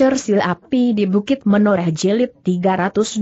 Cersil Api di Bukit Menoreh Jelit 389.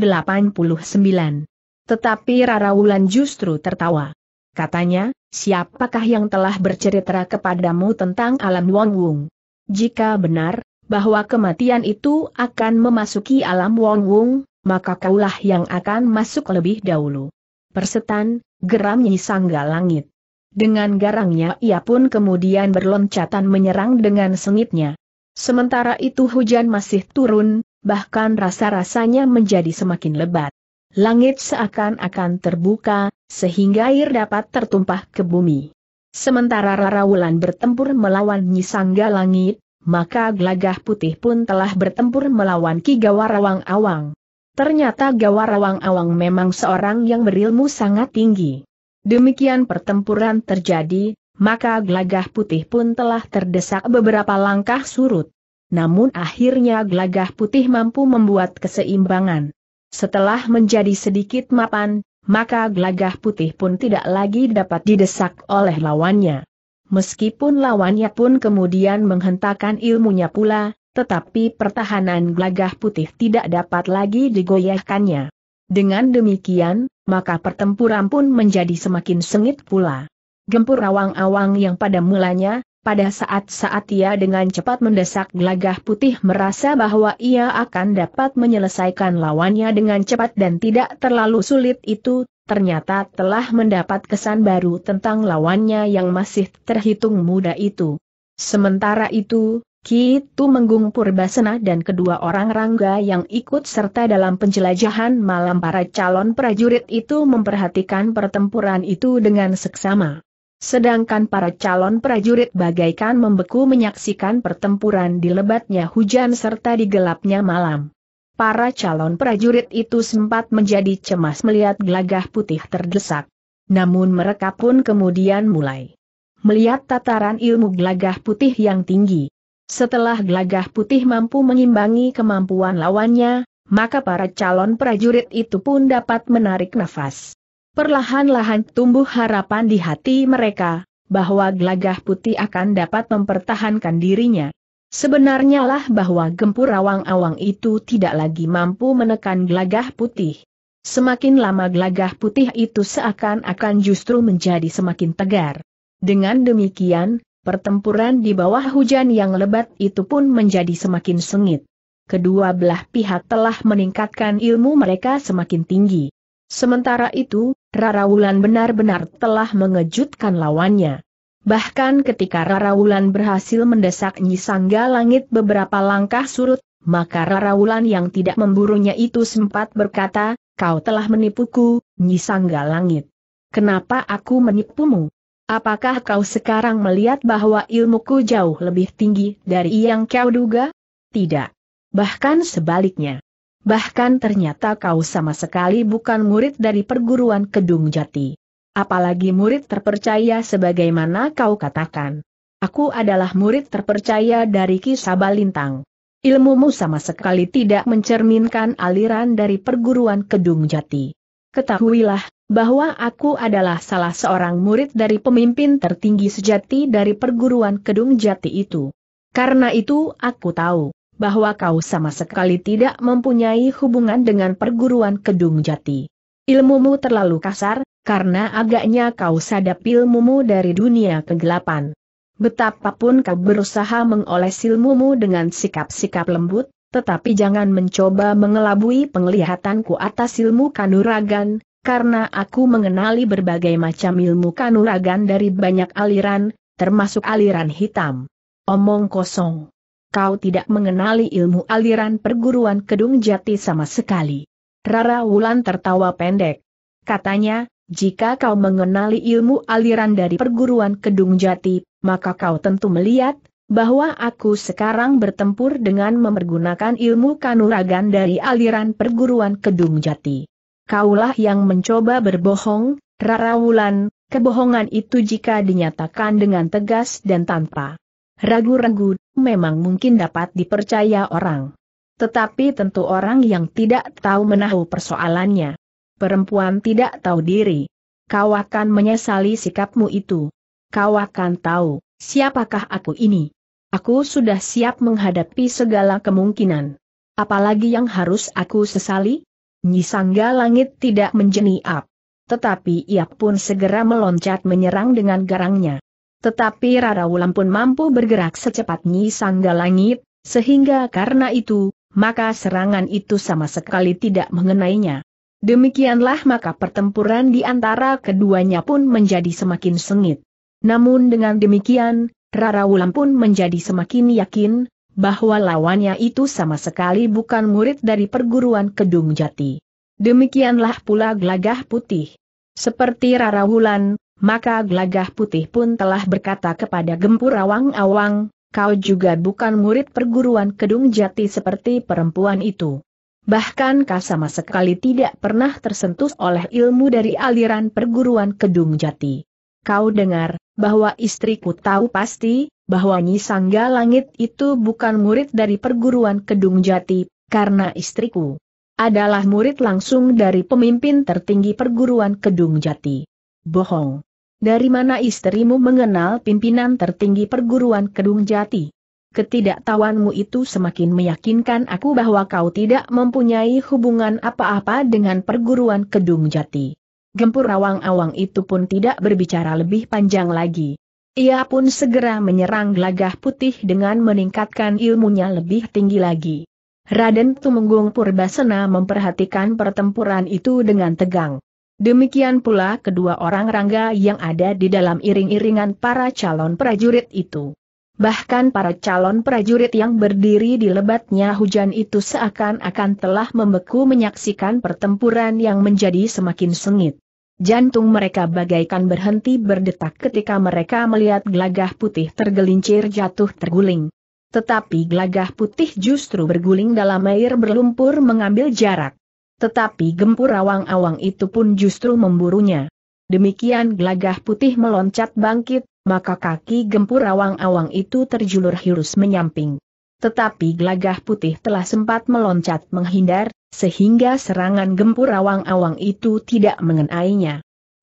Tetapi Rara Wulan justru tertawa. Katanya, siapakah yang telah bercerita kepadamu tentang alam Wong Wung? Jika benar, bahwa kematian itu akan memasuki alam Wong Wung, maka kaulah yang akan masuk lebih dahulu. Persetan, geram Nyi Sangga Langit. Dengan garangnya ia pun kemudian berloncatan menyerang dengan sengitnya. Sementara itu hujan masih turun, bahkan rasa-rasanya menjadi semakin lebat. Langit seakan-akan terbuka, sehingga air dapat tertumpah ke bumi. Sementara Rara Wulan bertempur melawan Nyisangga Langit, maka Gelagah Putih pun telah bertempur melawan Ki Gawarawang Awang. Ternyata Gawarawang Awang memang seorang yang berilmu sangat tinggi. Demikian pertempuran terjadi, maka gelagah putih pun telah terdesak beberapa langkah surut namun akhirnya glagah putih mampu membuat keseimbangan. Setelah menjadi sedikit mapan, maka glagah putih pun tidak lagi dapat didesak oleh lawannya. Meskipun lawannya pun kemudian menghentakkan ilmunya pula, tetapi pertahanan glagah putih tidak dapat lagi digoyahkannya. Dengan demikian, maka pertempuran pun menjadi semakin sengit pula. Gempur awang-awang yang pada mulanya pada saat-saat ia dengan cepat mendesak gelagah putih merasa bahwa ia akan dapat menyelesaikan lawannya dengan cepat dan tidak terlalu sulit itu, ternyata telah mendapat kesan baru tentang lawannya yang masih terhitung muda itu. Sementara itu, Kitu Menggung Purbasena dan kedua orang Rangga yang ikut serta dalam penjelajahan malam para calon prajurit itu memperhatikan pertempuran itu dengan seksama. Sedangkan para calon prajurit bagaikan membeku menyaksikan pertempuran di lebatnya hujan serta di gelapnya malam. Para calon prajurit itu sempat menjadi cemas melihat gelagah putih terdesak. Namun mereka pun kemudian mulai melihat tataran ilmu gelagah putih yang tinggi. Setelah gelagah putih mampu mengimbangi kemampuan lawannya, maka para calon prajurit itu pun dapat menarik nafas. Perlahan-lahan tumbuh harapan di hati mereka, bahwa gelagah putih akan dapat mempertahankan dirinya. Sebenarnya lah bahwa gempur awang-awang itu tidak lagi mampu menekan gelagah putih. Semakin lama gelagah putih itu seakan-akan justru menjadi semakin tegar. Dengan demikian, pertempuran di bawah hujan yang lebat itu pun menjadi semakin sengit. Kedua belah pihak telah meningkatkan ilmu mereka semakin tinggi. Sementara itu, Rara Wulan benar-benar telah mengejutkan lawannya. Bahkan ketika Rara Wulan berhasil mendesak Nyisangga Langit beberapa langkah surut, maka Rara Wulan yang tidak memburunya itu sempat berkata, kau telah menipuku, Nyisangga Langit. Kenapa aku menipumu? Apakah kau sekarang melihat bahwa ilmuku jauh lebih tinggi dari yang kau duga? Tidak. Bahkan sebaliknya bahkan ternyata kau sama sekali bukan murid dari perguruan Kedung Jati. Apalagi murid terpercaya sebagaimana kau katakan. Aku adalah murid terpercaya dari Kisabalintang. Ilmumu sama sekali tidak mencerminkan aliran dari perguruan Kedung Jati. Ketahuilah, bahwa aku adalah salah seorang murid dari pemimpin tertinggi sejati dari perguruan Kedung Jati itu. Karena itu aku tahu, bahwa kau sama sekali tidak mempunyai hubungan dengan perguruan Kedung Jati. Ilmumu terlalu kasar, karena agaknya kau sadap ilmumu dari dunia kegelapan. Betapapun kau berusaha mengoles ilmumu dengan sikap-sikap lembut, tetapi jangan mencoba mengelabui penglihatanku atas ilmu kanuragan, karena aku mengenali berbagai macam ilmu kanuragan dari banyak aliran, termasuk aliran hitam. Omong kosong kau tidak mengenali ilmu aliran perguruan Kedung Jati sama sekali. Rara Wulan tertawa pendek. Katanya, jika kau mengenali ilmu aliran dari perguruan Kedung Jati, maka kau tentu melihat, bahwa aku sekarang bertempur dengan memergunakan ilmu kanuragan dari aliran perguruan Kedung Jati. Kaulah yang mencoba berbohong, Rara Wulan, kebohongan itu jika dinyatakan dengan tegas dan tanpa ragu-ragu, memang mungkin dapat dipercaya orang. Tetapi tentu orang yang tidak tahu menahu persoalannya. Perempuan tidak tahu diri. Kau akan menyesali sikapmu itu. Kau akan tahu, siapakah aku ini? Aku sudah siap menghadapi segala kemungkinan. Apalagi yang harus aku sesali? Nyisangga langit tidak menjeniap. Tetapi ia pun segera meloncat menyerang dengan garangnya. Tetapi Rara Wulan pun mampu bergerak secepat Nyi Sangga Langit, sehingga karena itu, maka serangan itu sama sekali tidak mengenainya. Demikianlah maka pertempuran di antara keduanya pun menjadi semakin sengit. Namun dengan demikian, Rara Wulan pun menjadi semakin yakin, bahwa lawannya itu sama sekali bukan murid dari perguruan Kedung Jati. Demikianlah pula Glagah putih. Seperti Rara Wulan, maka gelagah putih pun telah berkata kepada gempur awang-awang, kau juga bukan murid perguruan kedung jati seperti perempuan itu. Bahkan kau sama sekali tidak pernah tersentuh oleh ilmu dari aliran perguruan kedung jati. Kau dengar, bahwa istriku tahu pasti, bahwa Nyi Sangga Langit itu bukan murid dari perguruan kedung jati, karena istriku adalah murid langsung dari pemimpin tertinggi perguruan Kedung Jati. Bohong. Dari mana istrimu mengenal pimpinan tertinggi perguruan Kedung Jati? Ketidaktahuanmu itu semakin meyakinkan aku bahwa kau tidak mempunyai hubungan apa-apa dengan perguruan Kedung Jati. Gempur awang-awang itu pun tidak berbicara lebih panjang lagi. Ia pun segera menyerang gelagah putih dengan meningkatkan ilmunya lebih tinggi lagi. Raden Tumenggung Purbasena memperhatikan pertempuran itu dengan tegang. Demikian pula kedua orang rangga yang ada di dalam iring-iringan para calon prajurit itu. Bahkan para calon prajurit yang berdiri di lebatnya hujan itu seakan-akan telah membeku menyaksikan pertempuran yang menjadi semakin sengit. Jantung mereka bagaikan berhenti berdetak ketika mereka melihat gelagah putih tergelincir jatuh terguling. Tetapi gelagah putih justru berguling dalam air berlumpur mengambil jarak. Tetapi gempur awang-awang itu pun justru memburunya. Demikian gelagah putih meloncat bangkit, maka kaki gempur awang-awang itu terjulur hirus menyamping. Tetapi gelagah putih telah sempat meloncat menghindar, sehingga serangan gempur awang-awang itu tidak mengenainya.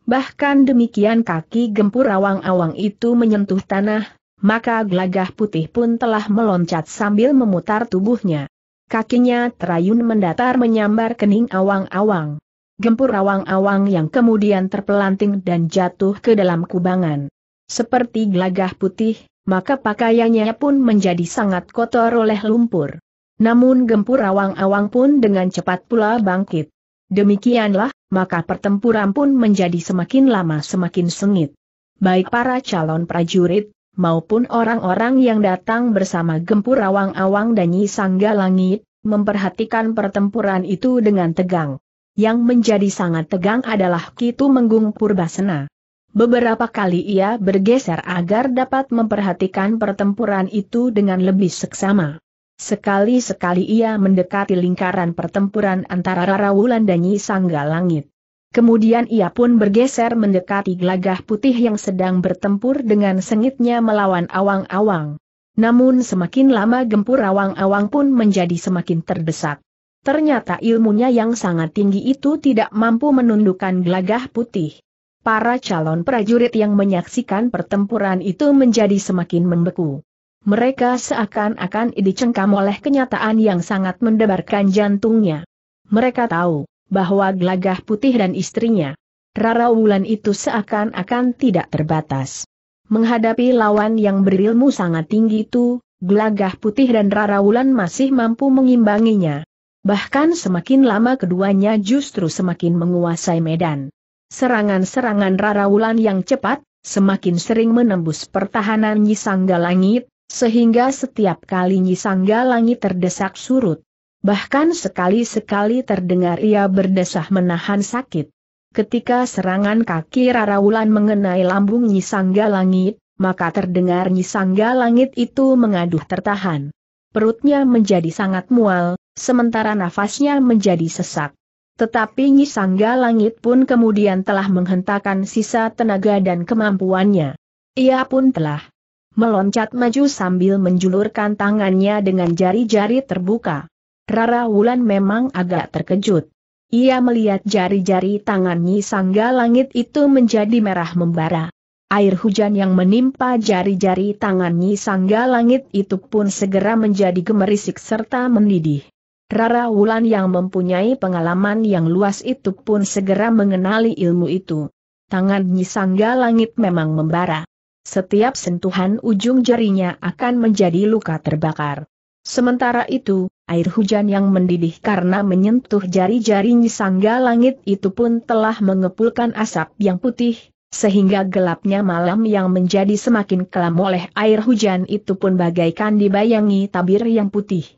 Bahkan demikian kaki gempur awang-awang itu menyentuh tanah, maka gelagah putih pun telah meloncat sambil memutar tubuhnya. Kakinya terayun mendatar menyambar kening awang-awang. Gempur awang-awang yang kemudian terpelanting dan jatuh ke dalam kubangan. Seperti gelagah putih, maka pakaiannya pun menjadi sangat kotor oleh lumpur. Namun gempur awang-awang pun dengan cepat pula bangkit. Demikianlah, maka pertempuran pun menjadi semakin lama semakin sengit. Baik para calon prajurit, maupun orang-orang yang datang bersama gempur awang-awang dan Nyi Sangga Langit, memperhatikan pertempuran itu dengan tegang. Yang menjadi sangat tegang adalah Kitu Menggung Purbasena. Beberapa kali ia bergeser agar dapat memperhatikan pertempuran itu dengan lebih seksama. Sekali-sekali ia mendekati lingkaran pertempuran antara Rarawulan dan Nyi Sangga Langit. Kemudian ia pun bergeser mendekati gelagah putih yang sedang bertempur dengan sengitnya melawan awang-awang. Namun semakin lama gempur awang-awang pun menjadi semakin terdesak. Ternyata ilmunya yang sangat tinggi itu tidak mampu menundukkan gelagah putih. Para calon prajurit yang menyaksikan pertempuran itu menjadi semakin membeku. Mereka seakan-akan dicengkam oleh kenyataan yang sangat mendebarkan jantungnya. Mereka tahu, bahwa gelagah putih dan istrinya, Rara Wulan itu seakan-akan tidak terbatas. Menghadapi lawan yang berilmu sangat tinggi itu, gelagah putih dan Rara Wulan masih mampu mengimbanginya. Bahkan semakin lama keduanya justru semakin menguasai medan. Serangan-serangan Rara Wulan yang cepat, semakin sering menembus pertahanan Nyisangga Langit, sehingga setiap kali Nyisangga Langit terdesak surut, Bahkan sekali-sekali terdengar ia berdesah menahan sakit. Ketika serangan kaki Raraulan mengenai lambung Nyisangga Langit, maka terdengar Nyisangga Langit itu mengaduh tertahan. Perutnya menjadi sangat mual, sementara nafasnya menjadi sesak. Tetapi Nyisangga Langit pun kemudian telah menghentakkan sisa tenaga dan kemampuannya. Ia pun telah meloncat maju sambil menjulurkan tangannya dengan jari-jari terbuka. Rara Wulan memang agak terkejut. Ia melihat jari-jari tangannya Nyi Sangga Langit itu menjadi merah membara. Air hujan yang menimpa jari-jari tangannya Nyi Sangga Langit itu pun segera menjadi gemerisik serta mendidih. Rara Wulan yang mempunyai pengalaman yang luas itu pun segera mengenali ilmu itu. Tangan Nyi Sangga Langit memang membara. Setiap sentuhan ujung jarinya akan menjadi luka terbakar. Sementara itu, air hujan yang mendidih karena menyentuh jari-jari Sangga Langit itu pun telah mengepulkan asap yang putih, sehingga gelapnya malam yang menjadi semakin kelam oleh air hujan itu pun bagaikan dibayangi tabir yang putih.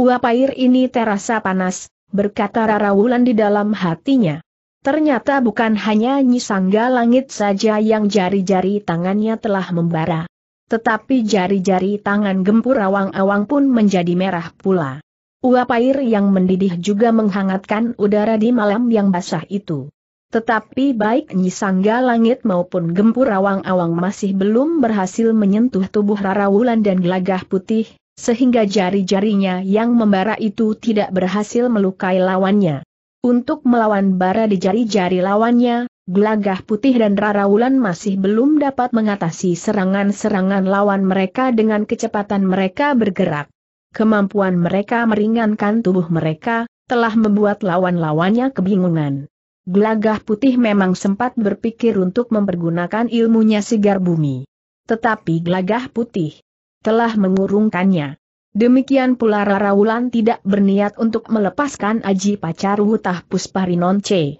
Uap air ini terasa panas, berkata Wulan di dalam hatinya. Ternyata bukan hanya nyisangga Langit saja yang jari-jari tangannya telah membara tetapi jari-jari tangan gempur awang-awang pun menjadi merah pula. Uap air yang mendidih juga menghangatkan udara di malam yang basah itu. Tetapi baik Nyisangga Langit maupun Gempur Awang-Awang masih belum berhasil menyentuh tubuh Rara Wulan dan Gelagah Putih, sehingga jari-jarinya yang membara itu tidak berhasil melukai lawannya. Untuk melawan bara di jari-jari lawannya, Gelagah putih dan raraulan masih belum dapat mengatasi serangan-serangan lawan mereka dengan kecepatan mereka bergerak. Kemampuan mereka meringankan tubuh mereka, telah membuat lawan-lawannya kebingungan. Gelagah putih memang sempat berpikir untuk mempergunakan ilmunya segar bumi. Tetapi gelagah putih telah mengurungkannya. Demikian pula Raraulan tidak berniat untuk melepaskan Aji Pacaru wutah Pusparinon C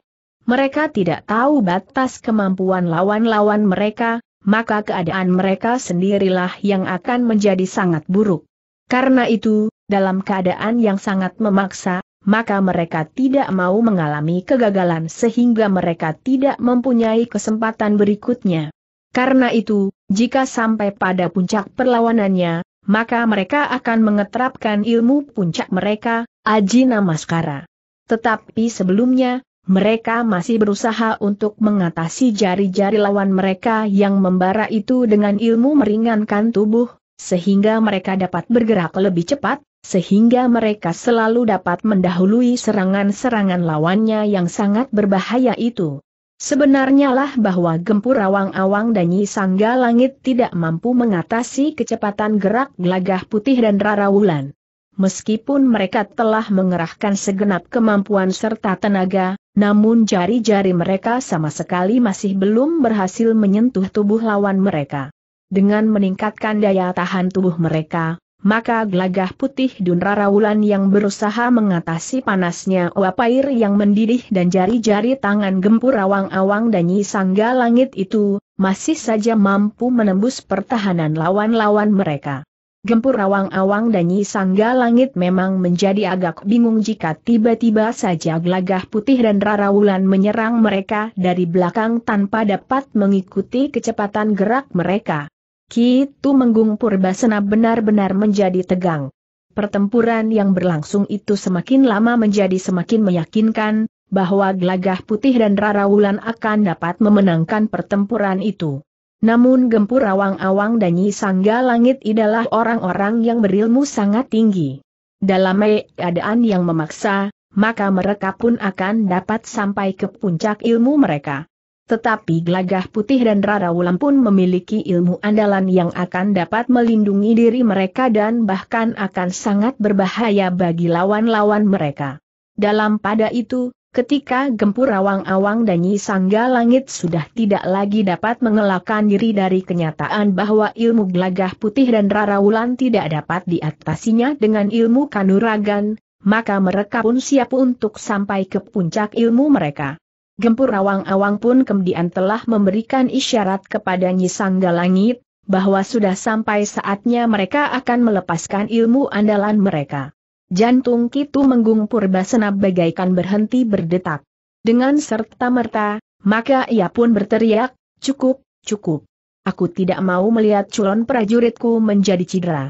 mereka tidak tahu batas kemampuan lawan-lawan mereka, maka keadaan mereka sendirilah yang akan menjadi sangat buruk. Karena itu, dalam keadaan yang sangat memaksa, maka mereka tidak mau mengalami kegagalan sehingga mereka tidak mempunyai kesempatan berikutnya. Karena itu, jika sampai pada puncak perlawanannya, maka mereka akan mengeterapkan ilmu puncak mereka, Aji Namaskara. Tetapi sebelumnya, mereka masih berusaha untuk mengatasi jari-jari lawan mereka yang membara itu dengan ilmu meringankan tubuh, sehingga mereka dapat bergerak lebih cepat, sehingga mereka selalu dapat mendahului serangan-serangan lawannya yang sangat berbahaya itu. Sebenarnya lah bahwa gempur awang-awang dan nyisangga Langit tidak mampu mengatasi kecepatan gerak gelagah putih dan rarawulan. Meskipun mereka telah mengerahkan segenap kemampuan serta tenaga, namun jari-jari mereka sama sekali masih belum berhasil menyentuh tubuh lawan mereka. Dengan meningkatkan daya tahan tubuh mereka, maka gelagah putih Dunrara Wulan yang berusaha mengatasi panasnya uap air yang mendidih dan jari-jari tangan gempur awang-awang dan sangga langit itu, masih saja mampu menembus pertahanan lawan-lawan mereka. Gempur awang-awang dan Nyi Sangga Langit memang menjadi agak bingung jika tiba-tiba saja gelagah putih dan rarawulan menyerang mereka dari belakang tanpa dapat mengikuti kecepatan gerak mereka. Kitu Menggung Purbasena benar-benar menjadi tegang. Pertempuran yang berlangsung itu semakin lama menjadi semakin meyakinkan, bahwa gelagah putih dan rarawulan akan dapat memenangkan pertempuran itu. Namun gempur awang-awang dan Nyi Langit adalah orang-orang yang berilmu sangat tinggi. Dalam keadaan yang memaksa, maka mereka pun akan dapat sampai ke puncak ilmu mereka. Tetapi Gelagah Putih dan Rara Wulan pun memiliki ilmu andalan yang akan dapat melindungi diri mereka dan bahkan akan sangat berbahaya bagi lawan-lawan mereka. Dalam pada itu, Ketika gempur awang-awang dan Nyi Langit sudah tidak lagi dapat mengelakkan diri dari kenyataan bahwa ilmu gelagah putih dan raraulan tidak dapat diatasinya dengan ilmu kanuragan, maka mereka pun siap untuk sampai ke puncak ilmu mereka. Gempur awang-awang pun kemudian telah memberikan isyarat kepada Nyi Sangga Langit, bahwa sudah sampai saatnya mereka akan melepaskan ilmu andalan mereka. Jantung Kitu Menggung senap bagaikan berhenti berdetak. Dengan serta-merta, maka ia pun berteriak, cukup, cukup. Aku tidak mau melihat culon prajuritku menjadi cedera.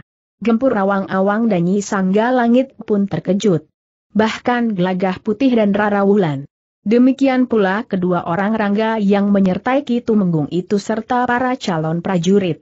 Gempur awang-awang dan Nyi Sangga Langit pun terkejut. Bahkan Gelagah Putih dan Rara Wulan. Demikian pula kedua orang Rangga yang menyertai Kitu Menggung itu serta para calon prajurit.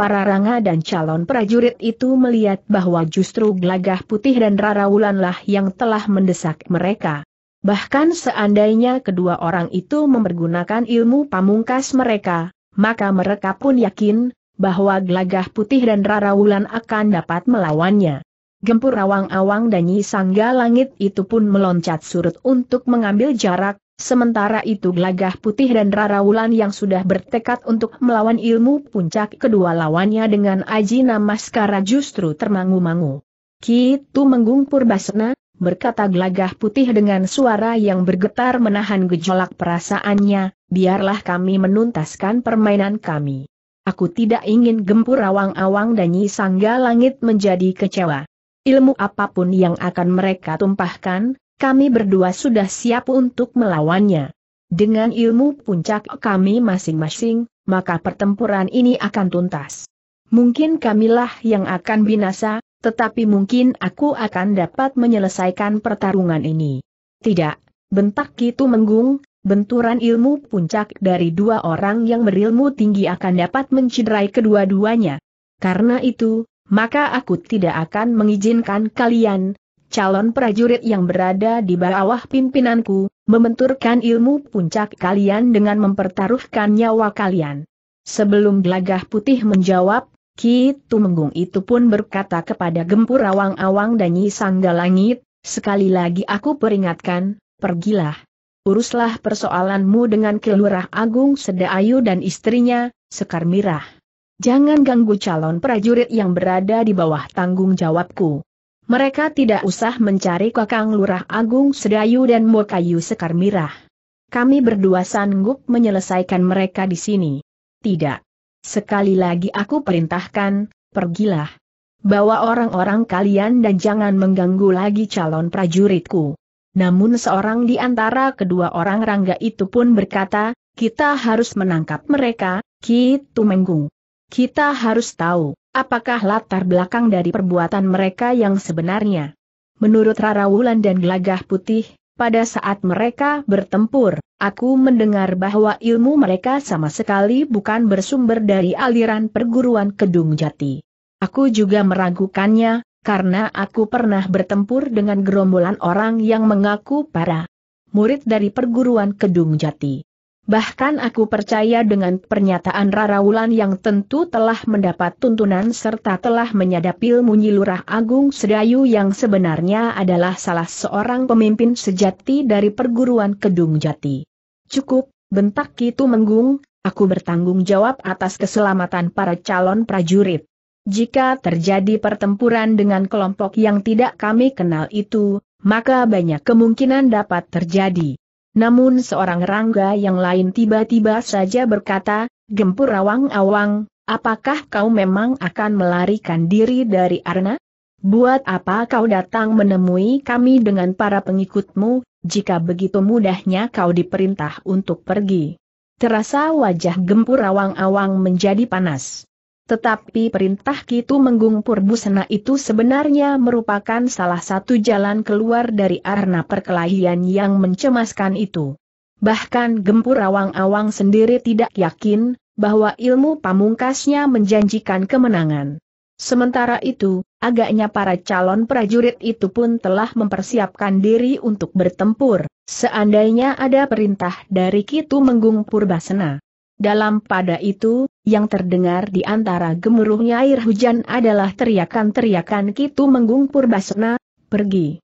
Para ranga dan calon prajurit itu melihat bahwa justru Gelagah Putih dan Rara Wulanlah yang telah mendesak mereka. Bahkan seandainya kedua orang itu mempergunakan ilmu pamungkas mereka, maka mereka pun yakin bahwa Gelagah Putih dan Rara Wulan akan dapat melawannya. Gempur awang-awang dan Nyi Sangga Langit itu pun meloncat surut untuk mengambil jarak, Sementara itu Glagah Putih dan Rara Wulan yang sudah bertekad untuk melawan ilmu puncak kedua lawannya dengan Aji Namaskara justru termangu-mangu. Kitu Menggung Basna, berkata Glagah Putih dengan suara yang bergetar menahan gejolak perasaannya, biarlah kami menuntaskan permainan kami. Aku tidak ingin gempur awang-awang dan Nyi Sangga Langit menjadi kecewa. Ilmu apapun yang akan mereka tumpahkan, kami berdua sudah siap untuk melawannya. Dengan ilmu puncak kami masing-masing, maka pertempuran ini akan tuntas. Mungkin kamilah yang akan binasa, tetapi mungkin aku akan dapat menyelesaikan pertarungan ini. Tidak, bentak itu Menggung, benturan ilmu puncak dari dua orang yang berilmu tinggi akan dapat menciderai kedua-duanya. Karena itu, maka aku tidak akan mengizinkan kalian, calon prajurit yang berada di bawah pimpinanku, membenturkan ilmu puncak kalian dengan mempertaruhkan nyawa kalian. Sebelum gelagah putih menjawab, Ki Tumenggung itu pun berkata kepada Gempur Awang-Awang dan Nyi Sangga Langit, sekali lagi aku peringatkan, pergilah. Uruslah persoalanmu dengan Kelurah Agung Sedayu dan istrinya, Sekar Mirah. Jangan ganggu calon prajurit yang berada di bawah tanggung jawabku. Mereka tidak usah mencari Kakang Lurah Agung Sedayu dan Mokayu Sekar Mirah. Kami berdua sanggup menyelesaikan mereka di sini. Tidak. Sekali lagi aku perintahkan, pergilah. Bawa orang-orang kalian dan jangan mengganggu lagi calon prajuritku. Namun seorang di antara kedua orang Rangga itu pun berkata, kita harus menangkap mereka, Ki Tumenggung. Kita harus tahu, Apakah latar belakang dari perbuatan mereka yang sebenarnya? Menurut Rara Wulan dan Gelagah Putih, pada saat mereka bertempur, aku mendengar bahwa ilmu mereka sama sekali bukan bersumber dari aliran perguruan Kedung Jati. Aku juga meragukannya, karena aku pernah bertempur dengan gerombolan orang yang mengaku para murid dari perguruan Kedung Jati. Bahkan aku percaya dengan pernyataan Rara Wulan yang tentu telah mendapat tuntunan serta telah menyadap ilmu Nyilurah Agung Sedayu yang sebenarnya adalah salah seorang pemimpin sejati dari perguruan Kedung Jati. Cukup, bentak itu menggung, aku bertanggung jawab atas keselamatan para calon prajurit. Jika terjadi pertempuran dengan kelompok yang tidak kami kenal itu, maka banyak kemungkinan dapat terjadi namun seorang rangga yang lain tiba-tiba saja berkata, Gempur awang-awang, apakah kau memang akan melarikan diri dari Arna? Buat apa kau datang menemui kami dengan para pengikutmu, jika begitu mudahnya kau diperintah untuk pergi? Terasa wajah gempur awang-awang menjadi panas. Tetapi perintah Kitu Menggung Purbusena itu sebenarnya merupakan salah satu jalan keluar dari arena perkelahian yang mencemaskan itu. Bahkan Gempur Awang-Awang sendiri tidak yakin, bahwa ilmu pamungkasnya menjanjikan kemenangan. Sementara itu, agaknya para calon prajurit itu pun telah mempersiapkan diri untuk bertempur, seandainya ada perintah dari Kitu Menggung Purbasena. Dalam pada itu, yang terdengar di antara gemuruhnya air hujan adalah teriakan-teriakan Kitu Menggung Purbasena, pergi.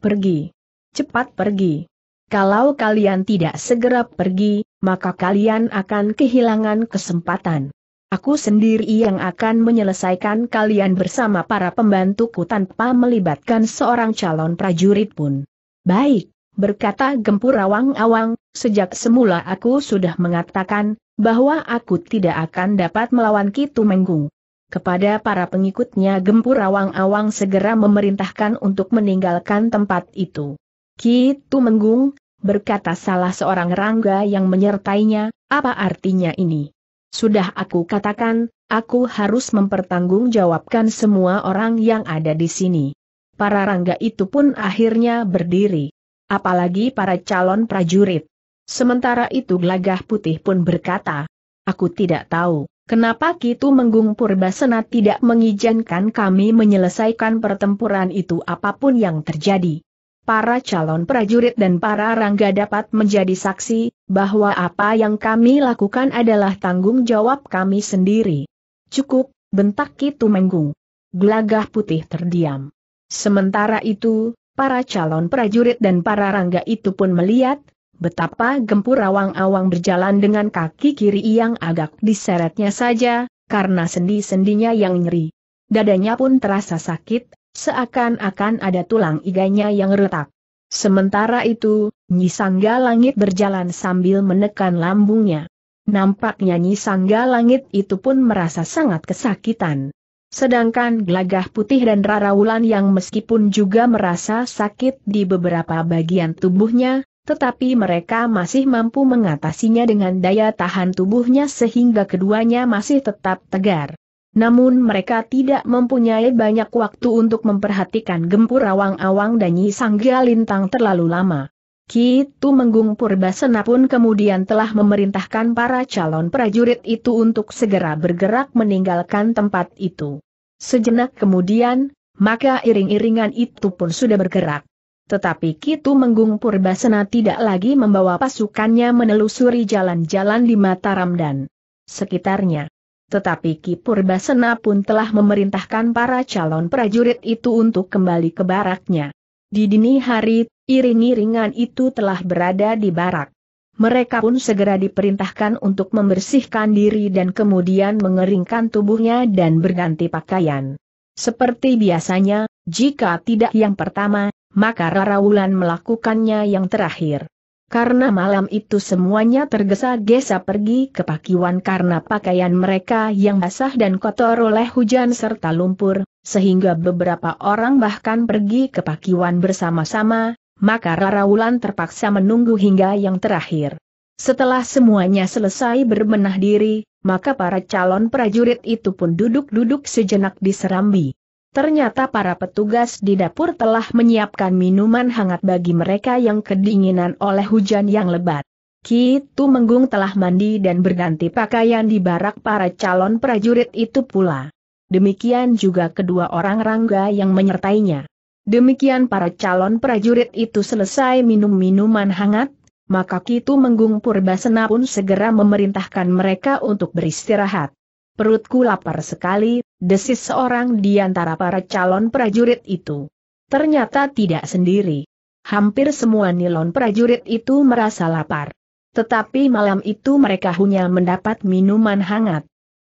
Pergi. Cepat pergi. Kalau kalian tidak segera pergi, maka kalian akan kehilangan kesempatan. Aku sendiri yang akan menyelesaikan kalian bersama para pembantuku tanpa melibatkan seorang calon prajurit pun. Baik, berkata Gempur Awang-Awang, sejak semula aku sudah mengatakan, bahwa aku tidak akan dapat melawan Kitu Menggung. Kepada para pengikutnya gempur awang-awang segera memerintahkan untuk meninggalkan tempat itu. Kitu Menggung, berkata salah seorang rangga yang menyertainya, apa artinya ini? Sudah aku katakan, aku harus mempertanggungjawabkan semua orang yang ada di sini. Para rangga itu pun akhirnya berdiri. Apalagi para calon prajurit. Sementara itu Glagah Putih pun berkata, Aku tidak tahu, kenapa Kitu Menggung Purbasena tidak mengizinkan kami menyelesaikan pertempuran itu apapun yang terjadi. Para calon prajurit dan para rangga dapat menjadi saksi, bahwa apa yang kami lakukan adalah tanggung jawab kami sendiri. Cukup, bentak Kitu Menggung. Glagah putih terdiam. Sementara itu, para calon prajurit dan para rangga itu pun melihat, Betapa gempur awang-awang berjalan dengan kaki kiri yang agak diseretnya saja, karena sendi-sendinya yang nyeri. Dadanya pun terasa sakit, seakan-akan ada tulang iganya yang retak. Sementara itu, Nyisangga Langit berjalan sambil menekan lambungnya. Nampaknya Nyisangga Langit itu pun merasa sangat kesakitan. Sedangkan gelagah putih dan raraulan yang meskipun juga merasa sakit di beberapa bagian tubuhnya, tetapi mereka masih mampu mengatasinya dengan daya tahan tubuhnya sehingga keduanya masih tetap tegar. Namun mereka tidak mempunyai banyak waktu untuk memperhatikan gempur awang-awang dan Nyi Sangga Lintang terlalu lama. Kitu menggumpur Purbasena pun kemudian telah memerintahkan para calon prajurit itu untuk segera bergerak meninggalkan tempat itu. Sejenak kemudian, maka iring-iringan itu pun sudah bergerak. Tetapi Kitu Menggung Purbasena tidak lagi membawa pasukannya menelusuri jalan-jalan di Mataram dan sekitarnya. Tetapi Ki Purbasena pun telah memerintahkan para calon prajurit itu untuk kembali ke baraknya. Di dini hari, iring-iringan itu telah berada di barak. Mereka pun segera diperintahkan untuk membersihkan diri dan kemudian mengeringkan tubuhnya dan berganti pakaian. Seperti biasanya, jika tidak yang pertama, maka Rara Wulan melakukannya yang terakhir. Karena malam itu semuanya tergesa-gesa pergi ke pakiwan karena pakaian mereka yang basah dan kotor oleh hujan serta lumpur, sehingga beberapa orang bahkan pergi ke pakiwan bersama-sama, maka Rara Wulan terpaksa menunggu hingga yang terakhir. Setelah semuanya selesai berbenah diri, maka para calon prajurit itu pun duduk-duduk sejenak di serambi. Ternyata para petugas di dapur telah menyiapkan minuman hangat bagi mereka yang kedinginan oleh hujan yang lebat. Kitu Menggung telah mandi dan berganti pakaian di barak para calon prajurit itu pula. Demikian juga kedua orang rangga yang menyertainya. Demikian para calon prajurit itu selesai minum minuman hangat, maka Kitu Menggung Purbasena pun segera memerintahkan mereka untuk beristirahat. Perutku lapar sekali, desis seorang di antara para calon prajurit itu. Ternyata tidak sendiri. Hampir semua nilon prajurit itu merasa lapar. Tetapi malam itu mereka hanya mendapat minuman hangat.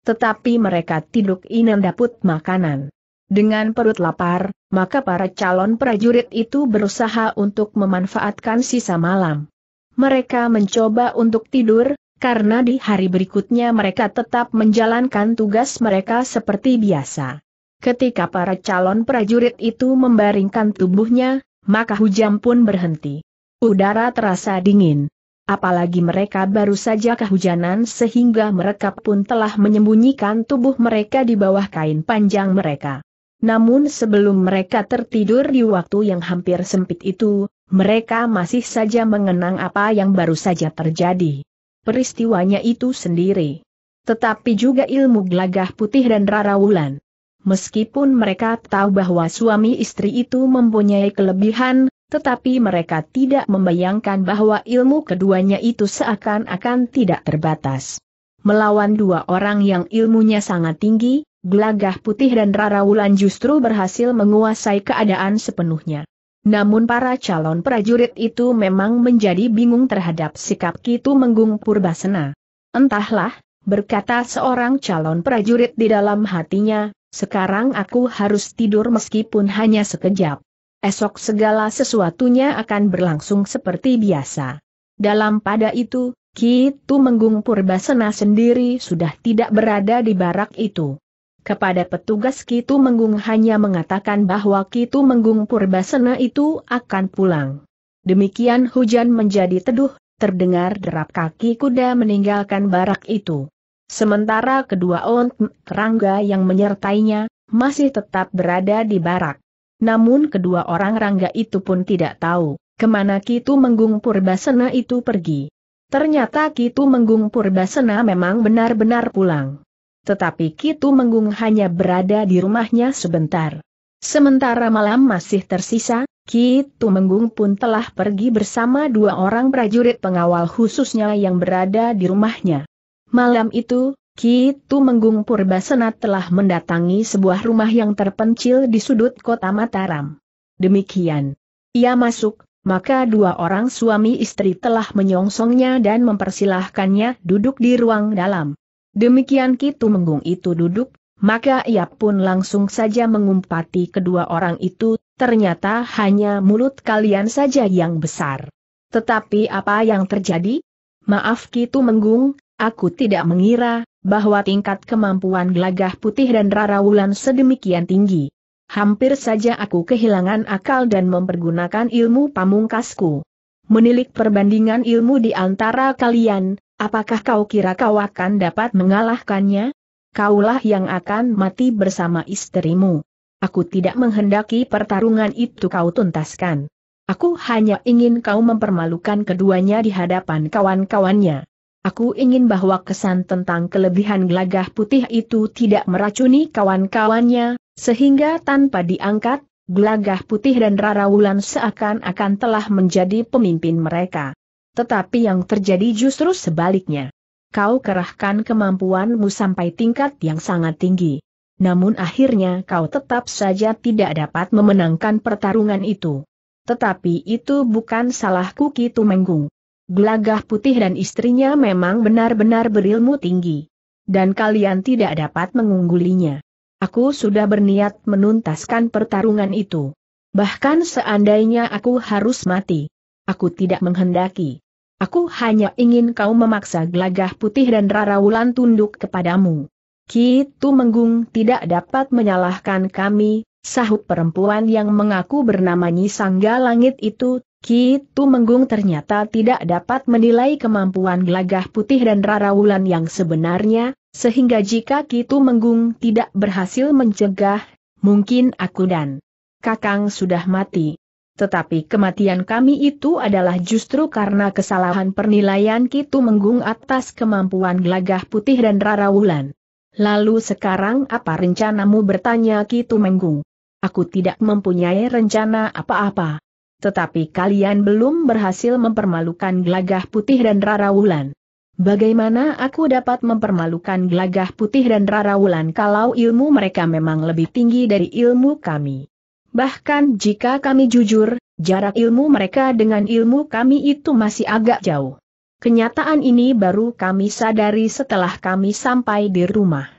Tetapi mereka tiduk inan dapat makanan. Dengan perut lapar, maka para calon prajurit itu berusaha untuk memanfaatkan sisa malam. Mereka mencoba untuk tidur, karena di hari berikutnya mereka tetap menjalankan tugas mereka seperti biasa. Ketika para calon prajurit itu membaringkan tubuhnya, maka hujan pun berhenti. Udara terasa dingin. Apalagi mereka baru saja kehujanan sehingga mereka pun telah menyembunyikan tubuh mereka di bawah kain panjang mereka. Namun sebelum mereka tertidur di waktu yang hampir sempit itu, mereka masih saja mengenang apa yang baru saja terjadi peristiwanya itu sendiri. Tetapi juga ilmu gelagah putih dan Rara Wulan. Meskipun mereka tahu bahwa suami istri itu mempunyai kelebihan, tetapi mereka tidak membayangkan bahwa ilmu keduanya itu seakan-akan tidak terbatas. Melawan dua orang yang ilmunya sangat tinggi, Gelagah Putih dan Rara Wulan justru berhasil menguasai keadaan sepenuhnya. Namun para calon prajurit itu memang menjadi bingung terhadap sikap Kitu Menggung Purbasena. Entahlah, berkata seorang calon prajurit di dalam hatinya, sekarang aku harus tidur meskipun hanya sekejap. Esok segala sesuatunya akan berlangsung seperti biasa. Dalam pada itu, Kitu Menggung Purbasena sendiri sudah tidak berada di barak itu. Kepada petugas Kitu Menggung hanya mengatakan bahwa Kitu Menggung Purbasena itu akan pulang. Demikian hujan menjadi teduh, terdengar derap kaki kuda meninggalkan barak itu. Sementara kedua ont kerangga yang menyertainya, masih tetap berada di barak. Namun kedua orang rangga itu pun tidak tahu, kemana Kitu Menggung Purbasena itu pergi. Ternyata Kitu Menggung Purbasena memang benar-benar pulang tetapi Kitu Menggung hanya berada di rumahnya sebentar. Sementara malam masih tersisa, Kitu Menggung pun telah pergi bersama dua orang prajurit pengawal khususnya yang berada di rumahnya. Malam itu, Kitu Menggung Purbasenat telah mendatangi sebuah rumah yang terpencil di sudut kota Mataram. Demikian. Ia masuk, maka dua orang suami istri telah menyongsongnya dan mempersilahkannya duduk di ruang dalam. Demikian Kitu Menggung itu duduk, maka ia pun langsung saja mengumpati kedua orang itu, ternyata hanya mulut kalian saja yang besar. Tetapi apa yang terjadi? Maaf Kitu Menggung, aku tidak mengira, bahwa tingkat kemampuan gelagah putih dan rara wulan sedemikian tinggi. Hampir saja aku kehilangan akal dan mempergunakan ilmu pamungkasku. Menilik perbandingan ilmu di antara kalian, Apakah kau kira kau akan dapat mengalahkannya? Kaulah yang akan mati bersama istrimu. Aku tidak menghendaki pertarungan itu kau tuntaskan. Aku hanya ingin kau mempermalukan keduanya di hadapan kawan-kawannya. Aku ingin bahwa kesan tentang kelebihan gelagah putih itu tidak meracuni kawan-kawannya, sehingga tanpa diangkat, gelagah putih dan Rara Wulan seakan-akan telah menjadi pemimpin mereka. Tetapi yang terjadi justru sebaliknya. Kau kerahkan kemampuanmu sampai tingkat yang sangat tinggi. Namun akhirnya kau tetap saja tidak dapat memenangkan pertarungan itu. Tetapi itu bukan salahku Kuki Tumenggung. Gelagah putih dan istrinya memang benar-benar berilmu tinggi. Dan kalian tidak dapat mengunggulinya. Aku sudah berniat menuntaskan pertarungan itu. Bahkan seandainya aku harus mati. Aku tidak menghendaki. Aku hanya ingin kau memaksa gelagah putih dan Rara Wulan tunduk kepadamu. Kitu Menggung tidak dapat menyalahkan kami, sahut perempuan yang mengaku bernama Nyi Sangga Langit itu, Kitu Menggung ternyata tidak dapat menilai kemampuan gelagah putih dan Rara Wulan yang sebenarnya, sehingga jika Kitu Menggung tidak berhasil mencegah, mungkin aku dan Kakang sudah mati. Tetapi kematian kami itu adalah justru karena kesalahan penilaian Kitu Menggung atas kemampuan gelagah putih dan Rara Wulan. Lalu sekarang apa rencanamu bertanya Kitu Menggung? Aku tidak mempunyai rencana apa-apa. Tetapi kalian belum berhasil mempermalukan gelagah putih dan Rara Wulan. Bagaimana aku dapat mempermalukan gelagah putih dan Rara Wulan kalau ilmu mereka memang lebih tinggi dari ilmu kami? Bahkan jika kami jujur, jarak ilmu mereka dengan ilmu kami itu masih agak jauh. Kenyataan ini baru kami sadari setelah kami sampai di rumah.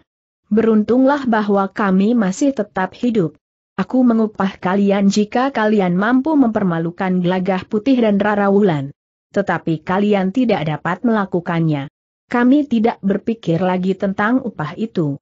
Beruntunglah bahwa kami masih tetap hidup. Aku mengupah kalian jika kalian mampu mempermalukan gelagah putih dan Rara Wulan. Tetapi kalian tidak dapat melakukannya. Kami tidak berpikir lagi tentang upah itu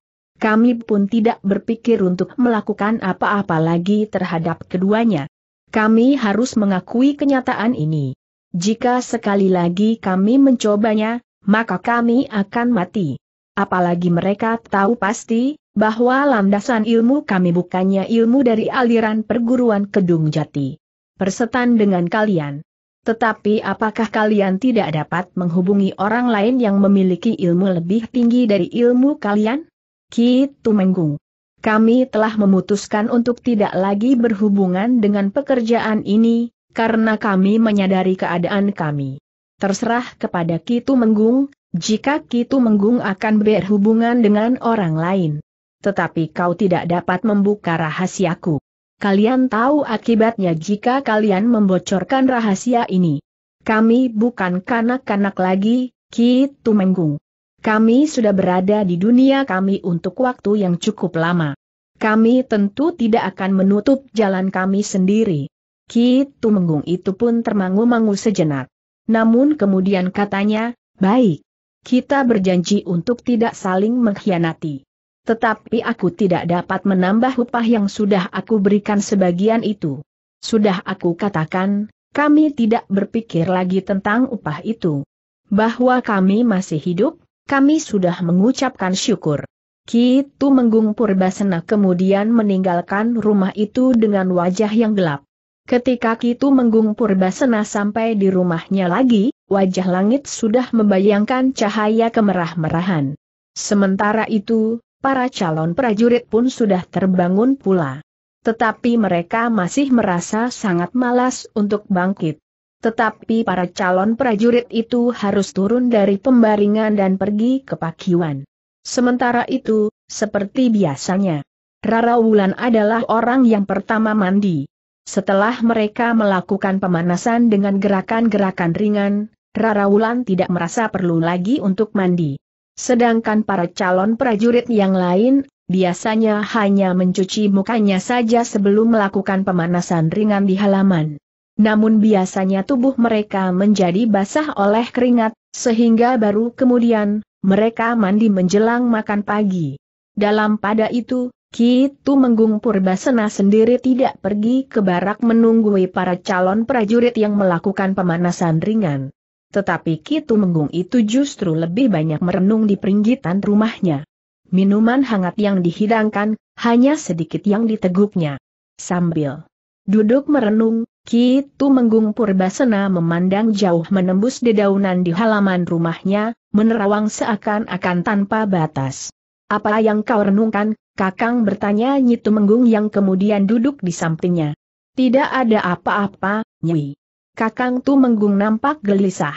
kami pun tidak berpikir untuk melakukan apa-apa lagi terhadap keduanya. Kami harus mengakui kenyataan ini. Jika sekali lagi kami mencobanya, maka kami akan mati. Apalagi mereka tahu pasti, bahwa landasan ilmu kami bukannya ilmu dari aliran perguruan Kedung Jati. Persetan dengan kalian. Tetapi apakah kalian tidak dapat menghubungi orang lain yang memiliki ilmu lebih tinggi dari ilmu kalian? Ki Tumenggung. Kami telah memutuskan untuk tidak lagi berhubungan dengan pekerjaan ini, karena kami menyadari keadaan kami. Terserah kepada Ki Tumenggung, jika Ki Tumenggung akan berhubungan dengan orang lain. Tetapi kau tidak dapat membuka rahasiaku. Kalian tahu akibatnya jika kalian membocorkan rahasia ini. Kami bukan kanak-kanak lagi, Ki Tumenggung. Kami sudah berada di dunia kami untuk waktu yang cukup lama. Kami tentu tidak akan menutup jalan kami sendiri. Kitu Tumenggung itu pun termangu-mangu sejenak. Namun kemudian katanya, baik. Kita berjanji untuk tidak saling mengkhianati. Tetapi aku tidak dapat menambah upah yang sudah aku berikan sebagian itu. Sudah aku katakan, kami tidak berpikir lagi tentang upah itu. Bahwa kami masih hidup, kami sudah mengucapkan syukur. Kitu Menggung Purbasena kemudian meninggalkan rumah itu dengan wajah yang gelap. Ketika Kitu Menggung Purbasena sampai di rumahnya lagi, wajah langit sudah membayangkan cahaya kemerah-merahan. Sementara itu, para calon prajurit pun sudah terbangun pula. Tetapi mereka masih merasa sangat malas untuk bangkit. Tetapi para calon prajurit itu harus turun dari pembaringan dan pergi ke pakiwan. Sementara itu, seperti biasanya, Rara Wulan adalah orang yang pertama mandi. Setelah mereka melakukan pemanasan dengan gerakan-gerakan ringan, Rara Wulan tidak merasa perlu lagi untuk mandi. Sedangkan para calon prajurit yang lain, biasanya hanya mencuci mukanya saja sebelum melakukan pemanasan ringan di halaman. Namun biasanya tubuh mereka menjadi basah oleh keringat, sehingga baru kemudian, mereka mandi menjelang makan pagi. Dalam pada itu, Kitu Menggung Purbasena sendiri tidak pergi ke barak menunggui para calon prajurit yang melakukan pemanasan ringan. Tetapi Kitu Menggung itu justru lebih banyak merenung di peringgitan rumahnya. Minuman hangat yang dihidangkan, hanya sedikit yang diteguknya. Sambil duduk merenung, Ki Tumenggung Purbasena memandang jauh menembus dedaunan di halaman rumahnya, menerawang seakan-akan tanpa batas. Apa yang kau renungkan, kakang bertanya Nyi Tumenggung yang kemudian duduk di sampingnya. Tidak ada apa-apa, Nyi. Kakang Tumenggung nampak gelisah.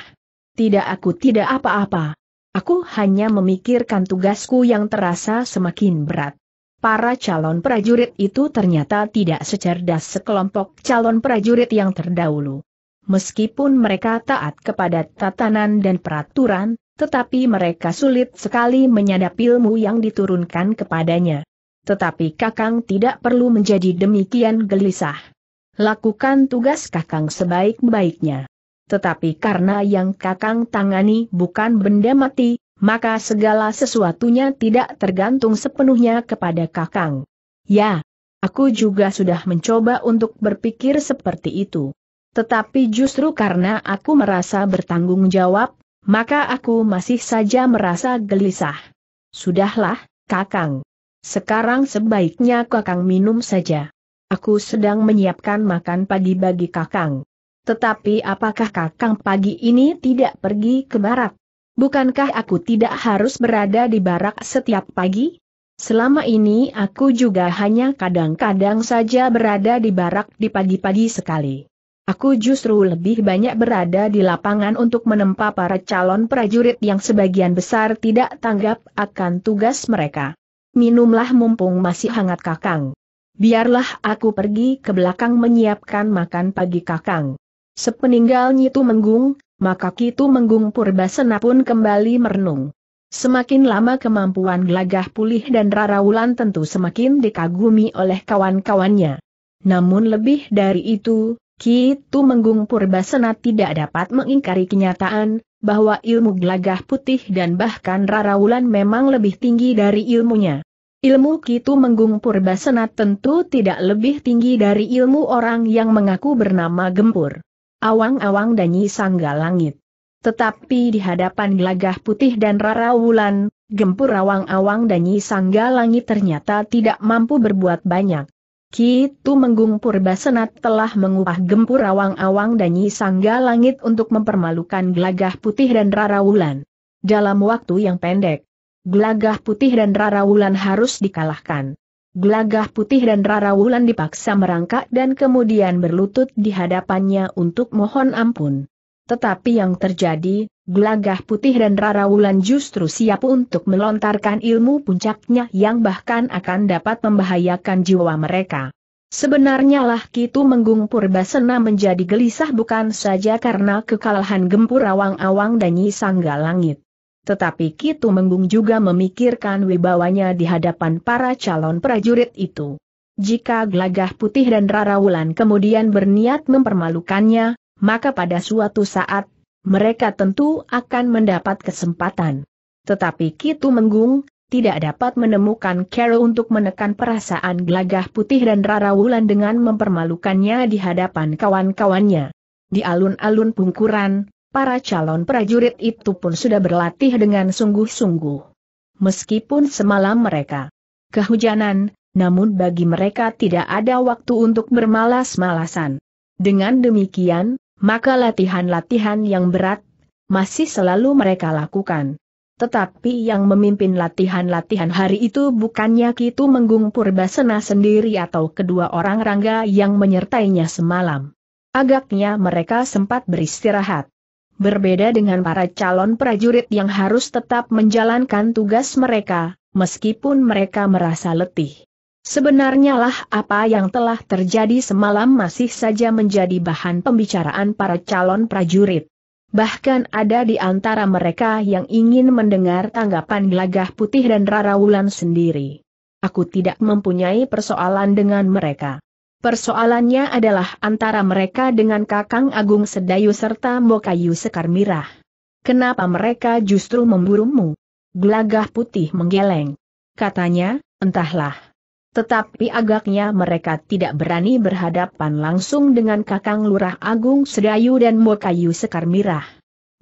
Tidak aku tidak apa-apa. Aku hanya memikirkan tugasku yang terasa semakin berat para calon prajurit itu ternyata tidak secerdas sekelompok calon prajurit yang terdahulu. Meskipun mereka taat kepada tatanan dan peraturan, tetapi mereka sulit sekali menyadap ilmu yang diturunkan kepadanya. Tetapi Kakang tidak perlu menjadi demikian gelisah. Lakukan tugas Kakang sebaik-baiknya. Tetapi karena yang Kakang tangani bukan benda mati, maka segala sesuatunya tidak tergantung sepenuhnya kepada Kakang. Ya, aku juga sudah mencoba untuk berpikir seperti itu. Tetapi justru karena aku merasa bertanggung jawab, maka aku masih saja merasa gelisah. Sudahlah, Kakang. Sekarang sebaiknya Kakang minum saja. Aku sedang menyiapkan makan pagi bagi Kakang. Tetapi apakah Kakang pagi ini tidak pergi ke barat? Bukankah aku tidak harus berada di barak setiap pagi? Selama ini aku juga hanya kadang-kadang saja berada di barak di pagi-pagi sekali. Aku justru lebih banyak berada di lapangan untuk menempa para calon prajurit yang sebagian besar tidak tanggap akan tugas mereka. Minumlah mumpung masih hangat kakang. Biarlah aku pergi ke belakang menyiapkan makan pagi kakang. Sepeninggal Nyitu Menggung, maka Kitu Menggung Purbasena pun kembali merenung. Semakin lama kemampuan gelagah pulih dan Wulan tentu semakin dikagumi oleh kawan-kawannya. Namun lebih dari itu, Kitu Menggung Purbasena tidak dapat mengingkari kenyataan, bahwa ilmu gelagah putih dan bahkan Wulan memang lebih tinggi dari ilmunya. Ilmu Kitu Menggung Purbasena tentu tidak lebih tinggi dari ilmu orang yang mengaku bernama Gempur awang-awang danyi sangga langit. Tetapi di hadapan gelagah putih dan rara wulan, gempur awang-awang danyi sangga langit ternyata tidak mampu berbuat banyak. Kitu Menggung Purbasenat telah mengupah gempur awang-awang danyi sangga langit untuk mempermalukan gelagah putih dan rara wulan. Dalam waktu yang pendek, gelagah putih dan rara wulan harus dikalahkan. Gelagah putih dan Rara Wulan dipaksa merangkak dan kemudian berlutut di hadapannya untuk mohon ampun. Tetapi yang terjadi, Gelagah putih dan Rara Wulan justru siap untuk melontarkan ilmu puncaknya yang bahkan akan dapat membahayakan jiwa mereka. Sebenarnya lah Kitu Menggung Purbasena menjadi gelisah bukan saja karena kekalahan gempur awang-awang dan nyisangga Langit. Tetapi Kitu Menggung juga memikirkan wibawanya di hadapan para calon prajurit itu. Jika Gelagah Putih dan Rara Wulan kemudian berniat mempermalukannya, maka pada suatu saat, mereka tentu akan mendapat kesempatan. Tetapi Kitu Menggung, tidak dapat menemukan Carol untuk menekan perasaan gelagah putih dan Rara Wulan dengan mempermalukannya di hadapan kawan-kawannya. Di alun-alun pungkuran, para calon prajurit itu pun sudah berlatih dengan sungguh-sungguh. Meskipun semalam mereka kehujanan, namun bagi mereka tidak ada waktu untuk bermalas-malasan. Dengan demikian, maka latihan-latihan yang berat masih selalu mereka lakukan. Tetapi yang memimpin latihan-latihan hari itu bukannya Kitu Menggung Purbasena sendiri atau kedua orang Rangga yang menyertainya semalam. Agaknya mereka sempat beristirahat. Berbeda dengan para calon prajurit yang harus tetap menjalankan tugas mereka, meskipun mereka merasa letih. Sebenarnya lah apa yang telah terjadi semalam masih saja menjadi bahan pembicaraan para calon prajurit. Bahkan ada di antara mereka yang ingin mendengar tanggapan Gelagah Putih dan Rara Wulan sendiri. Aku tidak mempunyai persoalan dengan mereka. Persoalannya adalah antara mereka dengan Kakang Agung Sedayu serta Mokayu Sekar Mirah. Kenapa mereka justru memburumu? Gelagah putih menggeleng. Katanya, entahlah. Tetapi agaknya mereka tidak berani berhadapan langsung dengan Kakang Lurah Agung Sedayu dan Mokayu Sekar Mirah.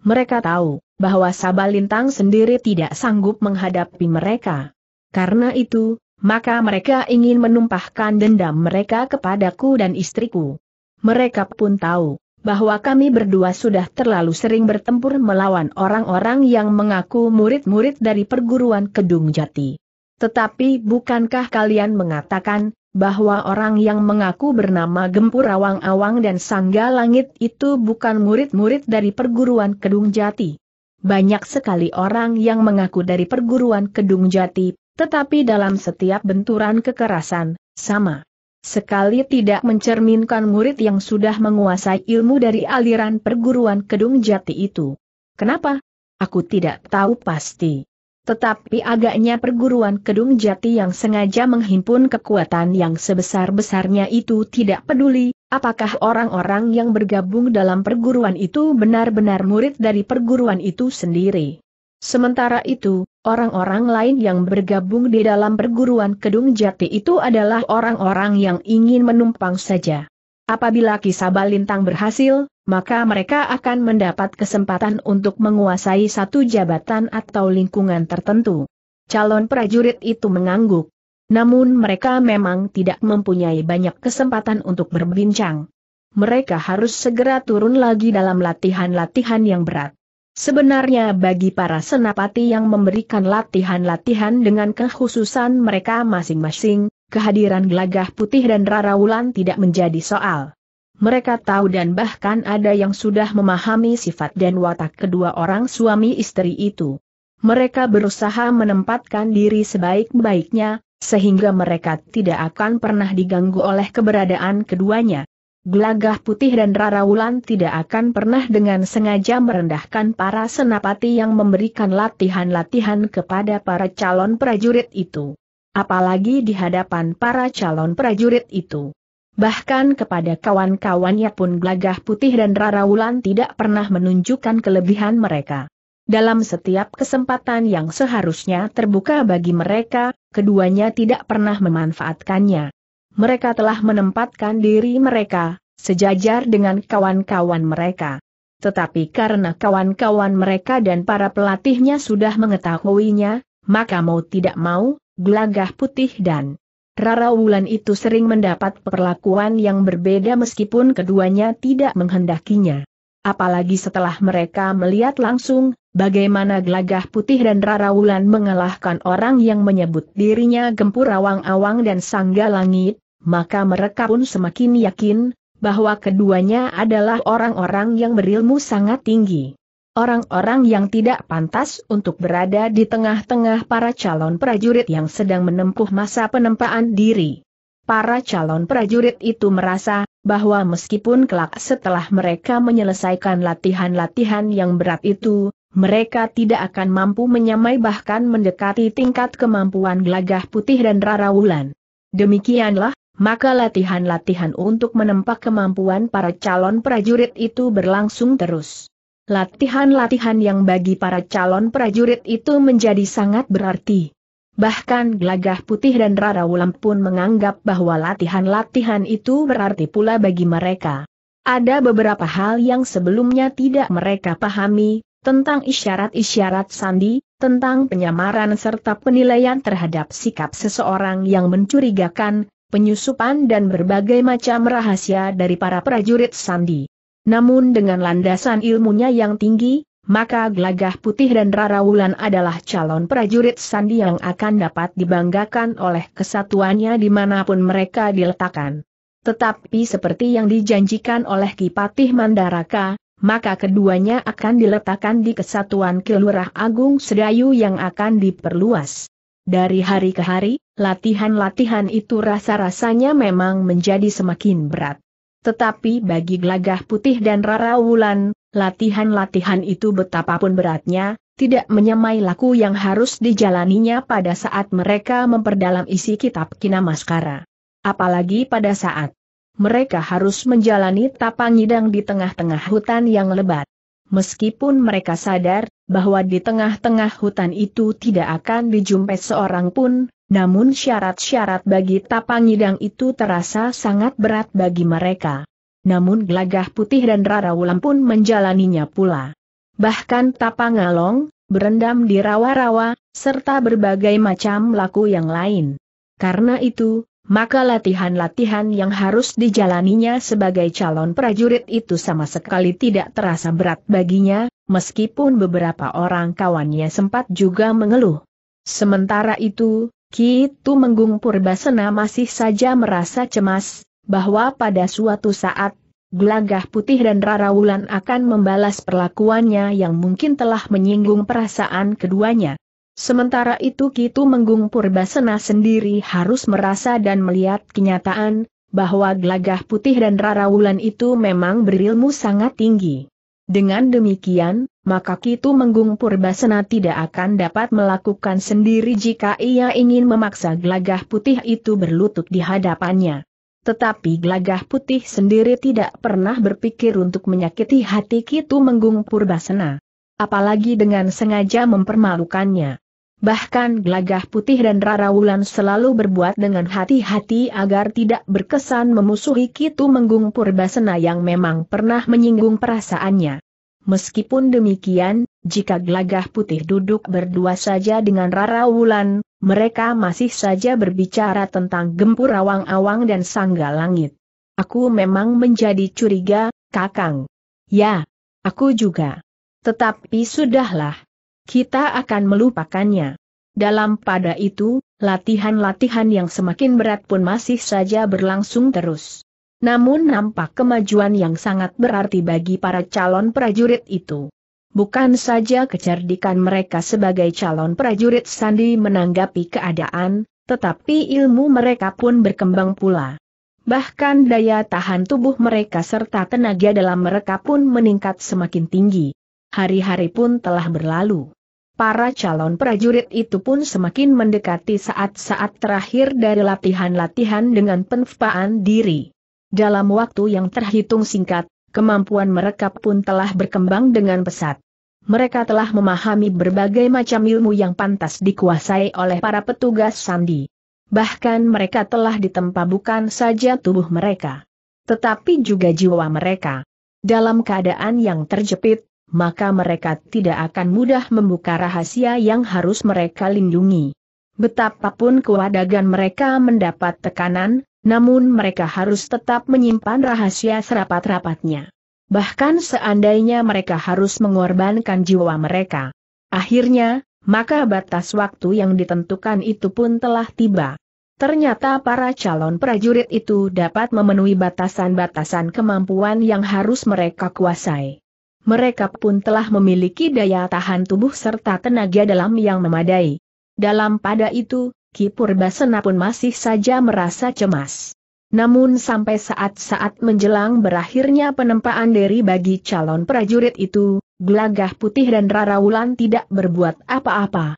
Mereka tahu bahwa Sabalintang sendiri tidak sanggup menghadapi mereka. Karena itu, maka mereka ingin menumpahkan dendam mereka kepadaku dan istriku. Mereka pun tahu bahwa kami berdua sudah terlalu sering bertempur melawan orang-orang yang mengaku murid-murid dari perguruan Kedung Jati. Tetapi bukankah kalian mengatakan, bahwa orang yang mengaku bernama Gempur Awang Awang dan Sangga Langit itu bukan murid-murid dari perguruan Kedung Jati. Banyak sekali orang yang mengaku dari perguruan Kedung Jati, tetapi dalam setiap benturan kekerasan, sama. Sekali tidak mencerminkan murid yang sudah menguasai ilmu dari aliran perguruan Kedung Jati itu. Kenapa? Aku tidak tahu pasti. Tetapi agaknya perguruan Kedung Jati yang sengaja menghimpun kekuatan yang sebesar-besarnya itu tidak peduli, apakah orang-orang yang bergabung dalam perguruan itu benar-benar murid dari perguruan itu sendiri. Sementara itu, orang-orang lain yang bergabung di dalam perguruan Kedung Jati itu adalah orang-orang yang ingin menumpang saja. Apabila kisah balintang berhasil, maka mereka akan mendapat kesempatan untuk menguasai satu jabatan atau lingkungan tertentu. Calon prajurit itu mengangguk. Namun mereka memang tidak mempunyai banyak kesempatan untuk berbincang. Mereka harus segera turun lagi dalam latihan-latihan yang berat. Sebenarnya bagi para senapati yang memberikan latihan-latihan dengan kekhususan mereka masing-masing, kehadiran gelagah putih dan raraulan tidak menjadi soal. Mereka tahu dan bahkan ada yang sudah memahami sifat dan watak kedua orang suami istri itu. Mereka berusaha menempatkan diri sebaik-baiknya, sehingga mereka tidak akan pernah diganggu oleh keberadaan keduanya. Gelagah putih dan Rara Wulan tidak akan pernah dengan sengaja merendahkan para senapati yang memberikan latihan-latihan kepada para calon prajurit itu. Apalagi di hadapan para calon prajurit itu. Bahkan kepada kawan-kawannya pun Gelagah putih dan Rara Wulan tidak pernah menunjukkan kelebihan mereka. Dalam setiap kesempatan yang seharusnya terbuka bagi mereka, keduanya tidak pernah memanfaatkannya mereka telah menempatkan diri mereka, sejajar dengan kawan-kawan mereka. Tetapi karena kawan-kawan mereka dan para pelatihnya sudah mengetahuinya, maka mau tidak mau, gelagah putih dan Rara Wulan itu sering mendapat perlakuan yang berbeda meskipun keduanya tidak menghendakinya. Apalagi setelah mereka melihat langsung, bagaimana Gelagah Putih dan Rara Wulan mengalahkan orang yang menyebut dirinya Gempur Awang-Awang dan Sangga Langit, maka mereka pun semakin yakin bahwa keduanya adalah orang-orang yang berilmu sangat tinggi. Orang-orang yang tidak pantas untuk berada di tengah-tengah para calon prajurit yang sedang menempuh masa penempaan diri. Para calon prajurit itu merasa bahwa meskipun kelak setelah mereka menyelesaikan latihan-latihan yang berat itu, mereka tidak akan mampu menyamai bahkan mendekati tingkat kemampuan gelagah putih dan rara wulan. Demikianlah, maka latihan-latihan untuk menempa kemampuan para calon prajurit itu berlangsung terus. Latihan-latihan yang bagi para calon prajurit itu menjadi sangat berarti. Bahkan Gelagah Putih dan Rara Wulam pun menganggap bahwa latihan-latihan itu berarti pula bagi mereka. Ada beberapa hal yang sebelumnya tidak mereka pahami, tentang isyarat-isyarat sandi, tentang penyamaran serta penilaian terhadap sikap seseorang yang mencurigakan, penyusupan dan berbagai macam rahasia dari para prajurit Sandi. Namun dengan landasan ilmunya yang tinggi, maka Gelagah Putih dan Rara Wulan adalah calon prajurit Sandi yang akan dapat dibanggakan oleh kesatuannya dimanapun mereka diletakkan. Tetapi seperti yang dijanjikan oleh Kipatih Mandaraka, maka keduanya akan diletakkan di kesatuan Kelurahan Agung Sedayu yang akan diperluas. Dari hari ke hari, Latihan-latihan itu rasa-rasanya memang menjadi semakin berat. Tetapi bagi Gelagah Putih dan Rara Wulan, latihan-latihan itu betapapun beratnya, tidak menyamai laku yang harus dijalaninya pada saat mereka memperdalam isi kitab Kinamaskara. Apalagi pada saat mereka harus menjalani tapangidang di tengah-tengah hutan yang lebat. Meskipun mereka sadar bahwa di tengah-tengah hutan itu tidak akan dijumpai seorang pun, namun syarat-syarat bagi tapangidang itu terasa sangat berat bagi mereka. Namun gelagah putih dan Rara Wulan pun menjalaninya pula. Bahkan tapangalong, berendam di rawa-rawa, serta berbagai macam laku yang lain. Karena itu, maka latihan-latihan yang harus dijalaninya sebagai calon prajurit itu sama sekali tidak terasa berat baginya, meskipun beberapa orang kawannya sempat juga mengeluh. Sementara itu, Ki Menggung Purbasena masih saja merasa cemas, bahwa pada suatu saat, Glagah Putih dan Rarawulan akan membalas perlakuannya yang mungkin telah menyinggung perasaan keduanya. Sementara itu Ki Menggung Purbasena sendiri harus merasa dan melihat kenyataan, bahwa Glagah Putih dan Rarawulan itu memang berilmu sangat tinggi. Dengan demikian, maka Kitu Menggung Purbasena tidak akan dapat melakukan sendiri jika ia ingin memaksa gelagah putih itu berlutut di hadapannya. Tetapi gelagah putih sendiri tidak pernah berpikir untuk menyakiti hati Kitu Menggung Purbasena. Apalagi dengan sengaja mempermalukannya. Bahkan Glagah Putih dan Rara Wulan selalu berbuat dengan hati-hati agar tidak berkesan memusuhi Kitu Menggung Purbasena yang memang pernah menyinggung perasaannya. Meskipun demikian, jika Glagah Putih duduk berdua saja dengan Rara Wulan, mereka masih saja berbicara tentang gempur awang-awang dan sangga langit. Aku memang menjadi curiga, Kakang. Ya, aku juga. Tetapi sudahlah, kita akan melupakannya. Dalam pada itu, latihan-latihan yang semakin berat pun masih saja berlangsung terus. Namun nampak kemajuan yang sangat berarti bagi para calon prajurit itu. Bukan saja kecerdikan mereka sebagai calon prajurit Sandi menanggapi keadaan, tetapi ilmu mereka pun berkembang pula. Bahkan daya tahan tubuh mereka serta tenaga dalam mereka pun meningkat semakin tinggi hari-hari pun telah berlalu. Para calon prajurit itu pun semakin mendekati saat-saat terakhir dari latihan-latihan dengan penfaan diri. Dalam waktu yang terhitung singkat, kemampuan mereka pun telah berkembang dengan pesat. Mereka telah memahami berbagai macam ilmu yang pantas dikuasai oleh para petugas sandi. Bahkan mereka telah ditempa bukan saja tubuh mereka, tetapi juga jiwa mereka. Dalam keadaan yang terjepit, maka mereka tidak akan mudah membuka rahasia yang harus mereka lindungi. Betapapun kewadagan mereka mendapat tekanan, namun mereka harus tetap menyimpan rahasia serapat-rapatnya. Bahkan seandainya mereka harus mengorbankan jiwa mereka. Akhirnya, maka batas waktu yang ditentukan itu pun telah tiba. Ternyata para calon prajurit itu dapat memenuhi batasan-batasan kemampuan yang harus mereka kuasai mereka pun telah memiliki daya tahan tubuh serta tenaga dalam yang memadai. Dalam pada itu, Ki Purbasena pun masih saja merasa cemas. Namun sampai saat-saat menjelang berakhirnya penempaan dari bagi calon prajurit itu, Gelagah Putih dan Rarawulan tidak berbuat apa-apa.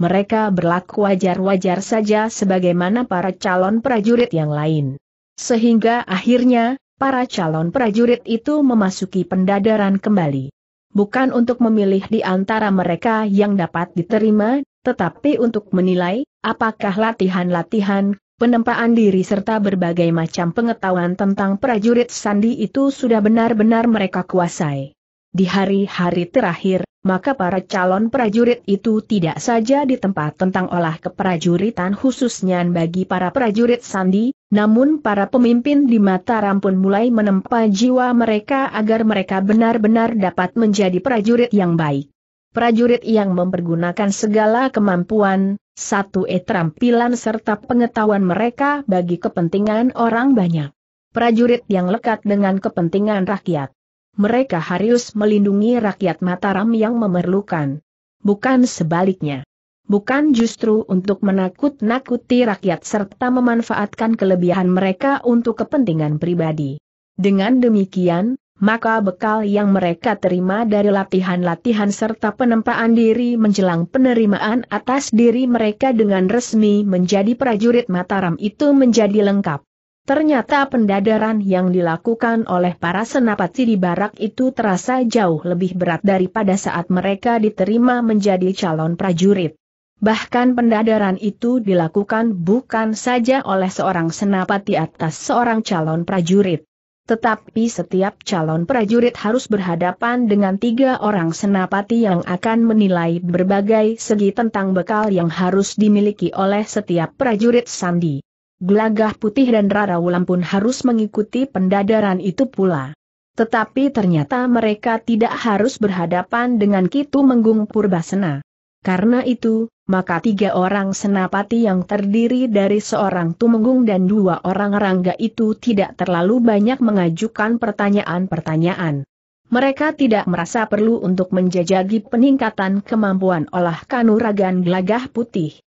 Mereka berlaku wajar-wajar saja sebagaimana para calon prajurit yang lain. Sehingga akhirnya, para calon prajurit itu memasuki pendadaran kembali. Bukan untuk memilih di antara mereka yang dapat diterima, tetapi untuk menilai, apakah latihan-latihan, penempaan diri serta berbagai macam pengetahuan tentang prajurit Sandi itu sudah benar-benar mereka kuasai. Di hari-hari terakhir, maka para calon prajurit itu tidak saja di tempat tentang olah keprajuritan khususnya bagi para prajurit Sandi, namun para pemimpin di Mataram pun mulai menempa jiwa mereka agar mereka benar-benar dapat menjadi prajurit yang baik. Prajurit yang mempergunakan segala kemampuan, satu keterampilan serta pengetahuan mereka bagi kepentingan orang banyak. Prajurit yang lekat dengan kepentingan rakyat. Mereka harus melindungi rakyat Mataram yang memerlukan. Bukan sebaliknya bukan justru untuk menakut-nakuti rakyat serta memanfaatkan kelebihan mereka untuk kepentingan pribadi. Dengan demikian, maka bekal yang mereka terima dari latihan-latihan serta penempaan diri menjelang penerimaan atas diri mereka dengan resmi menjadi prajurit Mataram itu menjadi lengkap. Ternyata pendadaran yang dilakukan oleh para senapati di barak itu terasa jauh lebih berat daripada saat mereka diterima menjadi calon prajurit. Bahkan pendadaran itu dilakukan bukan saja oleh seorang senapati atas seorang calon prajurit. Tetapi setiap calon prajurit harus berhadapan dengan tiga orang senapati yang akan menilai berbagai segi tentang bekal yang harus dimiliki oleh setiap prajurit sandi. Gelagah putih dan Rara Wulan pun harus mengikuti pendadaran itu pula. Tetapi ternyata mereka tidak harus berhadapan dengan Kitu Menggung Purbasena. Karena itu, maka tiga orang senapati yang terdiri dari seorang tumenggung dan dua orang rangga itu tidak terlalu banyak mengajukan pertanyaan-pertanyaan. Mereka tidak merasa perlu untuk menjajagi peningkatan kemampuan olah kanuragan gelagah putih.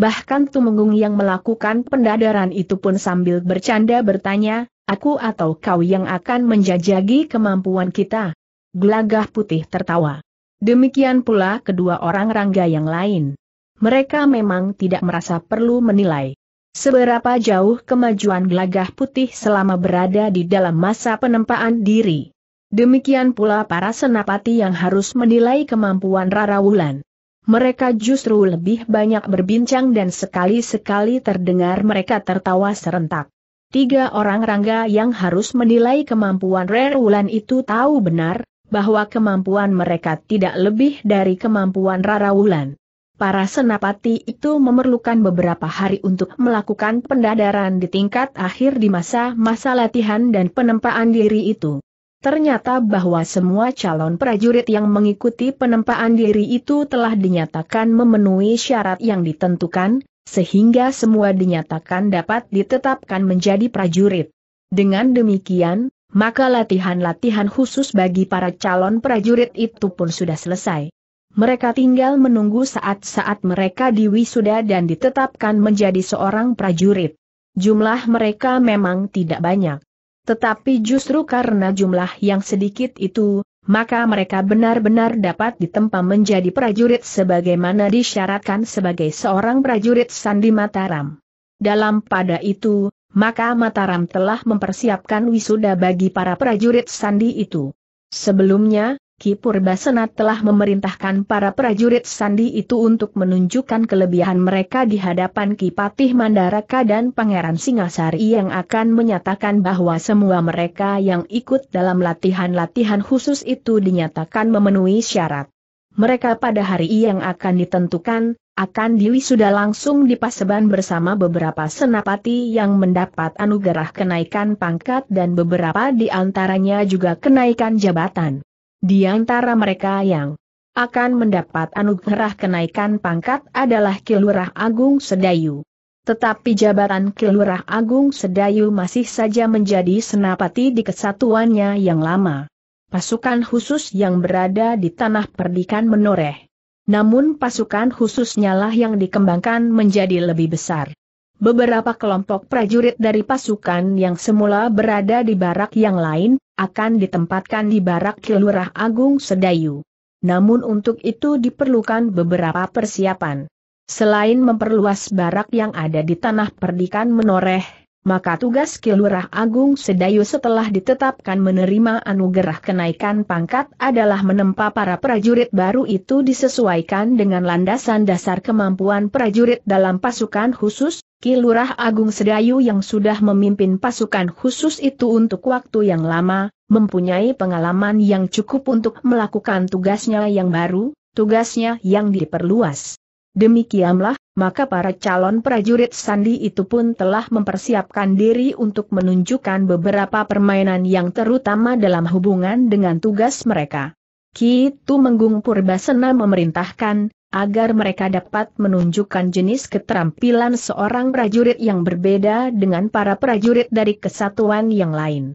Bahkan Tumenggung yang melakukan pendadaran itu pun sambil bercanda bertanya, aku atau kau yang akan menjajagi kemampuan kita? Gelagah putih tertawa. Demikian pula kedua orang Rangga yang lain. Mereka memang tidak merasa perlu menilai seberapa jauh kemajuan gelagah putih selama berada di dalam masa penempaan diri. Demikian pula para senapati yang harus menilai kemampuan Rara Wulan. Mereka justru lebih banyak berbincang dan sekali-sekali terdengar mereka tertawa serentak. Tiga orang Rangga yang harus menilai kemampuan Rara Wulan itu tahu benar bahwa kemampuan mereka tidak lebih dari kemampuan Rara Wulan. Para senapati itu memerlukan beberapa hari untuk melakukan pendadaran di tingkat akhir di masa-masa latihan dan penempaan diri itu. Ternyata bahwa semua calon prajurit yang mengikuti penempaan diri itu telah dinyatakan memenuhi syarat yang ditentukan, sehingga semua dinyatakan dapat ditetapkan menjadi prajurit. Dengan demikian, maka latihan-latihan khusus bagi para calon prajurit itu pun sudah selesai. Mereka tinggal menunggu saat-saat mereka diwisuda dan ditetapkan menjadi seorang prajurit. Jumlah mereka memang tidak banyak. Tetapi justru karena jumlah yang sedikit itu, maka mereka benar-benar dapat ditempa menjadi prajurit sebagaimana disyaratkan sebagai seorang prajurit Sandi Mataram. Dalam pada itu, maka Mataram telah mempersiapkan wisuda bagi para prajurit sandi itu. Sebelumnya, Ki Purbasena telah memerintahkan para prajurit sandi itu untuk menunjukkan kelebihan mereka di hadapan Ki Patih Mandaraka dan Pangeran Singasari yang akan menyatakan bahwa semua mereka yang ikut dalam latihan-latihan khusus itu dinyatakan memenuhi syarat. Mereka pada hari yang akan ditentukan, akan Dewi sudah langsung dipaseban bersama beberapa senapati yang mendapat anugerah kenaikan pangkat dan beberapa di antaranya juga kenaikan jabatan. Di antara mereka yang akan mendapat anugerah kenaikan pangkat adalah Kilurah Agung Sedayu. Tetapi jabatan Kilurah Agung Sedayu masih saja menjadi senapati di kesatuannya yang lama. Pasukan khusus yang berada di tanah perdikan menoreh namun pasukan khususnya lah yang dikembangkan menjadi lebih besar. Beberapa kelompok prajurit dari pasukan yang semula berada di barak yang lain, akan ditempatkan di barak Kilurah Agung Sedayu. Namun untuk itu diperlukan beberapa persiapan. Selain memperluas barak yang ada di tanah perdikan menoreh, maka tugas Kilurah Agung Sedayu setelah ditetapkan menerima anugerah kenaikan pangkat adalah menempa para prajurit baru itu disesuaikan dengan landasan dasar kemampuan prajurit dalam pasukan khusus, Kilurah Agung Sedayu yang sudah memimpin pasukan khusus itu untuk waktu yang lama, mempunyai pengalaman yang cukup untuk melakukan tugasnya yang baru, tugasnya yang diperluas. Demikianlah, maka para calon prajurit Sandi itu pun telah mempersiapkan diri untuk menunjukkan beberapa permainan yang terutama dalam hubungan dengan tugas mereka. Kitu Menggung Purbasena memerintahkan, agar mereka dapat menunjukkan jenis keterampilan seorang prajurit yang berbeda dengan para prajurit dari kesatuan yang lain.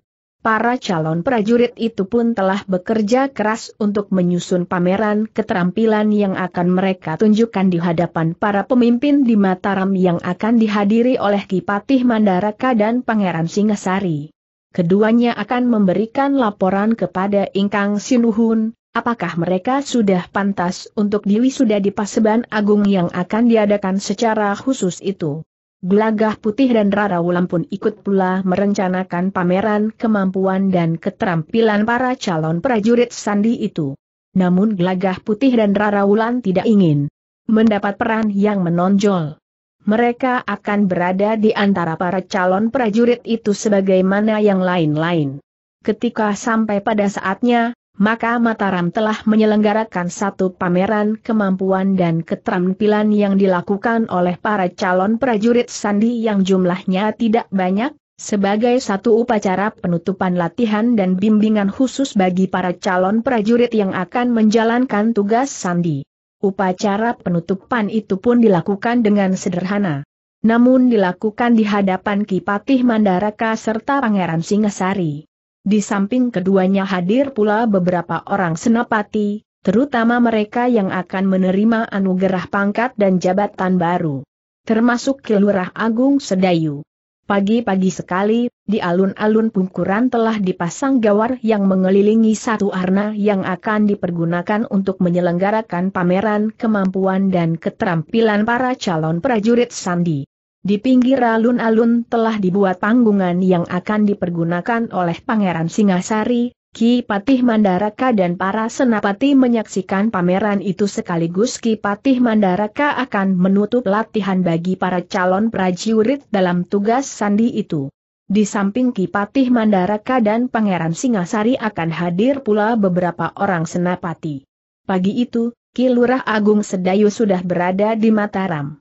Para calon prajurit itu pun telah bekerja keras untuk menyusun pameran keterampilan yang akan mereka tunjukkan di hadapan para pemimpin di Mataram yang akan dihadiri oleh Kipatih Mandaraka dan Pangeran Singasari. Keduanya akan memberikan laporan kepada Ingkang Sinuhun, apakah mereka sudah pantas untuk diwisuda di Paseban Agung yang akan diadakan secara khusus itu. Gelagah putih dan Rara Wulan pun ikut pula merencanakan pameran kemampuan dan keterampilan para calon prajurit sandi itu. Namun Gelagah putih dan Rara Wulan tidak ingin mendapat peran yang menonjol. Mereka akan berada di antara para calon prajurit itu sebagaimana yang lain-lain. Ketika sampai pada saatnya, maka Mataram telah menyelenggarakan satu pameran kemampuan dan keterampilan yang dilakukan oleh para calon prajurit sandi yang jumlahnya tidak banyak, sebagai satu upacara penutupan latihan dan bimbingan khusus bagi para calon prajurit yang akan menjalankan tugas sandi. Upacara penutupan itu pun dilakukan dengan sederhana. Namun dilakukan di hadapan Kipatih Mandaraka serta Pangeran Singasari. Di samping keduanya hadir pula beberapa orang senapati, terutama mereka yang akan menerima anugerah pangkat dan jabatan baru. Termasuk Kilurah Agung Sedayu. Pagi-pagi sekali, di alun-alun pungkuran telah dipasang gawar yang mengelilingi satu arna yang akan dipergunakan untuk menyelenggarakan pameran kemampuan dan keterampilan para calon prajurit Sandi. Di pinggir alun-alun telah dibuat panggungan yang akan dipergunakan oleh Pangeran Singasari, Ki Patih Mandaraka dan para senapati menyaksikan pameran itu sekaligus Ki Patih Mandaraka akan menutup latihan bagi para calon prajurit dalam tugas sandi itu. Di samping Ki Patih Mandaraka dan Pangeran Singasari akan hadir pula beberapa orang senapati. Pagi itu, Ki Lurah Agung Sedayu sudah berada di Mataram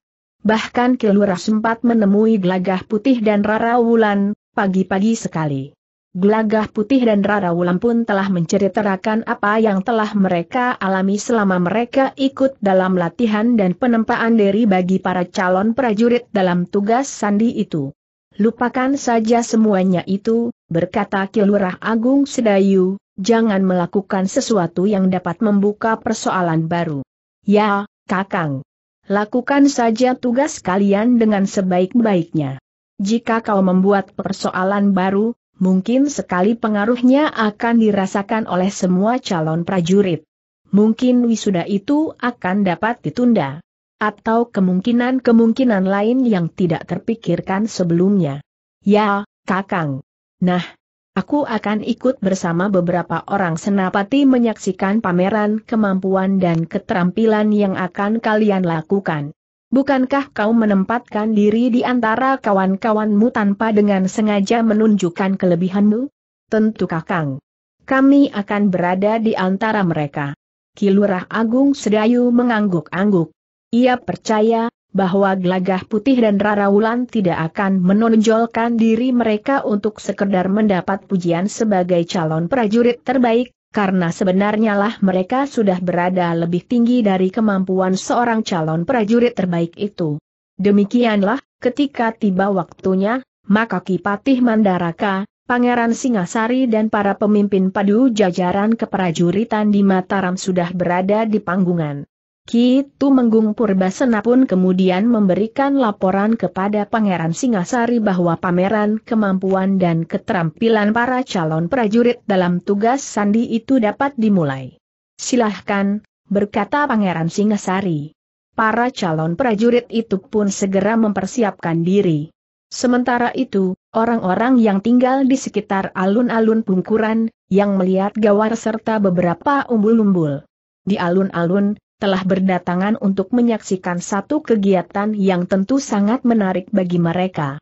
bahkan Kilura sempat menemui Glagah putih dan Rara Wulan, pagi-pagi sekali. Glagah putih dan Rara Wulan pun telah menceritakan apa yang telah mereka alami selama mereka ikut dalam latihan dan penempaan diri bagi para calon prajurit dalam tugas sandi itu. Lupakan saja semuanya itu, berkata Kilurah Agung Sedayu, jangan melakukan sesuatu yang dapat membuka persoalan baru. Ya, Kakang, Lakukan saja tugas kalian dengan sebaik-baiknya. Jika kau membuat persoalan baru, mungkin sekali pengaruhnya akan dirasakan oleh semua calon prajurit. Mungkin wisuda itu akan dapat ditunda. Atau kemungkinan-kemungkinan lain yang tidak terpikirkan sebelumnya. Ya, Kakang. Nah, Aku akan ikut bersama beberapa orang senapati menyaksikan pameran kemampuan dan keterampilan yang akan kalian lakukan. Bukankah kau menempatkan diri di antara kawan-kawanmu tanpa dengan sengaja menunjukkan kelebihanmu? Tentu kakang. Kami akan berada di antara mereka. Kilurah Agung Sedayu mengangguk-angguk. Ia percaya bahwa Gelagah Putih dan Rara Wulan tidak akan menonjolkan diri mereka untuk sekedar mendapat pujian sebagai calon prajurit terbaik, karena sebenarnya lah mereka sudah berada lebih tinggi dari kemampuan seorang calon prajurit terbaik itu. Demikianlah, ketika tiba waktunya, maka Kipatih Mandaraka, Pangeran Singasari dan para pemimpin padu jajaran keprajuritan di Mataram sudah berada di panggungan. Ki Tumenggung Purbasena pun kemudian memberikan laporan kepada Pangeran Singasari bahwa pameran kemampuan dan keterampilan para calon prajurit dalam tugas sandi itu dapat dimulai. Silahkan, berkata Pangeran Singasari. Para calon prajurit itu pun segera mempersiapkan diri. Sementara itu, orang-orang yang tinggal di sekitar alun-alun Pungkuran, yang melihat gawar serta beberapa umbul-umbul di alun-alun, telah berdatangan untuk menyaksikan satu kegiatan yang tentu sangat menarik bagi mereka.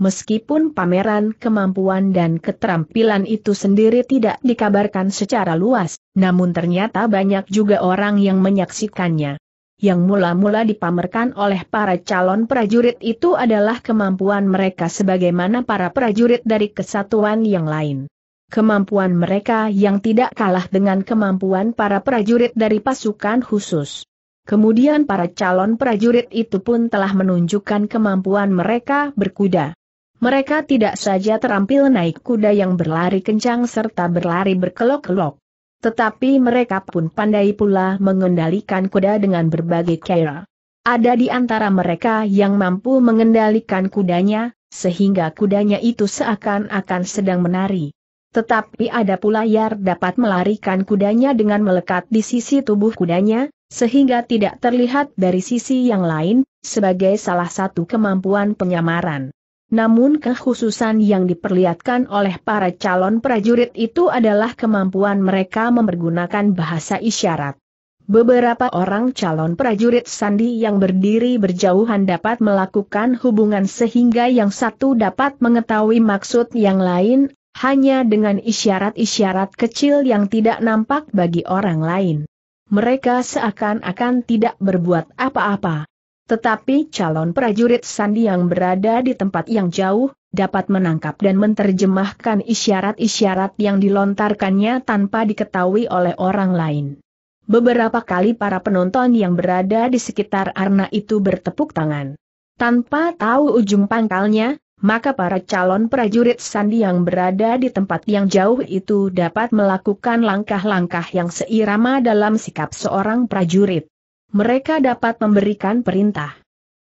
Meskipun pameran kemampuan dan keterampilan itu sendiri tidak dikabarkan secara luas, namun ternyata banyak juga orang yang menyaksikannya. Yang mula-mula dipamerkan oleh para calon prajurit itu adalah kemampuan mereka sebagaimana para prajurit dari kesatuan yang lain kemampuan mereka yang tidak kalah dengan kemampuan para prajurit dari pasukan khusus. Kemudian para calon prajurit itu pun telah menunjukkan kemampuan mereka berkuda. Mereka tidak saja terampil naik kuda yang berlari kencang serta berlari berkelok-kelok. Tetapi mereka pun pandai pula mengendalikan kuda dengan berbagai cara. Ada di antara mereka yang mampu mengendalikan kudanya, sehingga kudanya itu seakan-akan sedang menari. Tetapi ada pula yang dapat melarikan kudanya dengan melekat di sisi tubuh kudanya, sehingga tidak terlihat dari sisi yang lain, sebagai salah satu kemampuan penyamaran. Namun kekhususan yang diperlihatkan oleh para calon prajurit itu adalah kemampuan mereka mempergunakan bahasa isyarat. Beberapa orang calon prajurit sandi yang berdiri berjauhan dapat melakukan hubungan sehingga yang satu dapat mengetahui maksud yang lain hanya dengan isyarat-isyarat kecil yang tidak nampak bagi orang lain. Mereka seakan-akan tidak berbuat apa-apa. Tetapi calon prajurit Sandi yang berada di tempat yang jauh, dapat menangkap dan menerjemahkan isyarat-isyarat yang dilontarkannya tanpa diketahui oleh orang lain. Beberapa kali para penonton yang berada di sekitar Arna itu bertepuk tangan. Tanpa tahu ujung pangkalnya, maka para calon prajurit sandi yang berada di tempat yang jauh itu dapat melakukan langkah-langkah yang seirama dalam sikap seorang prajurit. Mereka dapat memberikan perintah,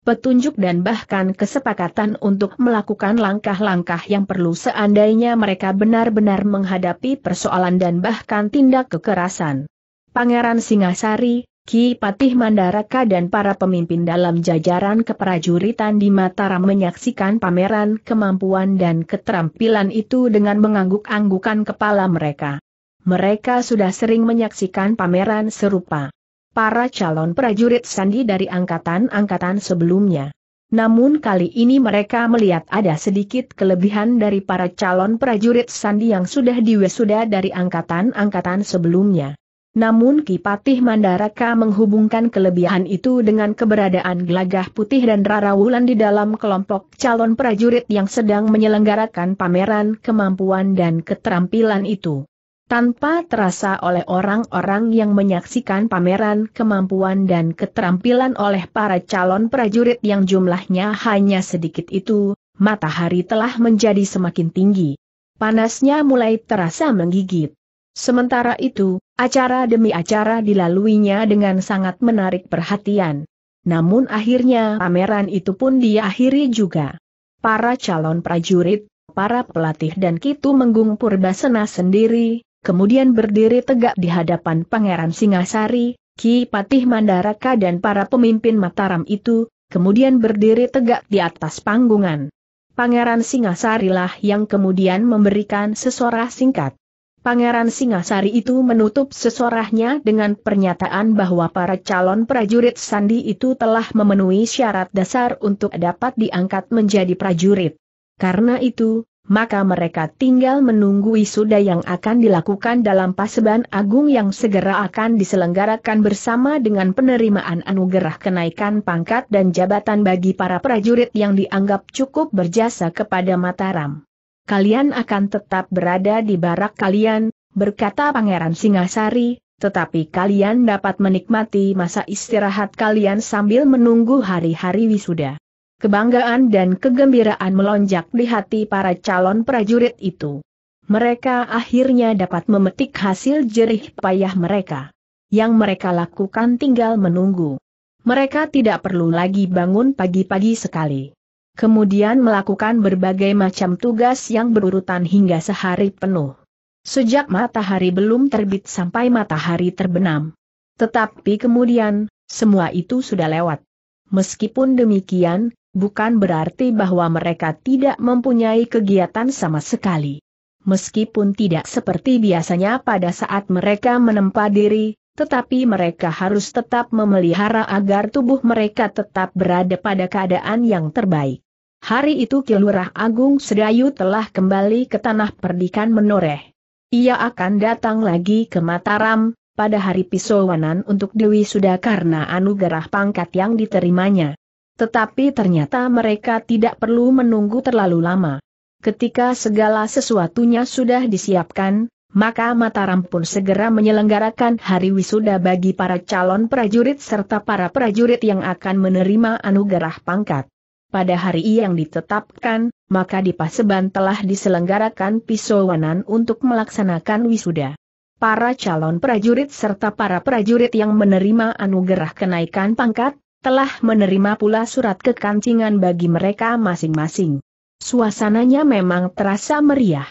petunjuk dan bahkan kesepakatan untuk melakukan langkah-langkah yang perlu seandainya mereka benar-benar menghadapi persoalan dan bahkan tindak kekerasan. Pangeran Singasari, Ki Patih Mandaraka dan para pemimpin dalam jajaran keprajuritan di Mataram menyaksikan pameran kemampuan dan keterampilan itu dengan mengangguk-anggukan kepala mereka. Mereka sudah sering menyaksikan pameran serupa. Para calon prajurit sandi dari angkatan-angkatan sebelumnya. Namun kali ini mereka melihat ada sedikit kelebihan dari para calon prajurit sandi yang sudah diwesuda dari angkatan-angkatan sebelumnya. Namun Kipatih Mandaraka menghubungkan kelebihan itu dengan keberadaan Gelagah Putih dan Rara Wulan di dalam kelompok calon prajurit yang sedang menyelenggarakan pameran kemampuan dan keterampilan itu. Tanpa terasa oleh orang-orang yang menyaksikan pameran kemampuan dan keterampilan oleh para calon prajurit yang jumlahnya hanya sedikit itu, matahari telah menjadi semakin tinggi. Panasnya mulai terasa menggigit. Sementara itu, acara demi acara dilaluinya dengan sangat menarik perhatian. Namun akhirnya pameran itu pun diakhiri juga. Para calon prajurit, para pelatih dan Kitu Menggung Purbasena sendiri, kemudian berdiri tegak di hadapan Pangeran Singasari, Ki Patih Mandaraka dan para pemimpin Mataram itu, kemudian berdiri tegak di atas panggungan. Pangeran Singasari lah yang kemudian memberikan sesorah singkat. Pangeran Singasari itu menutup sesorahnya dengan pernyataan bahwa para calon prajurit Sandi itu telah memenuhi syarat dasar untuk dapat diangkat menjadi prajurit. Karena itu, maka mereka tinggal menunggu wisuda yang akan dilakukan dalam Paseban Agung yang segera akan diselenggarakan bersama dengan penerimaan anugerah kenaikan pangkat dan jabatan bagi para prajurit yang dianggap cukup berjasa kepada Mataram kalian akan tetap berada di barak kalian, berkata Pangeran Singasari, tetapi kalian dapat menikmati masa istirahat kalian sambil menunggu hari-hari wisuda. Kebanggaan dan kegembiraan melonjak di hati para calon prajurit itu. Mereka akhirnya dapat memetik hasil jerih payah mereka. Yang mereka lakukan tinggal menunggu. Mereka tidak perlu lagi bangun pagi-pagi sekali kemudian melakukan berbagai macam tugas yang berurutan hingga sehari penuh. Sejak matahari belum terbit sampai matahari terbenam. Tetapi kemudian, semua itu sudah lewat. Meskipun demikian, bukan berarti bahwa mereka tidak mempunyai kegiatan sama sekali. Meskipun tidak seperti biasanya pada saat mereka menempa diri, tetapi mereka harus tetap memelihara agar tubuh mereka tetap berada pada keadaan yang terbaik. Hari itu Kilurah Agung Sedayu telah kembali ke tanah perdikan menoreh. Ia akan datang lagi ke Mataram, pada hari pisauanan untuk Dewi Suda karena anugerah pangkat yang diterimanya. Tetapi ternyata mereka tidak perlu menunggu terlalu lama. Ketika segala sesuatunya sudah disiapkan, maka Mataram pun segera menyelenggarakan hari wisuda bagi para calon prajurit serta para prajurit yang akan menerima anugerah pangkat pada hari yang ditetapkan, maka di Paseban telah diselenggarakan pisauanan untuk melaksanakan wisuda. Para calon prajurit serta para prajurit yang menerima anugerah kenaikan pangkat, telah menerima pula surat kekancingan bagi mereka masing-masing. Suasananya memang terasa meriah.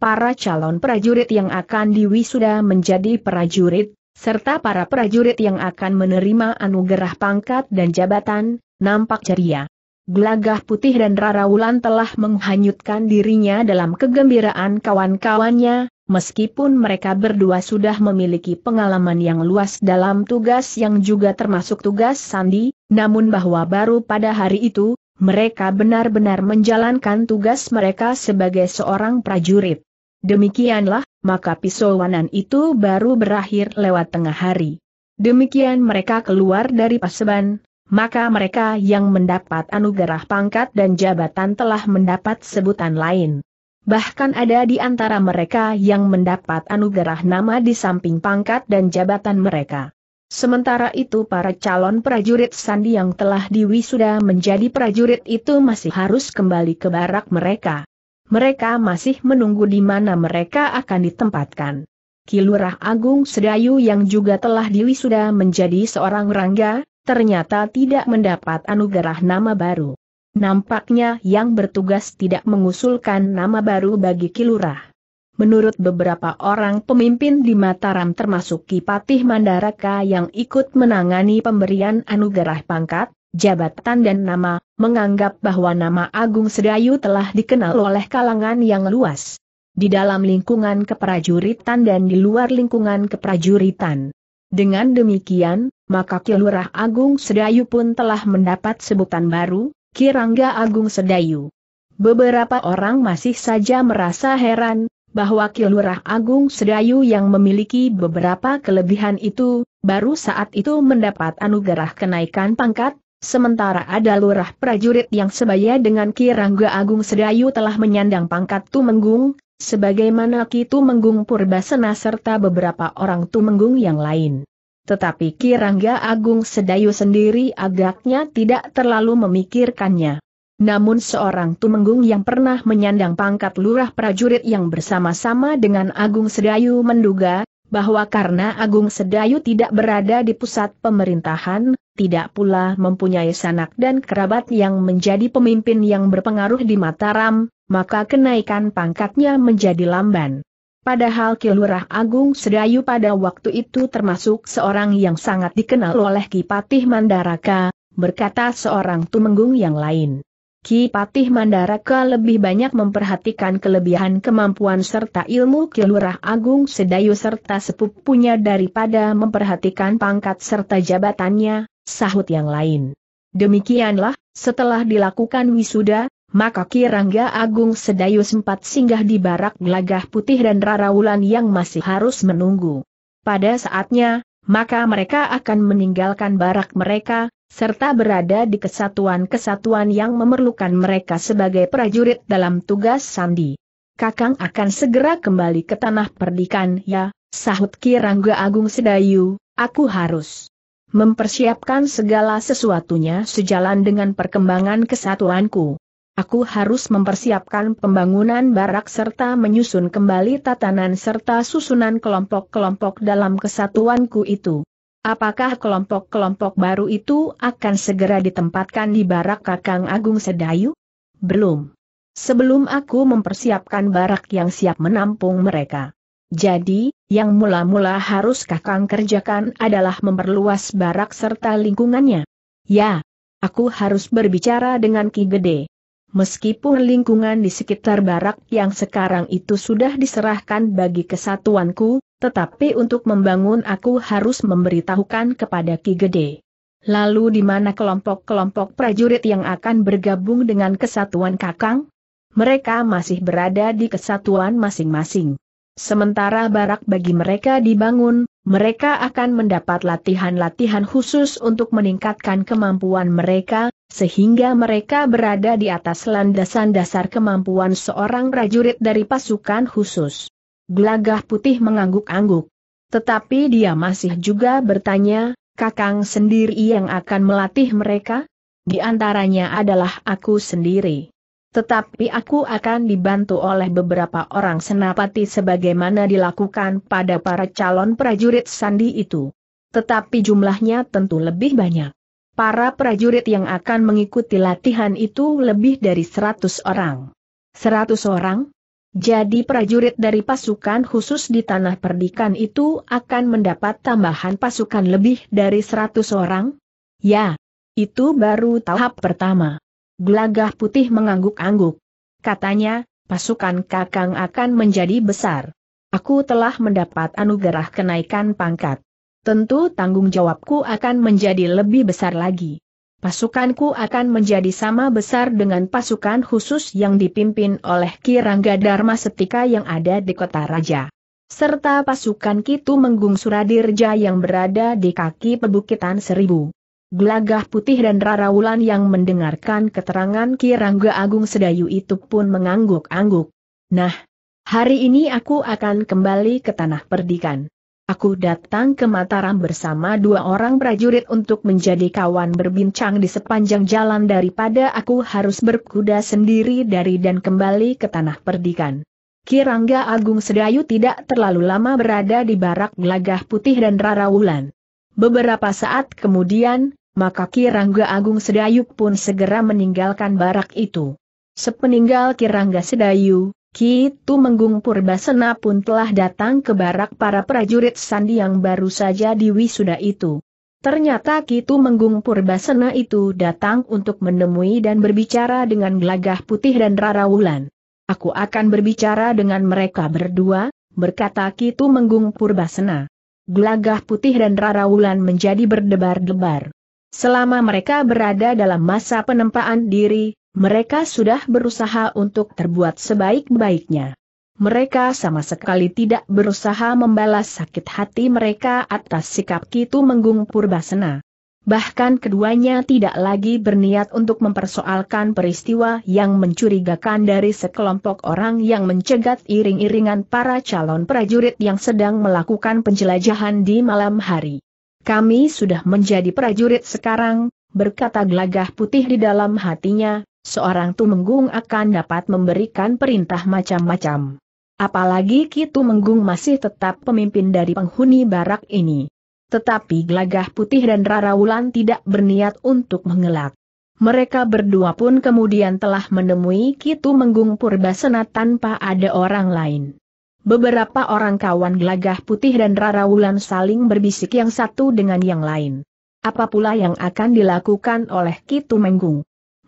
Para calon prajurit yang akan diwisuda menjadi prajurit, serta para prajurit yang akan menerima anugerah pangkat dan jabatan, nampak ceria. Gelagah putih dan Rara Wulan telah menghanyutkan dirinya dalam kegembiraan kawan-kawannya, meskipun mereka berdua sudah memiliki pengalaman yang luas dalam tugas yang juga termasuk tugas Sandi, namun bahwa baru pada hari itu, mereka benar-benar menjalankan tugas mereka sebagai seorang prajurit. Demikianlah, maka pisauanan itu baru berakhir lewat tengah hari. Demikian mereka keluar dari paseban, maka mereka yang mendapat anugerah pangkat dan jabatan telah mendapat sebutan lain. Bahkan ada di antara mereka yang mendapat anugerah nama di samping pangkat dan jabatan mereka. Sementara itu para calon prajurit sandi yang telah diwisuda menjadi prajurit itu masih harus kembali ke barak mereka. Mereka masih menunggu di mana mereka akan ditempatkan. Kilurah Agung Sedayu yang juga telah diwisuda menjadi seorang rangga, ternyata tidak mendapat anugerah nama baru. Nampaknya yang bertugas tidak mengusulkan nama baru bagi Kilurah. Menurut beberapa orang pemimpin di Mataram termasuk Kipatih Mandaraka yang ikut menangani pemberian anugerah pangkat, jabatan dan nama, menganggap bahwa nama Agung Sedayu telah dikenal oleh kalangan yang luas. Di dalam lingkungan keprajuritan dan di luar lingkungan keprajuritan. Dengan demikian, maka Kilurah Agung Sedayu pun telah mendapat sebutan baru, Kirangga Agung Sedayu. Beberapa orang masih saja merasa heran, bahwa Kilurah Agung Sedayu yang memiliki beberapa kelebihan itu, baru saat itu mendapat anugerah kenaikan pangkat, sementara ada lurah prajurit yang sebaya dengan Kirangga Agung Sedayu telah menyandang pangkat Tumenggung, Sebagaimana Ki Tumenggung Purbasena serta beberapa orang Tumenggung yang lain. Tetapi Kirangga Agung Sedayu sendiri agaknya tidak terlalu memikirkannya. Namun seorang Tumenggung yang pernah menyandang pangkat lurah prajurit yang bersama-sama dengan Agung Sedayu menduga, bahwa karena Agung Sedayu tidak berada di pusat pemerintahan, tidak pula mempunyai sanak dan kerabat yang menjadi pemimpin yang berpengaruh di Mataram, maka kenaikan pangkatnya menjadi lamban. Padahal Kilurah Agung Sedayu pada waktu itu termasuk seorang yang sangat dikenal oleh Kipatih Mandaraka, berkata seorang tumenggung yang lain. Ki Patih Mandaraka lebih banyak memperhatikan kelebihan kemampuan serta ilmu kelurah agung sedayu serta sepupunya daripada memperhatikan pangkat serta jabatannya, sahut yang lain. Demikianlah, setelah dilakukan wisuda, maka Kirangga Agung Sedayu sempat singgah di barak gelagah putih dan Raraulan yang masih harus menunggu. Pada saatnya, maka mereka akan meninggalkan barak mereka, serta berada di kesatuan-kesatuan yang memerlukan mereka sebagai prajurit dalam tugas sandi. Kakang akan segera kembali ke tanah perdikan ya, sahut Kirangga Agung Sedayu, aku harus mempersiapkan segala sesuatunya sejalan dengan perkembangan kesatuanku. Aku harus mempersiapkan pembangunan barak serta menyusun kembali tatanan serta susunan kelompok-kelompok dalam kesatuanku itu. Apakah kelompok-kelompok baru itu akan segera ditempatkan di barak Kakang Agung Sedayu? Belum. Sebelum aku mempersiapkan barak yang siap menampung mereka. Jadi, yang mula-mula harus Kakang kerjakan adalah memperluas barak serta lingkungannya. Ya, aku harus berbicara dengan Ki Gede. Meskipun lingkungan di sekitar barak yang sekarang itu sudah diserahkan bagi kesatuanku, tetapi untuk membangun aku harus memberitahukan kepada Ki Gede. Lalu di mana kelompok-kelompok prajurit yang akan bergabung dengan kesatuan Kakang? Mereka masih berada di kesatuan masing-masing. Sementara barak bagi mereka dibangun, mereka akan mendapat latihan-latihan khusus untuk meningkatkan kemampuan mereka, sehingga mereka berada di atas landasan dasar kemampuan seorang prajurit dari pasukan khusus. Gelagah putih mengangguk-angguk. Tetapi dia masih juga bertanya, Kakang sendiri yang akan melatih mereka? Di antaranya adalah aku sendiri. Tetapi aku akan dibantu oleh beberapa orang senapati sebagaimana dilakukan pada para calon prajurit sandi itu. Tetapi jumlahnya tentu lebih banyak. Para prajurit yang akan mengikuti latihan itu lebih dari 100 orang. 100 orang? Jadi prajurit dari pasukan khusus di tanah perdikan itu akan mendapat tambahan pasukan lebih dari 100 orang? Ya, itu baru tahap pertama. Gelagah putih mengangguk-angguk. Katanya, pasukan kakang akan menjadi besar. Aku telah mendapat anugerah kenaikan pangkat. Tentu tanggung jawabku akan menjadi lebih besar lagi pasukanku akan menjadi sama besar dengan pasukan khusus yang dipimpin oleh Kirangga Dharma Setika yang ada di kota raja. Serta pasukan Kitu Menggung Suradirja yang berada di kaki pebukitan seribu. Gelagah putih dan Rarawulan yang mendengarkan keterangan Kirangga Agung Sedayu itu pun mengangguk-angguk. Nah, hari ini aku akan kembali ke tanah perdikan. Aku datang ke Mataram bersama dua orang prajurit untuk menjadi kawan berbincang di sepanjang jalan daripada aku harus berkuda sendiri dari dan kembali ke tanah perdikan. Kirangga Agung Sedayu tidak terlalu lama berada di barak Gelagah Putih dan Rara Wulan. Beberapa saat kemudian, maka Kirangga Agung Sedayu pun segera meninggalkan barak itu. Sepeninggal Kirangga Sedayu, Ki Tumenggung Purbasena pun telah datang ke barak para prajurit sandi yang baru saja diwisuda itu. Ternyata Ki Tumenggung Purbasena itu datang untuk menemui dan berbicara dengan Glagah Putih dan Rara Wulan. Aku akan berbicara dengan mereka berdua, berkata Ki Tumenggung Purbasena. Glagah Putih dan Rara Wulan menjadi berdebar-debar. Selama mereka berada dalam masa penempaan diri, mereka sudah berusaha untuk terbuat sebaik-baiknya. Mereka sama sekali tidak berusaha membalas sakit hati mereka atas sikap Kitu Menggung Purbasena. Bahkan keduanya tidak lagi berniat untuk mempersoalkan peristiwa yang mencurigakan dari sekelompok orang yang mencegat iring-iringan para calon prajurit yang sedang melakukan penjelajahan di malam hari. Kami sudah menjadi prajurit sekarang, berkata gelagah putih di dalam hatinya, seorang Tumenggung akan dapat memberikan perintah macam-macam. Apalagi Ki Tumenggung masih tetap pemimpin dari penghuni barak ini. Tetapi Gelagah Putih dan Rara Wulan tidak berniat untuk mengelak. Mereka berdua pun kemudian telah menemui Ki Tumenggung Purbasena tanpa ada orang lain. Beberapa orang kawan Gelagah Putih dan Rara Wulan saling berbisik yang satu dengan yang lain. Apa pula yang akan dilakukan oleh Ki Tumenggung?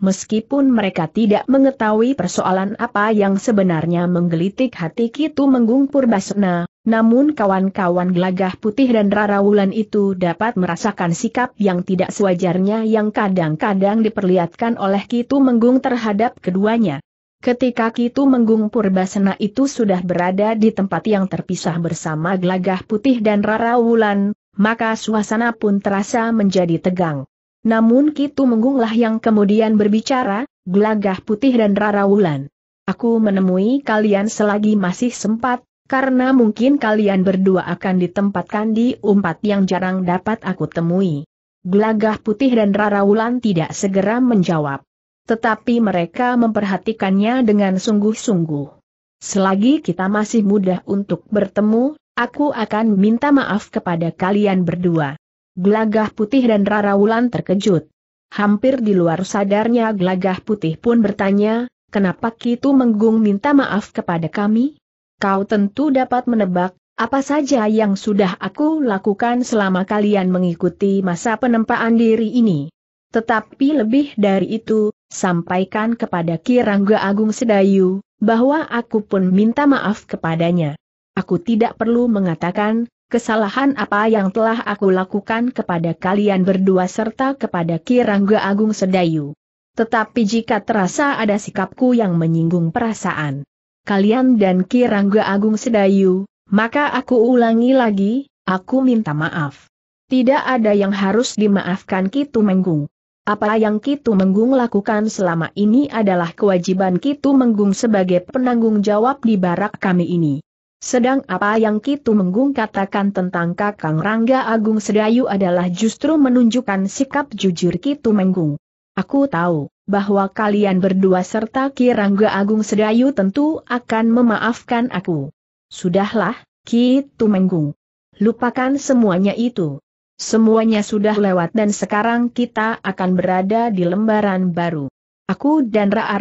meskipun mereka tidak mengetahui persoalan apa yang sebenarnya menggelitik hati Kitu Menggung Purbasena, namun kawan-kawan gelagah putih dan rarawulan itu dapat merasakan sikap yang tidak sewajarnya yang kadang-kadang diperlihatkan oleh Kitu Menggung terhadap keduanya. Ketika Kitu Menggung Purbasena itu sudah berada di tempat yang terpisah bersama gelagah putih dan Rara Wulan, maka suasana pun terasa menjadi tegang. Namun Kitu Menggunglah yang kemudian berbicara, Gelagah Putih dan Rara Wulan. Aku menemui kalian selagi masih sempat, karena mungkin kalian berdua akan ditempatkan di umpat yang jarang dapat aku temui. Gelagah Putih dan Rara Wulan tidak segera menjawab. Tetapi mereka memperhatikannya dengan sungguh-sungguh. Selagi kita masih mudah untuk bertemu, aku akan minta maaf kepada kalian berdua. Gelagah putih dan Rara Wulan terkejut. Hampir di luar sadarnya gelagah putih pun bertanya, kenapa Kitu Menggung minta maaf kepada kami? Kau tentu dapat menebak, apa saja yang sudah aku lakukan selama kalian mengikuti masa penempaan diri ini. Tetapi lebih dari itu, sampaikan kepada Kirangga Agung Sedayu, bahwa aku pun minta maaf kepadanya. Aku tidak perlu mengatakan, kesalahan apa yang telah aku lakukan kepada kalian berdua serta kepada Kirangga Agung Sedayu. Tetapi jika terasa ada sikapku yang menyinggung perasaan kalian dan Kirangga Agung Sedayu, maka aku ulangi lagi, aku minta maaf. Tidak ada yang harus dimaafkan Kitu Menggung. Apa yang Kitu Menggung lakukan selama ini adalah kewajiban Kitu Menggung sebagai penanggung jawab di barak kami ini. Sedang apa yang Kitu Menggung katakan tentang Kakang Rangga Agung Sedayu adalah justru menunjukkan sikap jujur Kitu Menggung. Aku tahu bahwa kalian berdua serta Ki Rangga Agung Sedayu tentu akan memaafkan aku. Sudahlah, Kitu Menggung. Lupakan semuanya itu. Semuanya sudah lewat dan sekarang kita akan berada di lembaran baru. Aku dan Ra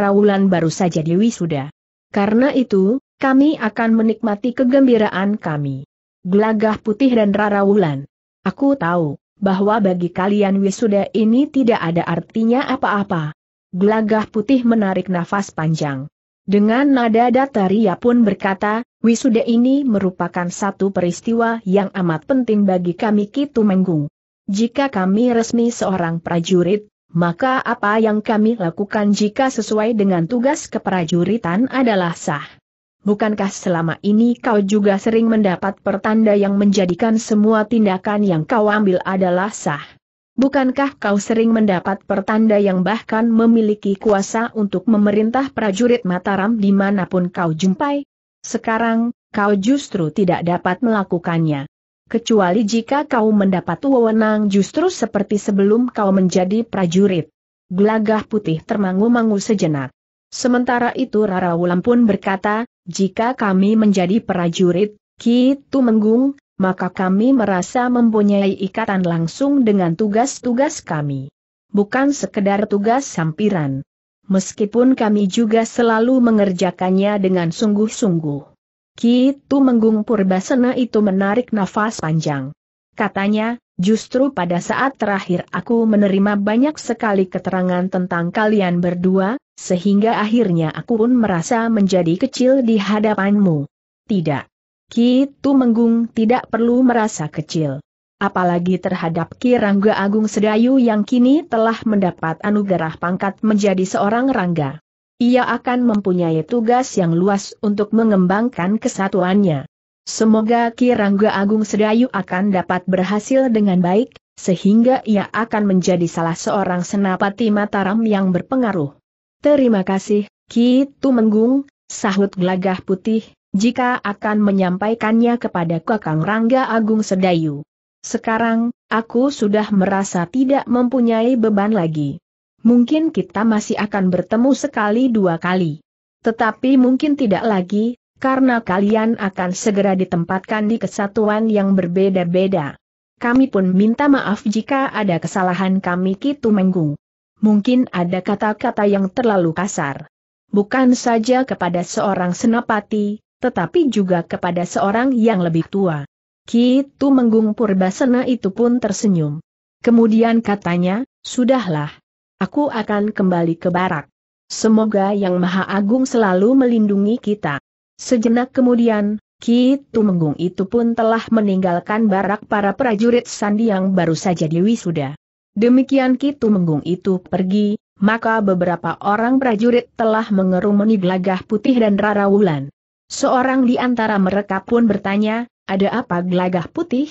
baru saja diwisuda. Karena itu, kami akan menikmati kegembiraan kami. Gelagah putih dan Rara Wulan. Aku tahu, bahwa bagi kalian wisuda ini tidak ada artinya apa-apa. Gelagah putih menarik nafas panjang. Dengan nada datar ia pun berkata, wisuda ini merupakan satu peristiwa yang amat penting bagi kami Kitu Menggung. Jika kami resmi seorang prajurit, maka apa yang kami lakukan jika sesuai dengan tugas keprajuritan adalah sah bukankah selama ini kau juga sering mendapat pertanda yang menjadikan semua tindakan yang kau ambil adalah sah? Bukankah kau sering mendapat pertanda yang bahkan memiliki kuasa untuk memerintah prajurit Mataram dimanapun kau jumpai? Sekarang, kau justru tidak dapat melakukannya. Kecuali jika kau mendapat wewenang justru seperti sebelum kau menjadi prajurit. Glagah putih termangu-mangu sejenak. Sementara itu Rara Wulan pun berkata, jika kami menjadi prajurit, Ki Menggung, maka kami merasa mempunyai ikatan langsung dengan tugas-tugas kami. Bukan sekedar tugas sampiran. Meskipun kami juga selalu mengerjakannya dengan sungguh-sungguh. Ki Tumenggung Purbasena itu menarik nafas panjang. Katanya, Justru pada saat terakhir aku menerima banyak sekali keterangan tentang kalian berdua, sehingga akhirnya aku pun merasa menjadi kecil di hadapanmu. Tidak. Kitu Menggung tidak perlu merasa kecil. Apalagi terhadap Kirangga Agung Sedayu yang kini telah mendapat anugerah pangkat menjadi seorang Rangga. Ia akan mempunyai tugas yang luas untuk mengembangkan kesatuannya. Semoga Ki Rangga Agung Sedayu akan dapat berhasil dengan baik, sehingga ia akan menjadi salah seorang senapati Mataram yang berpengaruh. Terima kasih, Ki Tumenggung, sahut gelagah putih, jika akan menyampaikannya kepada Kakang Rangga Agung Sedayu. Sekarang, aku sudah merasa tidak mempunyai beban lagi. Mungkin kita masih akan bertemu sekali dua kali. Tetapi mungkin tidak lagi, karena kalian akan segera ditempatkan di kesatuan yang berbeda-beda. Kami pun minta maaf jika ada kesalahan kami Kitu Menggung. Mungkin ada kata-kata yang terlalu kasar. Bukan saja kepada seorang senapati, tetapi juga kepada seorang yang lebih tua. Kitu Menggung Purbasena itu pun tersenyum. Kemudian katanya, sudahlah. Aku akan kembali ke barak. Semoga Yang Maha Agung selalu melindungi kita. Sejenak kemudian, Ki Tumenggung itu pun telah meninggalkan barak para prajurit sandi yang baru saja diwisuda. Demikian Ki Tumenggung itu pergi, maka beberapa orang prajurit telah mengerumuni gelagah putih dan rara wulan. Seorang di antara mereka pun bertanya, ada apa gelagah putih?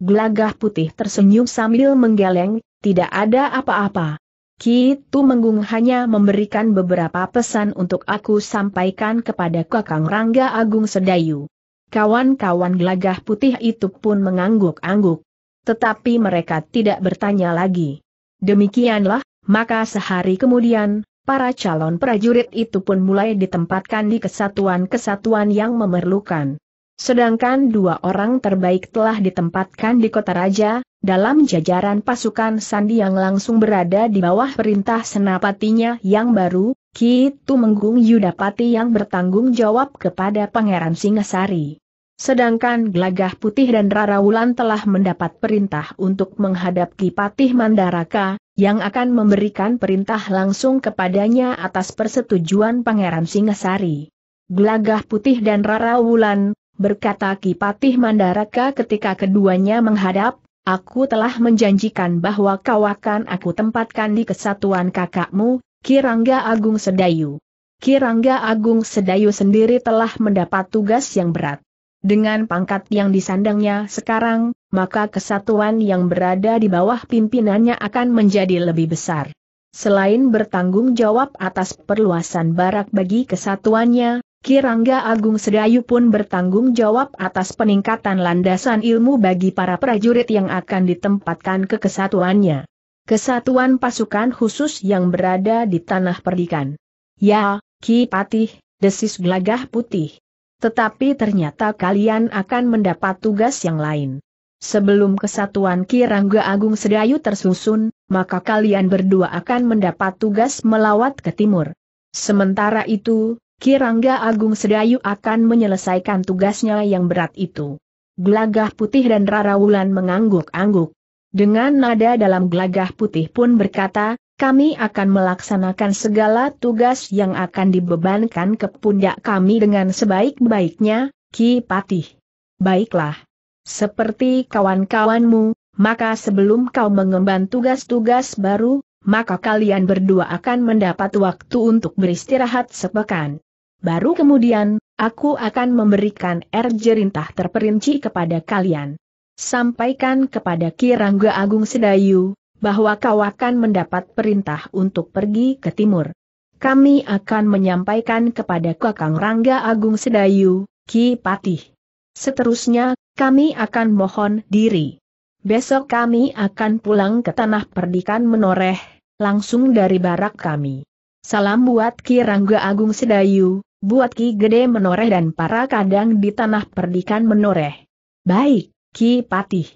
Gelagah putih tersenyum sambil menggeleng, tidak ada apa-apa. Ki Menggung hanya memberikan beberapa pesan untuk aku sampaikan kepada Kakang Rangga Agung Sedayu. Kawan-kawan gelagah putih itu pun mengangguk-angguk. Tetapi mereka tidak bertanya lagi. Demikianlah, maka sehari kemudian, para calon prajurit itu pun mulai ditempatkan di kesatuan-kesatuan yang memerlukan. Sedangkan dua orang terbaik telah ditempatkan di kota raja, dalam jajaran pasukan Sandi yang langsung berada di bawah perintah senapatinya yang baru, Kitu Menggung Yudapati yang bertanggung jawab kepada Pangeran Singasari. Sedangkan Glagah Putih dan Rara Wulan telah mendapat perintah untuk menghadap Patih Mandaraka, yang akan memberikan perintah langsung kepadanya atas persetujuan Pangeran Singasari. Glagah Putih dan Rara Wulan, berkata Kipatih Mandaraka ketika keduanya menghadap, aku telah menjanjikan bahwa kau akan aku tempatkan di kesatuan kakakmu, Kirangga Agung Sedayu. Kirangga Agung Sedayu sendiri telah mendapat tugas yang berat. Dengan pangkat yang disandangnya sekarang, maka kesatuan yang berada di bawah pimpinannya akan menjadi lebih besar. Selain bertanggung jawab atas perluasan barak bagi kesatuannya, Kirangga Agung Sedayu pun bertanggung jawab atas peningkatan landasan ilmu bagi para prajurit yang akan ditempatkan ke kesatuannya. Kesatuan pasukan khusus yang berada di tanah perdikan. Ya, Ki Patih, desis gelagah putih. Tetapi ternyata kalian akan mendapat tugas yang lain. Sebelum kesatuan Kirangga Agung Sedayu tersusun, maka kalian berdua akan mendapat tugas melawat ke timur. Sementara itu, Kirangga Agung Sedayu akan menyelesaikan tugasnya yang berat itu. Gelagah putih dan Rara Wulan mengangguk-angguk. Dengan nada dalam gelagah putih pun berkata, kami akan melaksanakan segala tugas yang akan dibebankan ke pundak kami dengan sebaik-baiknya, Ki Patih. Baiklah. Seperti kawan-kawanmu, maka sebelum kau mengemban tugas-tugas baru, maka kalian berdua akan mendapat waktu untuk beristirahat sepekan. Baru kemudian, aku akan memberikan er jerintah terperinci kepada kalian. Sampaikan kepada Kirangga Agung Sedayu, bahwa kau akan mendapat perintah untuk pergi ke timur. Kami akan menyampaikan kepada Kakang Rangga Agung Sedayu, Ki Patih. Seterusnya, kami akan mohon diri. Besok kami akan pulang ke tanah perdikan menoreh, langsung dari barak kami. Salam buat Ki Rangga Agung Sedayu, Buat Ki Gede menoreh dan para kadang di tanah perdikan menoreh. Baik, Ki Patih.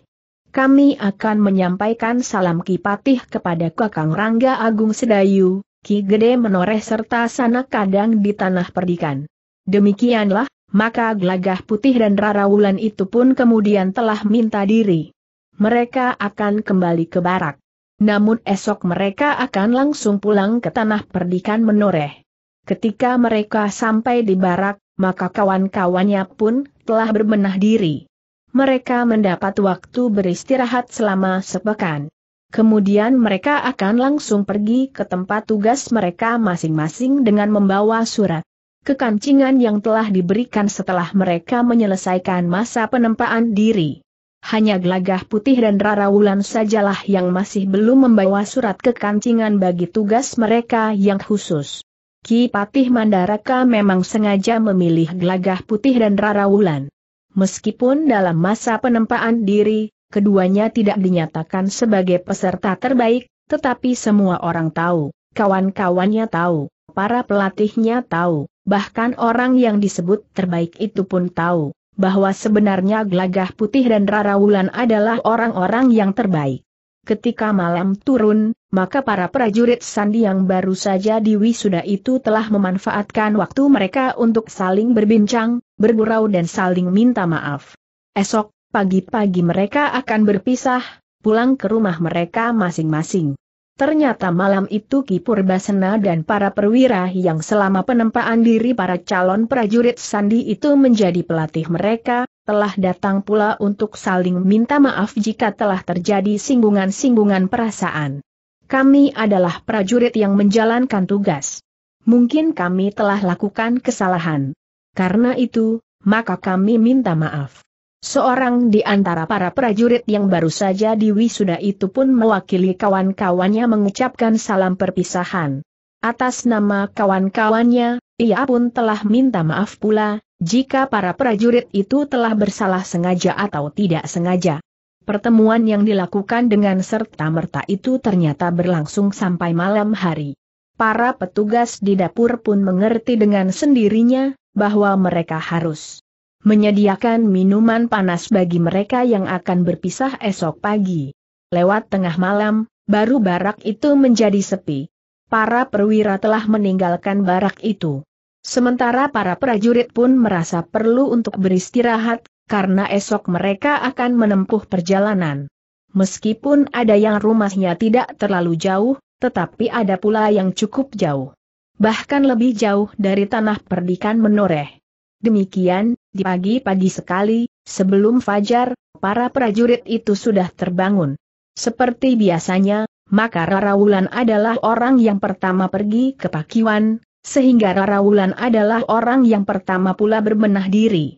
Kami akan menyampaikan salam Ki Patih kepada Kakang Rangga Agung Sedayu, Ki Gede menoreh serta sanak kadang di tanah perdikan. Demikianlah, maka gelagah putih dan Rara Wulan itu pun kemudian telah minta diri. Mereka akan kembali ke barak. Namun esok mereka akan langsung pulang ke tanah perdikan menoreh. Ketika mereka sampai di barak, maka kawan-kawannya pun telah berbenah diri. Mereka mendapat waktu beristirahat selama sepekan. Kemudian mereka akan langsung pergi ke tempat tugas mereka masing-masing dengan membawa surat kekancingan yang telah diberikan setelah mereka menyelesaikan masa penempaan diri. Hanya Gelagah Putih dan Rara Wulan sajalah yang masih belum membawa surat kekancingan bagi tugas mereka yang khusus. Ki Patih Mandaraka memang sengaja memilih Glagah Putih dan Rara Wulan. Meskipun dalam masa penempaan diri, keduanya tidak dinyatakan sebagai peserta terbaik, tetapi semua orang tahu, kawan-kawannya tahu, para pelatihnya tahu, bahkan orang yang disebut terbaik itu pun tahu, bahwa sebenarnya Glagah Putih dan Rara Wulan adalah orang-orang yang terbaik. Ketika malam turun, maka para prajurit sandi yang baru saja diwisuda itu telah memanfaatkan waktu mereka untuk saling berbincang, bergurau dan saling minta maaf. Esok, pagi-pagi mereka akan berpisah, pulang ke rumah mereka masing-masing. Ternyata malam itu Ki Purbasena dan para perwira yang selama penempaan diri para calon prajurit Sandi itu menjadi pelatih mereka, telah datang pula untuk saling minta maaf jika telah terjadi singgungan-singgungan perasaan. Kami adalah prajurit yang menjalankan tugas. Mungkin kami telah lakukan kesalahan. Karena itu, maka kami minta maaf. Seorang di antara para prajurit yang baru saja diwisuda itu pun mewakili kawan-kawannya mengucapkan salam perpisahan. Atas nama kawan-kawannya, ia pun telah minta maaf pula, jika para prajurit itu telah bersalah sengaja atau tidak sengaja. Pertemuan yang dilakukan dengan serta-merta itu ternyata berlangsung sampai malam hari. Para petugas di dapur pun mengerti dengan sendirinya, bahwa mereka harus menyediakan minuman panas bagi mereka yang akan berpisah esok pagi. Lewat tengah malam, baru barak itu menjadi sepi. Para perwira telah meninggalkan barak itu. Sementara para prajurit pun merasa perlu untuk beristirahat karena esok mereka akan menempuh perjalanan. Meskipun ada yang rumahnya tidak terlalu jauh, tetapi ada pula yang cukup jauh. Bahkan lebih jauh dari tanah perdikan menoreh. Demikian, di pagi-pagi sekali, sebelum fajar, para prajurit itu sudah terbangun. Seperti biasanya, maka Rarawulan adalah orang yang pertama pergi ke Pakiwan, sehingga Rarawulan adalah orang yang pertama pula berbenah diri.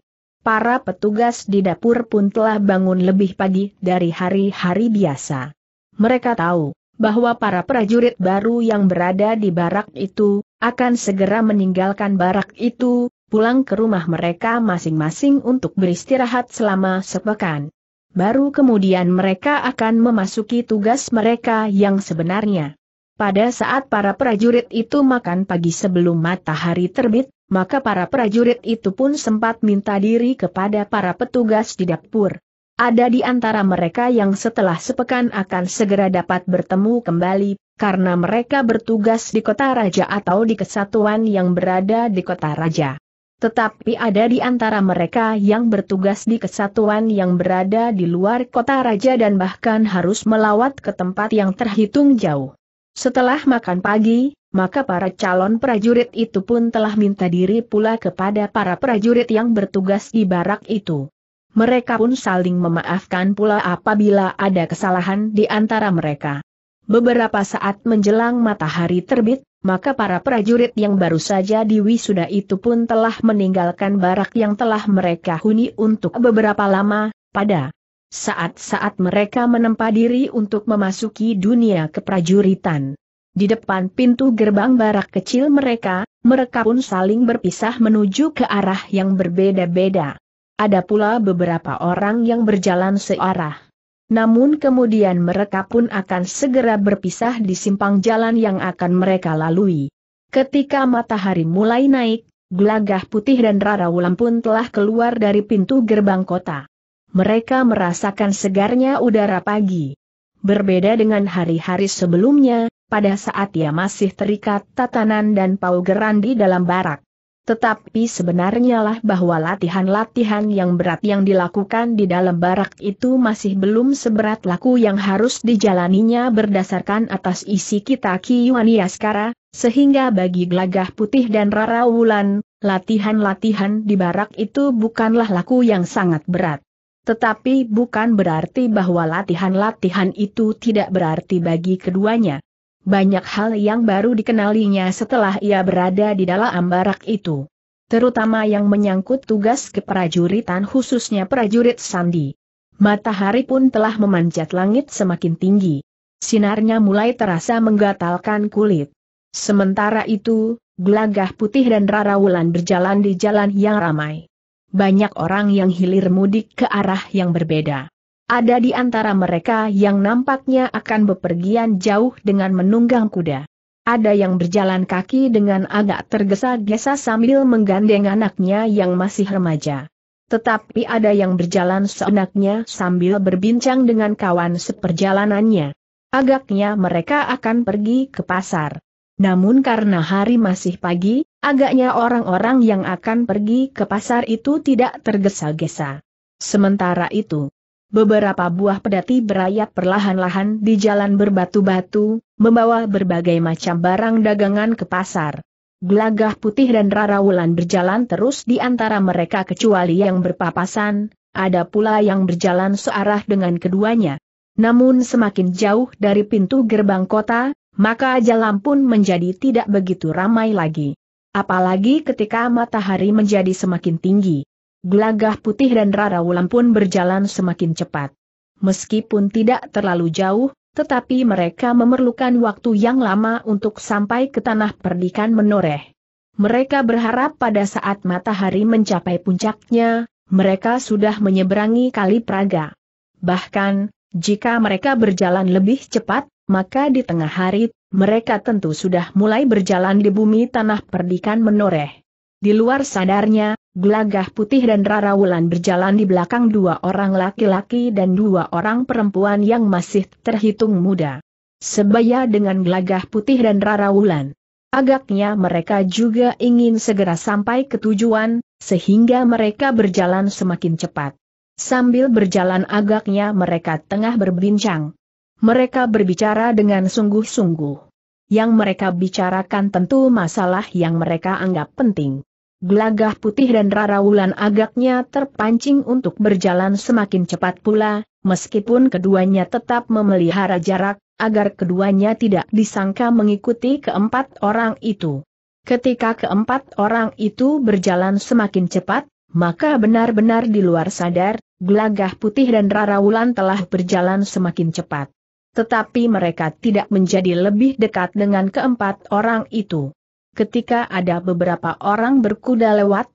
Para petugas di dapur pun telah bangun lebih pagi dari hari-hari biasa. Mereka tahu bahwa para prajurit baru yang berada di barak itu akan segera meninggalkan barak itu, pulang ke rumah mereka masing-masing untuk beristirahat selama sepekan. Baru kemudian mereka akan memasuki tugas mereka yang sebenarnya. Pada saat para prajurit itu makan pagi sebelum matahari terbit, maka para prajurit itu pun sempat minta diri kepada para petugas di dapur. Ada di antara mereka yang setelah sepekan akan segera dapat bertemu kembali, karena mereka bertugas di kota raja atau di kesatuan yang berada di kota raja. Tetapi ada di antara mereka yang bertugas di kesatuan yang berada di luar kota raja dan bahkan harus melawat ke tempat yang terhitung jauh. Setelah makan pagi, maka para calon prajurit itu pun telah minta diri pula kepada para prajurit yang bertugas di barak itu. Mereka pun saling memaafkan pula apabila ada kesalahan di antara mereka. Beberapa saat menjelang matahari terbit, maka para prajurit yang baru saja diwisuda itu pun telah meninggalkan barak yang telah mereka huni untuk beberapa lama, pada saat-saat mereka menempa diri untuk memasuki dunia keprajuritan. Di depan pintu gerbang barak kecil mereka, mereka pun saling berpisah menuju ke arah yang berbeda-beda. Ada pula beberapa orang yang berjalan searah. Namun kemudian mereka pun akan segera berpisah di simpang jalan yang akan mereka lalui. Ketika matahari mulai naik, gelagah putih dan rara wulan pun telah keluar dari pintu gerbang kota. Mereka merasakan segarnya udara pagi. Berbeda dengan hari-hari sebelumnya, pada saat ia masih terikat tatanan dan paugeran di dalam barak. Tetapi sebenarnya lah bahwa latihan-latihan yang berat yang dilakukan di dalam barak itu masih belum seberat laku yang harus dijalaninya berdasarkan atas isi kita Kiyuania Askara, sehingga bagi Gelagah Putih dan Rara Wulan, latihan-latihan di barak itu bukanlah laku yang sangat berat. Tetapi bukan berarti bahwa latihan-latihan itu tidak berarti bagi keduanya banyak hal yang baru dikenalinya setelah ia berada di dalam ambarak itu. Terutama yang menyangkut tugas keprajuritan khususnya prajurit Sandi. Matahari pun telah memanjat langit semakin tinggi. Sinarnya mulai terasa menggatalkan kulit. Sementara itu, Gelagah Putih dan Rara Wulan berjalan di jalan yang ramai. Banyak orang yang hilir mudik ke arah yang berbeda. Ada di antara mereka yang nampaknya akan bepergian jauh dengan menunggang kuda. Ada yang berjalan kaki dengan agak tergesa-gesa sambil menggandeng anaknya yang masih remaja. Tetapi ada yang berjalan seenaknya sambil berbincang dengan kawan seperjalanannya. Agaknya mereka akan pergi ke pasar. Namun karena hari masih pagi, agaknya orang-orang yang akan pergi ke pasar itu tidak tergesa-gesa. Sementara itu, Beberapa buah pedati berayap perlahan-lahan di jalan berbatu-batu, membawa berbagai macam barang dagangan ke pasar. Gelagah putih dan rarawulan berjalan terus di antara mereka kecuali yang berpapasan, ada pula yang berjalan searah dengan keduanya. Namun semakin jauh dari pintu gerbang kota, maka jalan pun menjadi tidak begitu ramai lagi. Apalagi ketika matahari menjadi semakin tinggi. Gelagah putih dan rara wulan pun berjalan semakin cepat. Meskipun tidak terlalu jauh, tetapi mereka memerlukan waktu yang lama untuk sampai ke tanah perdikan menoreh. Mereka berharap pada saat matahari mencapai puncaknya, mereka sudah menyeberangi kali Praga. Bahkan, jika mereka berjalan lebih cepat, maka di tengah hari, mereka tentu sudah mulai berjalan di bumi tanah perdikan menoreh. Di luar sadarnya, Gelagah putih dan Rara Wulan berjalan di belakang dua orang laki-laki dan dua orang perempuan yang masih terhitung muda. Sebaya dengan gelagah putih dan Rara Wulan. Agaknya mereka juga ingin segera sampai ke tujuan, sehingga mereka berjalan semakin cepat. Sambil berjalan agaknya mereka tengah berbincang. Mereka berbicara dengan sungguh-sungguh. Yang mereka bicarakan tentu masalah yang mereka anggap penting. Gelagah putih dan Rara Wulan agaknya terpancing untuk berjalan semakin cepat pula, meskipun keduanya tetap memelihara jarak, agar keduanya tidak disangka mengikuti keempat orang itu. Ketika keempat orang itu berjalan semakin cepat, maka benar-benar di luar sadar, gelagah putih dan Rara Wulan telah berjalan semakin cepat. Tetapi mereka tidak menjadi lebih dekat dengan keempat orang itu ketika ada beberapa orang berkuda lewat,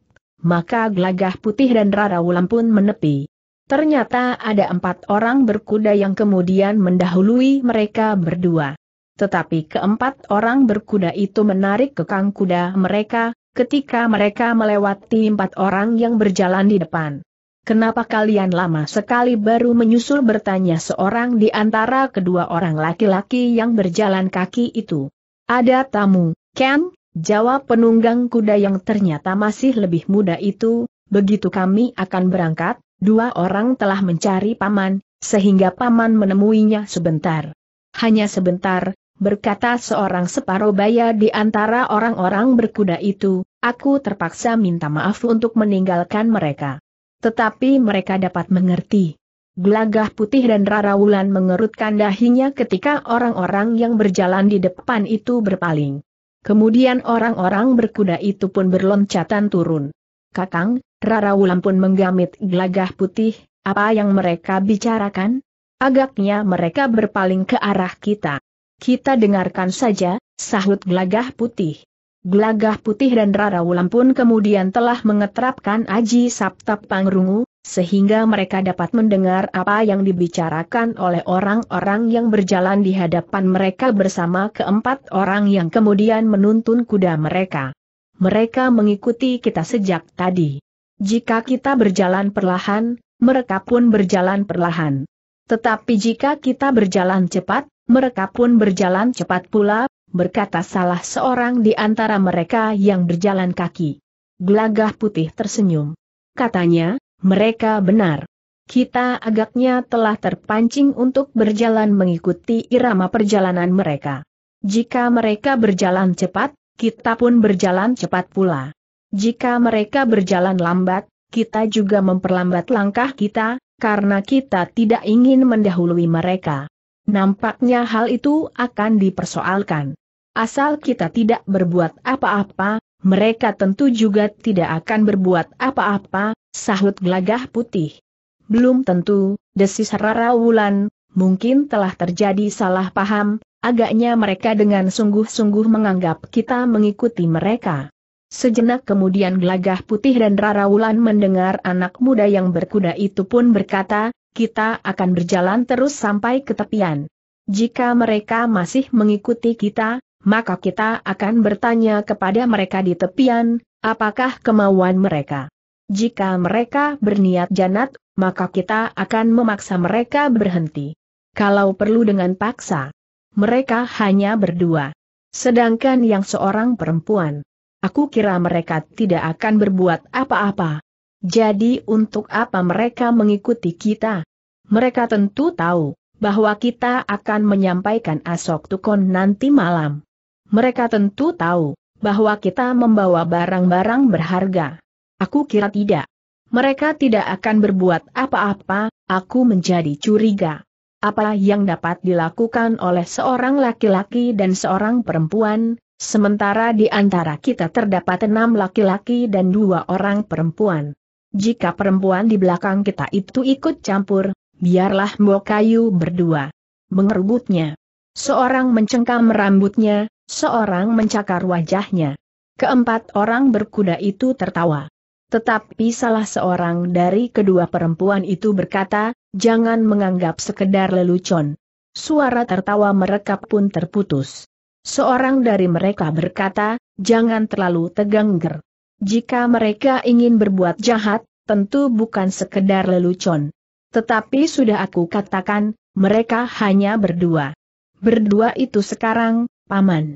maka gelagah putih dan Rara Wulan pun menepi. Ternyata ada empat orang berkuda yang kemudian mendahului mereka berdua. Tetapi keempat orang berkuda itu menarik kekang kuda mereka, ketika mereka melewati empat orang yang berjalan di depan. Kenapa kalian lama sekali baru menyusul bertanya seorang di antara kedua orang laki-laki yang berjalan kaki itu? Ada tamu, Ken? Jawab penunggang kuda yang ternyata masih lebih muda itu, begitu kami akan berangkat, dua orang telah mencari paman, sehingga paman menemuinya sebentar. Hanya sebentar, berkata seorang separobaya di antara orang-orang berkuda itu, aku terpaksa minta maaf untuk meninggalkan mereka. Tetapi mereka dapat mengerti. Gelagah putih dan Rara Wulan mengerutkan dahinya ketika orang-orang yang berjalan di depan itu berpaling. Kemudian orang-orang berkuda itu pun berloncatan turun. Kakang, Rara Wulan pun menggamit gelagah putih, apa yang mereka bicarakan? Agaknya mereka berpaling ke arah kita. Kita dengarkan saja, sahut gelagah putih. Gelagah putih dan Rara Wulan pun kemudian telah mengetrapkan Aji Sabta Pangrungu, sehingga mereka dapat mendengar apa yang dibicarakan oleh orang-orang yang berjalan di hadapan mereka bersama keempat orang yang kemudian menuntun kuda mereka. Mereka mengikuti kita sejak tadi. Jika kita berjalan perlahan, mereka pun berjalan perlahan. Tetapi jika kita berjalan cepat, mereka pun berjalan cepat pula, berkata salah seorang di antara mereka yang berjalan kaki. Gelagah putih tersenyum. Katanya, mereka benar. Kita agaknya telah terpancing untuk berjalan mengikuti irama perjalanan mereka. Jika mereka berjalan cepat, kita pun berjalan cepat pula. Jika mereka berjalan lambat, kita juga memperlambat langkah kita, karena kita tidak ingin mendahului mereka. Nampaknya hal itu akan dipersoalkan. Asal kita tidak berbuat apa-apa, mereka tentu juga tidak akan berbuat apa-apa, Sahut gelagah putih. Belum tentu, desis Rara Wulan, mungkin telah terjadi salah paham, agaknya mereka dengan sungguh-sungguh menganggap kita mengikuti mereka. Sejenak kemudian gelagah putih dan Rara Wulan mendengar anak muda yang berkuda itu pun berkata, kita akan berjalan terus sampai ke tepian. Jika mereka masih mengikuti kita, maka kita akan bertanya kepada mereka di tepian, apakah kemauan mereka. Jika mereka berniat janat, maka kita akan memaksa mereka berhenti. Kalau perlu dengan paksa. Mereka hanya berdua. Sedangkan yang seorang perempuan. Aku kira mereka tidak akan berbuat apa-apa. Jadi untuk apa mereka mengikuti kita? Mereka tentu tahu bahwa kita akan menyampaikan asok tukon nanti malam. Mereka tentu tahu bahwa kita membawa barang-barang berharga. Aku kira tidak. Mereka tidak akan berbuat apa-apa, aku menjadi curiga. Apa yang dapat dilakukan oleh seorang laki-laki dan seorang perempuan, sementara di antara kita terdapat enam laki-laki dan dua orang perempuan. Jika perempuan di belakang kita itu ikut campur, biarlah Kayu berdua. Mengerubutnya. Seorang mencengkam rambutnya, seorang mencakar wajahnya. Keempat orang berkuda itu tertawa. Tetapi salah seorang dari kedua perempuan itu berkata, jangan menganggap sekedar lelucon. Suara tertawa mereka pun terputus. Seorang dari mereka berkata, jangan terlalu tegang ger. Jika mereka ingin berbuat jahat, tentu bukan sekedar lelucon. Tetapi sudah aku katakan, mereka hanya berdua. Berdua itu sekarang, paman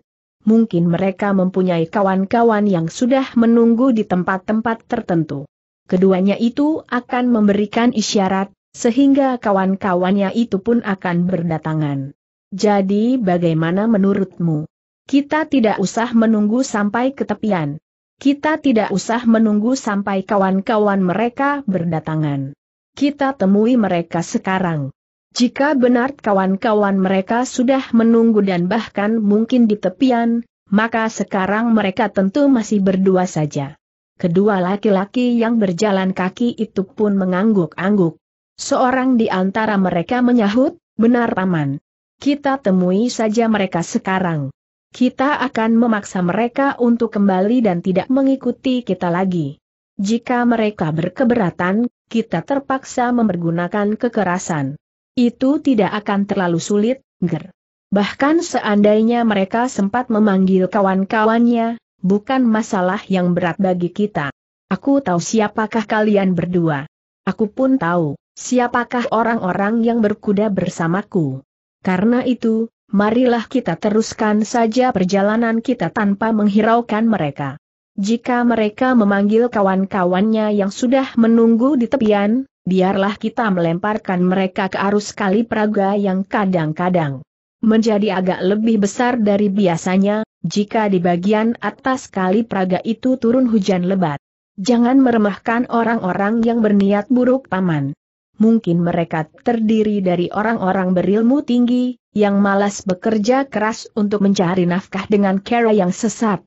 mungkin mereka mempunyai kawan-kawan yang sudah menunggu di tempat-tempat tertentu. Keduanya itu akan memberikan isyarat, sehingga kawan-kawannya itu pun akan berdatangan. Jadi bagaimana menurutmu? Kita tidak usah menunggu sampai ke tepian. Kita tidak usah menunggu sampai kawan-kawan mereka berdatangan. Kita temui mereka sekarang. Jika benar kawan-kawan mereka sudah menunggu dan bahkan mungkin di tepian, maka sekarang mereka tentu masih berdua saja. Kedua laki-laki yang berjalan kaki itu pun mengangguk-angguk. Seorang di antara mereka menyahut, benar paman. Kita temui saja mereka sekarang. Kita akan memaksa mereka untuk kembali dan tidak mengikuti kita lagi. Jika mereka berkeberatan, kita terpaksa mempergunakan kekerasan. Itu tidak akan terlalu sulit, Ger. Bahkan seandainya mereka sempat memanggil kawan-kawannya, bukan masalah yang berat bagi kita. Aku tahu siapakah kalian berdua. Aku pun tahu, siapakah orang-orang yang berkuda bersamaku. Karena itu, marilah kita teruskan saja perjalanan kita tanpa menghiraukan mereka. Jika mereka memanggil kawan-kawannya yang sudah menunggu di tepian, biarlah kita melemparkan mereka ke arus kali Praga yang kadang-kadang menjadi agak lebih besar dari biasanya, jika di bagian atas kali Praga itu turun hujan lebat. Jangan meremehkan orang-orang yang berniat buruk paman. Mungkin mereka terdiri dari orang-orang berilmu tinggi, yang malas bekerja keras untuk mencari nafkah dengan cara yang sesat.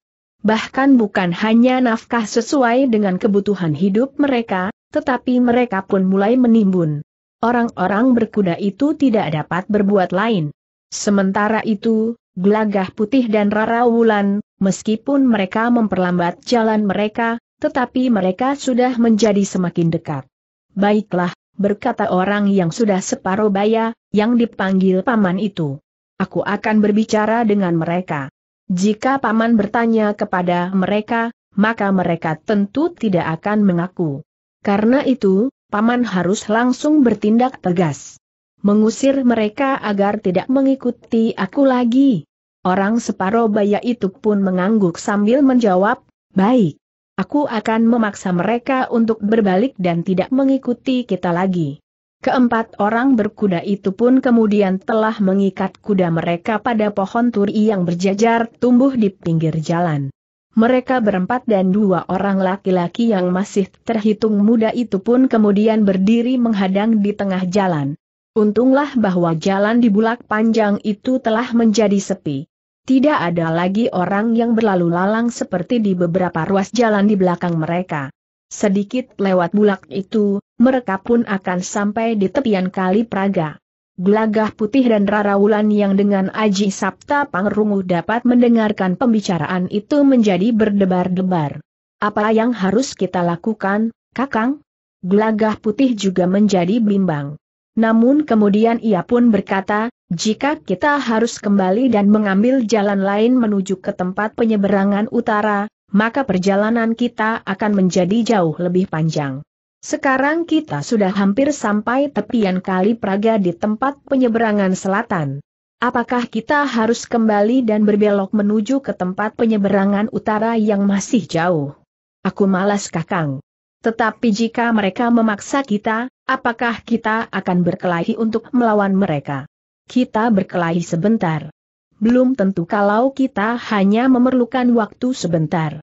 Bahkan bukan hanya nafkah sesuai dengan kebutuhan hidup mereka, tetapi mereka pun mulai menimbun. Orang-orang berkuda itu tidak dapat berbuat lain. Sementara itu, Gelagah Putih dan Rara Wulan, meskipun mereka memperlambat jalan mereka, tetapi mereka sudah menjadi semakin dekat. Baiklah, berkata orang yang sudah separuh baya, yang dipanggil paman itu. Aku akan berbicara dengan mereka. Jika paman bertanya kepada mereka, maka mereka tentu tidak akan mengaku. Karena itu, Paman harus langsung bertindak tegas. Mengusir mereka agar tidak mengikuti aku lagi. Orang baya itu pun mengangguk sambil menjawab, baik. Aku akan memaksa mereka untuk berbalik dan tidak mengikuti kita lagi. Keempat orang berkuda itu pun kemudian telah mengikat kuda mereka pada pohon turi yang berjajar tumbuh di pinggir jalan. Mereka berempat dan dua orang laki-laki yang masih terhitung muda itu pun kemudian berdiri menghadang di tengah jalan. Untunglah bahwa jalan di bulak panjang itu telah menjadi sepi. Tidak ada lagi orang yang berlalu lalang seperti di beberapa ruas jalan di belakang mereka. Sedikit lewat bulak itu, mereka pun akan sampai di tepian kali Praga. Gelagah putih dan Rara Wulan yang dengan Aji Sabta Pangrungu dapat mendengarkan pembicaraan itu menjadi berdebar-debar. Apa yang harus kita lakukan, Kakang? Gelagah putih juga menjadi bimbang. Namun kemudian ia pun berkata, jika kita harus kembali dan mengambil jalan lain menuju ke tempat penyeberangan utara, maka perjalanan kita akan menjadi jauh lebih panjang. Sekarang kita sudah hampir sampai tepian Kali Praga di tempat penyeberangan selatan. Apakah kita harus kembali dan berbelok menuju ke tempat penyeberangan utara yang masih jauh? Aku malas kakang. Tetapi jika mereka memaksa kita, apakah kita akan berkelahi untuk melawan mereka? Kita berkelahi sebentar. Belum tentu kalau kita hanya memerlukan waktu sebentar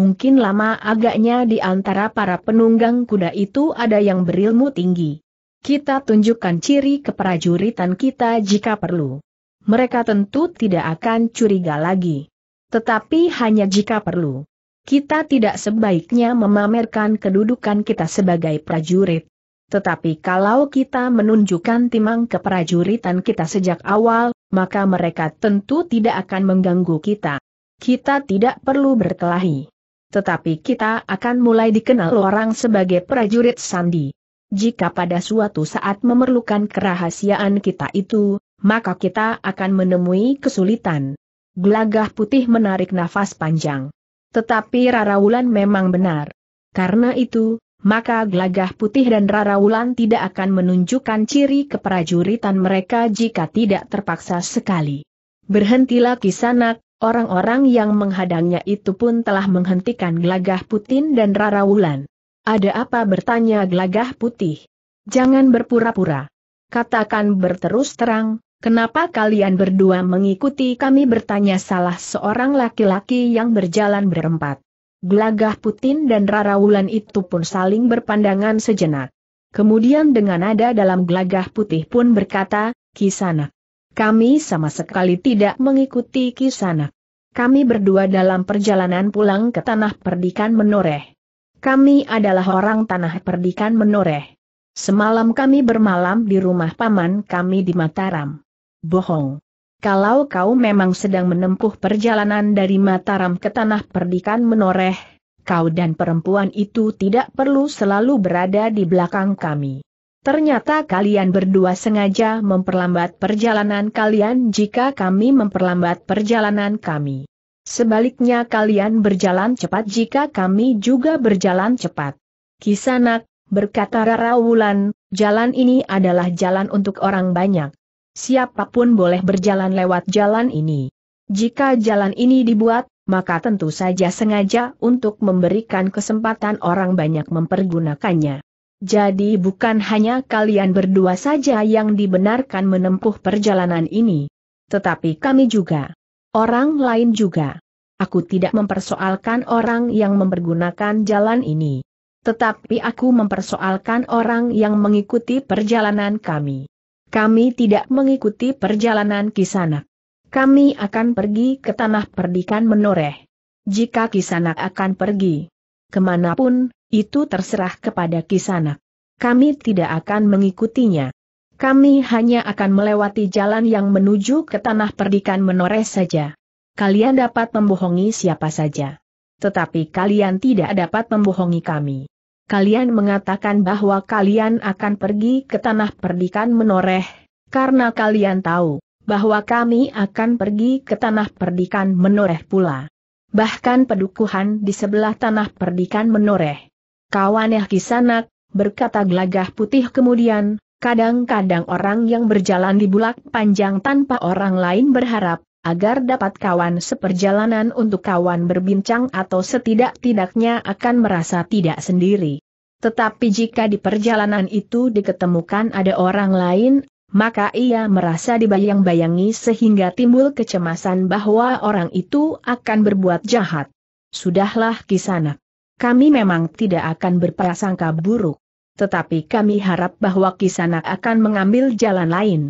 mungkin lama agaknya di antara para penunggang kuda itu ada yang berilmu tinggi. Kita tunjukkan ciri keprajuritan kita jika perlu. Mereka tentu tidak akan curiga lagi. Tetapi hanya jika perlu. Kita tidak sebaiknya memamerkan kedudukan kita sebagai prajurit. Tetapi kalau kita menunjukkan timang keprajuritan kita sejak awal, maka mereka tentu tidak akan mengganggu kita. Kita tidak perlu berkelahi tetapi kita akan mulai dikenal orang sebagai prajurit sandi. Jika pada suatu saat memerlukan kerahasiaan kita itu, maka kita akan menemui kesulitan. Gelagah putih menarik nafas panjang. Tetapi Wulan memang benar. Karena itu, maka Gelagah Putih dan Wulan tidak akan menunjukkan ciri keprajuritan mereka jika tidak terpaksa sekali. Berhentilah Kisanak, Orang-orang yang menghadangnya itu pun telah menghentikan Gelagah Putin dan Rara Wulan. Ada apa bertanya Gelagah Putih? Jangan berpura-pura. Katakan berterus terang, kenapa kalian berdua mengikuti kami bertanya salah seorang laki-laki yang berjalan berempat. Gelagah Putin dan Rara Wulan itu pun saling berpandangan sejenak. Kemudian dengan nada dalam gelagah putih pun berkata, Kisanak. Kami sama sekali tidak mengikuti kisanak. Kami berdua dalam perjalanan pulang ke tanah perdikan menoreh. Kami adalah orang tanah perdikan menoreh. Semalam kami bermalam di rumah paman kami di Mataram. Bohong. Kalau kau memang sedang menempuh perjalanan dari Mataram ke tanah perdikan menoreh, kau dan perempuan itu tidak perlu selalu berada di belakang kami. Ternyata kalian berdua sengaja memperlambat perjalanan kalian jika kami memperlambat perjalanan kami. Sebaliknya kalian berjalan cepat jika kami juga berjalan cepat. Kisanak, berkata Rara Wulan, jalan ini adalah jalan untuk orang banyak. Siapapun boleh berjalan lewat jalan ini. Jika jalan ini dibuat, maka tentu saja sengaja untuk memberikan kesempatan orang banyak mempergunakannya. Jadi bukan hanya kalian berdua saja yang dibenarkan menempuh perjalanan ini. Tetapi kami juga. Orang lain juga. Aku tidak mempersoalkan orang yang mempergunakan jalan ini. Tetapi aku mempersoalkan orang yang mengikuti perjalanan kami. Kami tidak mengikuti perjalanan kisanak. Kami akan pergi ke tanah perdikan menoreh. Jika kisanak akan pergi kemanapun, itu terserah kepada Kisanak. Kami tidak akan mengikutinya. Kami hanya akan melewati jalan yang menuju ke tanah perdikan menoreh saja. Kalian dapat membohongi siapa saja. Tetapi kalian tidak dapat membohongi kami. Kalian mengatakan bahwa kalian akan pergi ke tanah perdikan menoreh, karena kalian tahu bahwa kami akan pergi ke tanah perdikan menoreh pula. Bahkan pedukuhan di sebelah tanah perdikan menoreh Kawan eh kisanak, berkata gelagah putih kemudian, kadang-kadang orang yang berjalan di bulak panjang tanpa orang lain berharap, agar dapat kawan seperjalanan untuk kawan berbincang atau setidak-tidaknya akan merasa tidak sendiri. Tetapi jika di perjalanan itu diketemukan ada orang lain, maka ia merasa dibayang-bayangi sehingga timbul kecemasan bahwa orang itu akan berbuat jahat. Sudahlah kisanak. Kami memang tidak akan berprasangka buruk. Tetapi kami harap bahwa Kisanak akan mengambil jalan lain.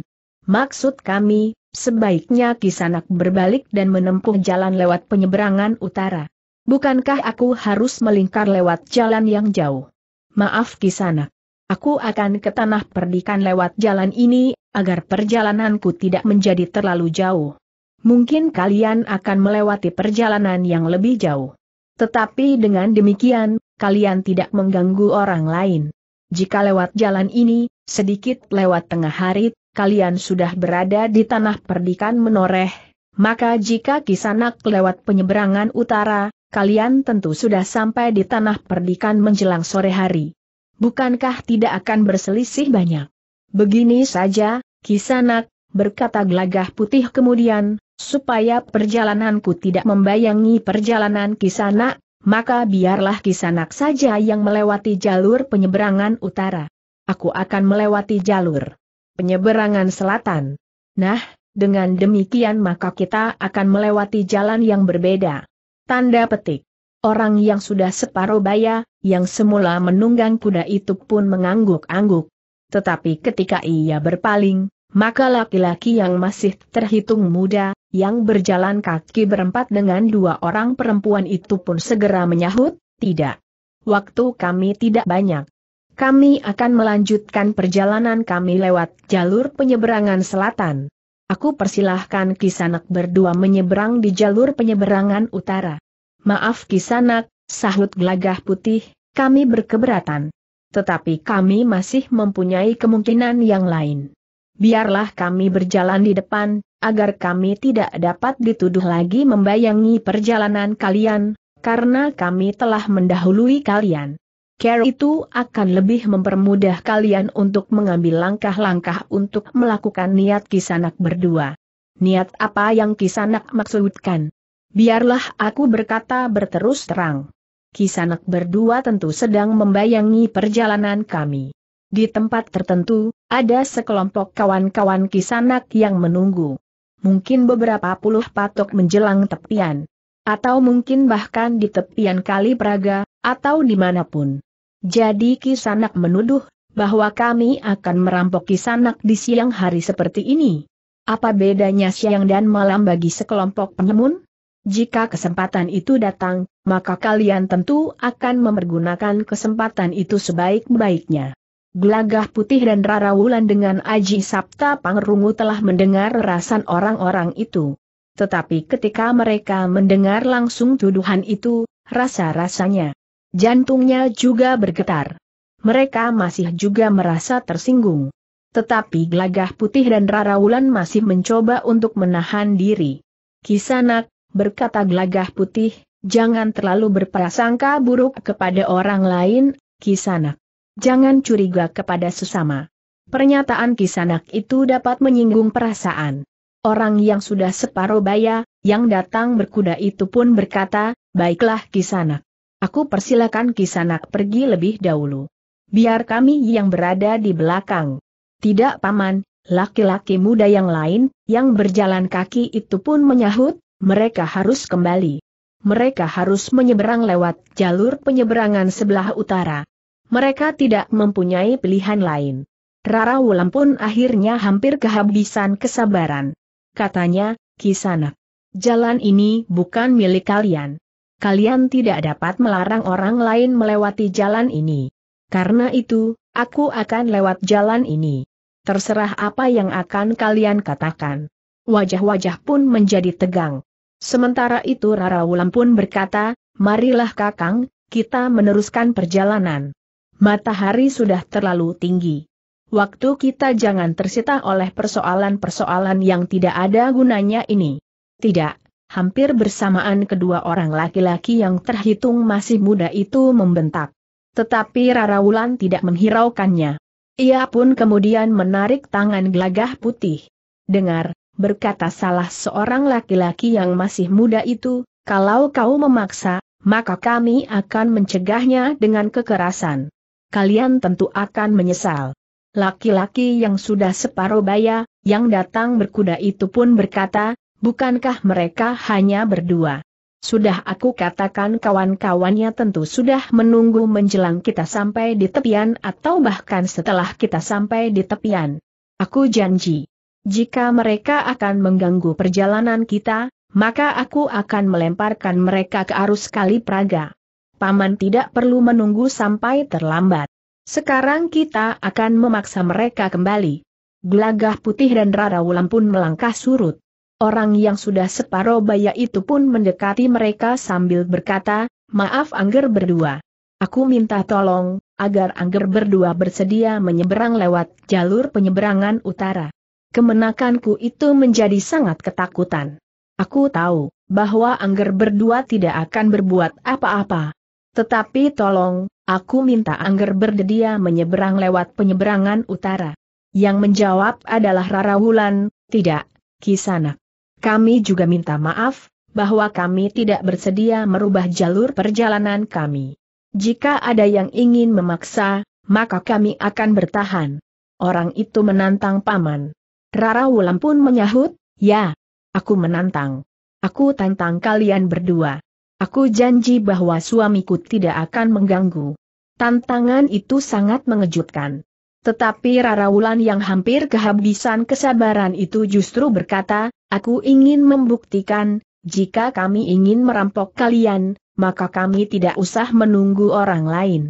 Maksud kami, sebaiknya Kisanak berbalik dan menempuh jalan lewat penyeberangan utara. Bukankah aku harus melingkar lewat jalan yang jauh? Maaf Kisanak. Aku akan ke tanah perdikan lewat jalan ini, agar perjalananku tidak menjadi terlalu jauh. Mungkin kalian akan melewati perjalanan yang lebih jauh. Tetapi dengan demikian, kalian tidak mengganggu orang lain. Jika lewat jalan ini, sedikit lewat tengah hari, kalian sudah berada di tanah perdikan menoreh, maka jika kisanak lewat penyeberangan utara, kalian tentu sudah sampai di tanah perdikan menjelang sore hari. Bukankah tidak akan berselisih banyak? Begini saja, kisanak, berkata gelagah putih kemudian, supaya perjalananku tidak membayangi perjalanan Kisana, maka biarlah kisanak saja yang melewati jalur penyeberangan utara. Aku akan melewati jalur penyeberangan selatan. Nah, dengan demikian maka kita akan melewati jalan yang berbeda. Tanda petik. Orang yang sudah separuh baya, yang semula menunggang kuda itu pun mengangguk-angguk. Tetapi ketika ia berpaling, maka laki-laki yang masih terhitung muda, yang berjalan kaki berempat dengan dua orang perempuan itu pun segera menyahut, tidak. Waktu kami tidak banyak. Kami akan melanjutkan perjalanan kami lewat jalur penyeberangan selatan. Aku persilahkan Kisanak berdua menyeberang di jalur penyeberangan utara. Maaf Kisanak, sahut gelagah putih, kami berkeberatan. Tetapi kami masih mempunyai kemungkinan yang lain biarlah kami berjalan di depan, agar kami tidak dapat dituduh lagi membayangi perjalanan kalian, karena kami telah mendahului kalian. Care itu akan lebih mempermudah kalian untuk mengambil langkah-langkah untuk melakukan niat kisanak berdua. Niat apa yang kisanak maksudkan? Biarlah aku berkata berterus terang. Kisanak berdua tentu sedang membayangi perjalanan kami. Di tempat tertentu, ada sekelompok kawan-kawan kisanak yang menunggu. Mungkin beberapa puluh patok menjelang tepian. Atau mungkin bahkan di tepian Kali Praga, atau dimanapun. Jadi kisanak menuduh, bahwa kami akan merampok kisanak di siang hari seperti ini. Apa bedanya siang dan malam bagi sekelompok penemun? Jika kesempatan itu datang, maka kalian tentu akan mempergunakan kesempatan itu sebaik-baiknya. Gelagah putih dan Rara Wulan dengan Aji Sabta Pangrungu telah mendengar rasan orang-orang itu. Tetapi ketika mereka mendengar langsung tuduhan itu, rasa-rasanya. Jantungnya juga bergetar. Mereka masih juga merasa tersinggung. Tetapi Gelagah Putih dan Rara Wulan masih mencoba untuk menahan diri. Kisanak, berkata Gelagah Putih, jangan terlalu berprasangka buruk kepada orang lain, Kisanak jangan curiga kepada sesama. Pernyataan kisanak itu dapat menyinggung perasaan. Orang yang sudah separuh baya, yang datang berkuda itu pun berkata, baiklah kisanak. Aku persilakan kisanak pergi lebih dahulu. Biar kami yang berada di belakang. Tidak paman, laki-laki muda yang lain, yang berjalan kaki itu pun menyahut, mereka harus kembali. Mereka harus menyeberang lewat jalur penyeberangan sebelah utara. Mereka tidak mempunyai pilihan lain. Rara Wulan pun akhirnya hampir kehabisan kesabaran. Katanya, Kisanak, jalan ini bukan milik kalian. Kalian tidak dapat melarang orang lain melewati jalan ini. Karena itu, aku akan lewat jalan ini. Terserah apa yang akan kalian katakan. Wajah-wajah pun menjadi tegang. Sementara itu Rara Wulan pun berkata, marilah kakang, kita meneruskan perjalanan. Matahari sudah terlalu tinggi. Waktu kita jangan tersita oleh persoalan-persoalan yang tidak ada gunanya ini. Tidak, hampir bersamaan kedua orang laki-laki yang terhitung masih muda itu membentak. Tetapi Rara Wulan tidak menghiraukannya. Ia pun kemudian menarik tangan gelagah putih. Dengar, berkata salah seorang laki-laki yang masih muda itu, kalau kau memaksa, maka kami akan mencegahnya dengan kekerasan kalian tentu akan menyesal. Laki-laki yang sudah separuh baya, yang datang berkuda itu pun berkata, bukankah mereka hanya berdua? Sudah aku katakan kawan-kawannya tentu sudah menunggu menjelang kita sampai di tepian atau bahkan setelah kita sampai di tepian. Aku janji. Jika mereka akan mengganggu perjalanan kita, maka aku akan melemparkan mereka ke arus kali Praga. Paman tidak perlu menunggu sampai terlambat. Sekarang kita akan memaksa mereka kembali. Gelagah putih dan Rara Wulan pun melangkah surut. Orang yang sudah separuh baya itu pun mendekati mereka sambil berkata, maaf Angger berdua. Aku minta tolong, agar Angger berdua bersedia menyeberang lewat jalur penyeberangan utara. Kemenakanku itu menjadi sangat ketakutan. Aku tahu, bahwa Angger berdua tidak akan berbuat apa-apa, tetapi tolong, aku minta Angger berdedia menyeberang lewat penyeberangan utara. Yang menjawab adalah Rara Wulan, tidak, Kisanak. Kami juga minta maaf, bahwa kami tidak bersedia merubah jalur perjalanan kami. Jika ada yang ingin memaksa, maka kami akan bertahan. Orang itu menantang paman. Rara Wulan pun menyahut, ya, aku menantang. Aku tantang kalian berdua. Aku janji bahwa suamiku tidak akan mengganggu. Tantangan itu sangat mengejutkan. Tetapi Wulan yang hampir kehabisan kesabaran itu justru berkata, aku ingin membuktikan, jika kami ingin merampok kalian, maka kami tidak usah menunggu orang lain.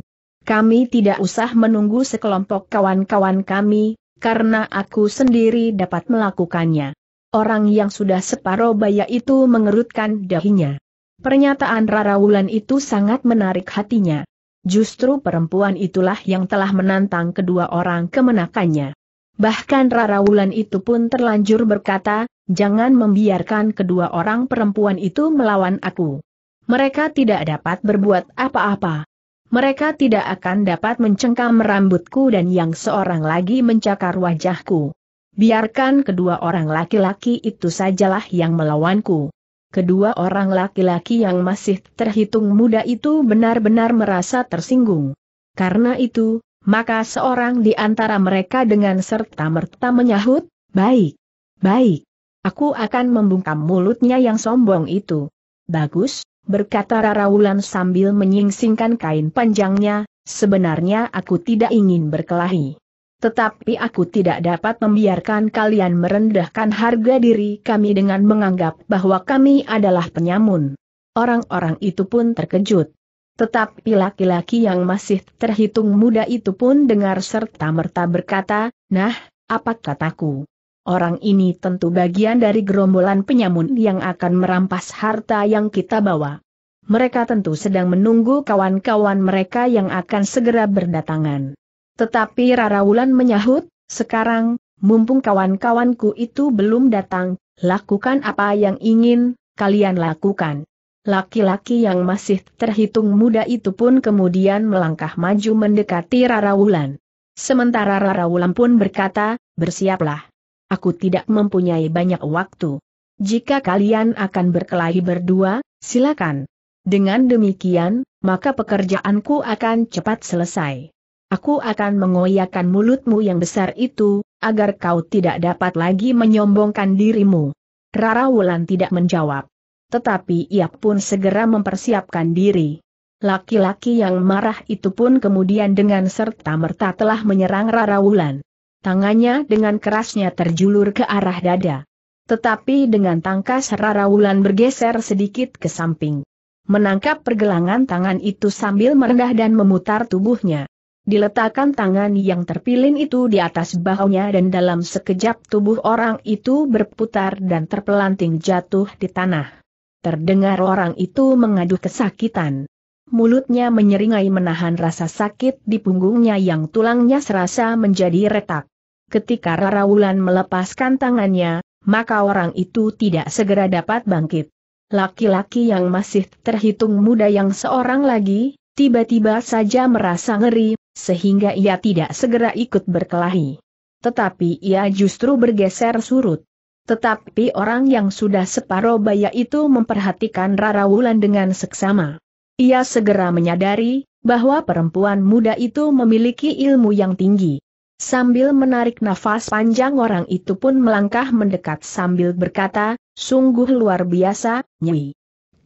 Kami tidak usah menunggu sekelompok kawan-kawan kami, karena aku sendiri dapat melakukannya. Orang yang sudah separoh baya itu mengerutkan dahinya. Pernyataan Rara Wulan itu sangat menarik hatinya. Justru perempuan itulah yang telah menantang kedua orang kemenakannya. Bahkan Rara Wulan itu pun terlanjur berkata, jangan membiarkan kedua orang perempuan itu melawan aku. Mereka tidak dapat berbuat apa-apa. Mereka tidak akan dapat mencengkam rambutku dan yang seorang lagi mencakar wajahku. Biarkan kedua orang laki-laki itu sajalah yang melawanku kedua orang laki-laki yang masih terhitung muda itu benar-benar merasa tersinggung. Karena itu, maka seorang di antara mereka dengan serta-merta menyahut, baik, baik, aku akan membungkam mulutnya yang sombong itu. Bagus, berkata Raraulan sambil menyingsingkan kain panjangnya, sebenarnya aku tidak ingin berkelahi. Tetapi aku tidak dapat membiarkan kalian merendahkan harga diri kami dengan menganggap bahwa kami adalah penyamun. Orang-orang itu pun terkejut. Tetapi laki-laki yang masih terhitung muda itu pun dengar serta-merta berkata, Nah, apa kataku? Orang ini tentu bagian dari gerombolan penyamun yang akan merampas harta yang kita bawa. Mereka tentu sedang menunggu kawan-kawan mereka yang akan segera berdatangan. Tetapi Rara Wulan menyahut, sekarang, mumpung kawan-kawanku itu belum datang, lakukan apa yang ingin kalian lakukan. Laki-laki yang masih terhitung muda itu pun kemudian melangkah maju mendekati Rara Wulan. Sementara Rara Wulan pun berkata, bersiaplah. Aku tidak mempunyai banyak waktu. Jika kalian akan berkelahi berdua, silakan. Dengan demikian, maka pekerjaanku akan cepat selesai. Aku akan mengoyakkan mulutmu yang besar itu, agar kau tidak dapat lagi menyombongkan dirimu. Rara Wulan tidak menjawab. Tetapi ia pun segera mempersiapkan diri. Laki-laki yang marah itu pun kemudian dengan serta-merta telah menyerang Rara Wulan. Tangannya dengan kerasnya terjulur ke arah dada. Tetapi dengan tangkas Rara Wulan bergeser sedikit ke samping. Menangkap pergelangan tangan itu sambil merendah dan memutar tubuhnya. Diletakkan tangan yang terpilin itu di atas bahunya dan dalam sekejap tubuh orang itu berputar dan terpelanting jatuh di tanah. Terdengar orang itu mengaduh kesakitan. Mulutnya menyeringai menahan rasa sakit di punggungnya yang tulangnya serasa menjadi retak. Ketika Rara Wulan melepaskan tangannya, maka orang itu tidak segera dapat bangkit. Laki-laki yang masih terhitung muda yang seorang lagi, tiba-tiba saja merasa ngeri, sehingga ia tidak segera ikut berkelahi. Tetapi ia justru bergeser surut. Tetapi orang yang sudah separuh baya itu memperhatikan Rara Wulan dengan seksama. Ia segera menyadari bahwa perempuan muda itu memiliki ilmu yang tinggi. Sambil menarik nafas panjang orang itu pun melangkah mendekat sambil berkata, sungguh luar biasa, Nyi.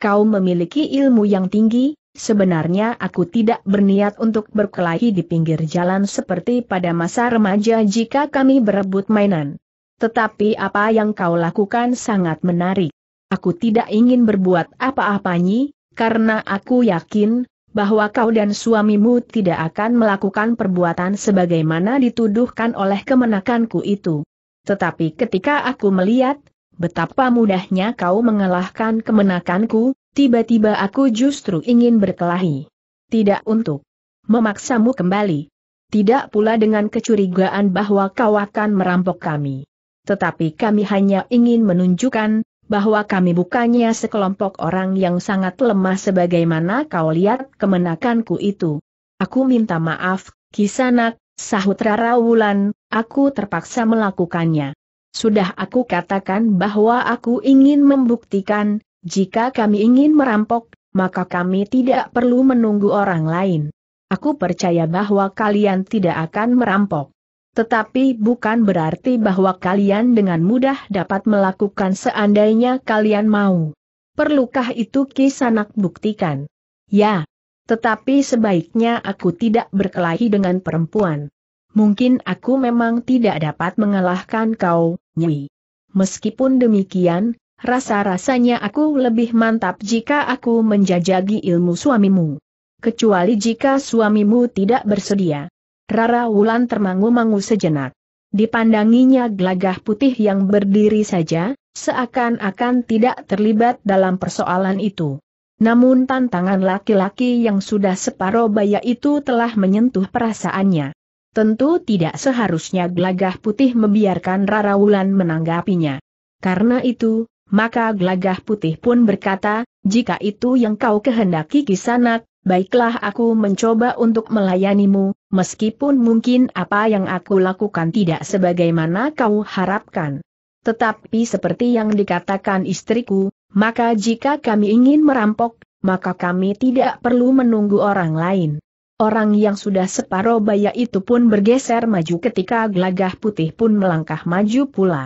Kau memiliki ilmu yang tinggi, Sebenarnya aku tidak berniat untuk berkelahi di pinggir jalan seperti pada masa remaja jika kami berebut mainan. Tetapi apa yang kau lakukan sangat menarik. Aku tidak ingin berbuat apa-apa karena aku yakin, bahwa kau dan suamimu tidak akan melakukan perbuatan sebagaimana dituduhkan oleh kemenakanku itu. Tetapi ketika aku melihat, betapa mudahnya kau mengalahkan kemenakanku, Tiba-tiba aku justru ingin berkelahi. Tidak untuk memaksamu kembali. Tidak pula dengan kecurigaan bahwa kau akan merampok kami. Tetapi kami hanya ingin menunjukkan bahwa kami bukannya sekelompok orang yang sangat lemah sebagaimana kau lihat kemenakanku itu. Aku minta maaf, Kisanak, sahut Rara Wulan, aku terpaksa melakukannya. Sudah aku katakan bahwa aku ingin membuktikan jika kami ingin merampok, maka kami tidak perlu menunggu orang lain. Aku percaya bahwa kalian tidak akan merampok. Tetapi bukan berarti bahwa kalian dengan mudah dapat melakukan seandainya kalian mau. Perlukah itu kisanak buktikan? Ya. Tetapi sebaiknya aku tidak berkelahi dengan perempuan. Mungkin aku memang tidak dapat mengalahkan kau, Nyi. Meskipun demikian, Rasa-rasanya aku lebih mantap jika aku menjajagi ilmu suamimu. Kecuali jika suamimu tidak bersedia. Rara Wulan termangu-mangu sejenak. Dipandanginya gelagah putih yang berdiri saja, seakan-akan tidak terlibat dalam persoalan itu. Namun tantangan laki-laki yang sudah separoh baya itu telah menyentuh perasaannya. Tentu tidak seharusnya gelagah putih membiarkan Rara Wulan menanggapinya. Karena itu, maka Glagah putih pun berkata, jika itu yang kau kehendaki kisanak, baiklah aku mencoba untuk melayanimu, meskipun mungkin apa yang aku lakukan tidak sebagaimana kau harapkan. Tetapi seperti yang dikatakan istriku, maka jika kami ingin merampok, maka kami tidak perlu menunggu orang lain. Orang yang sudah separoh baya itu pun bergeser maju ketika Glagah putih pun melangkah maju pula.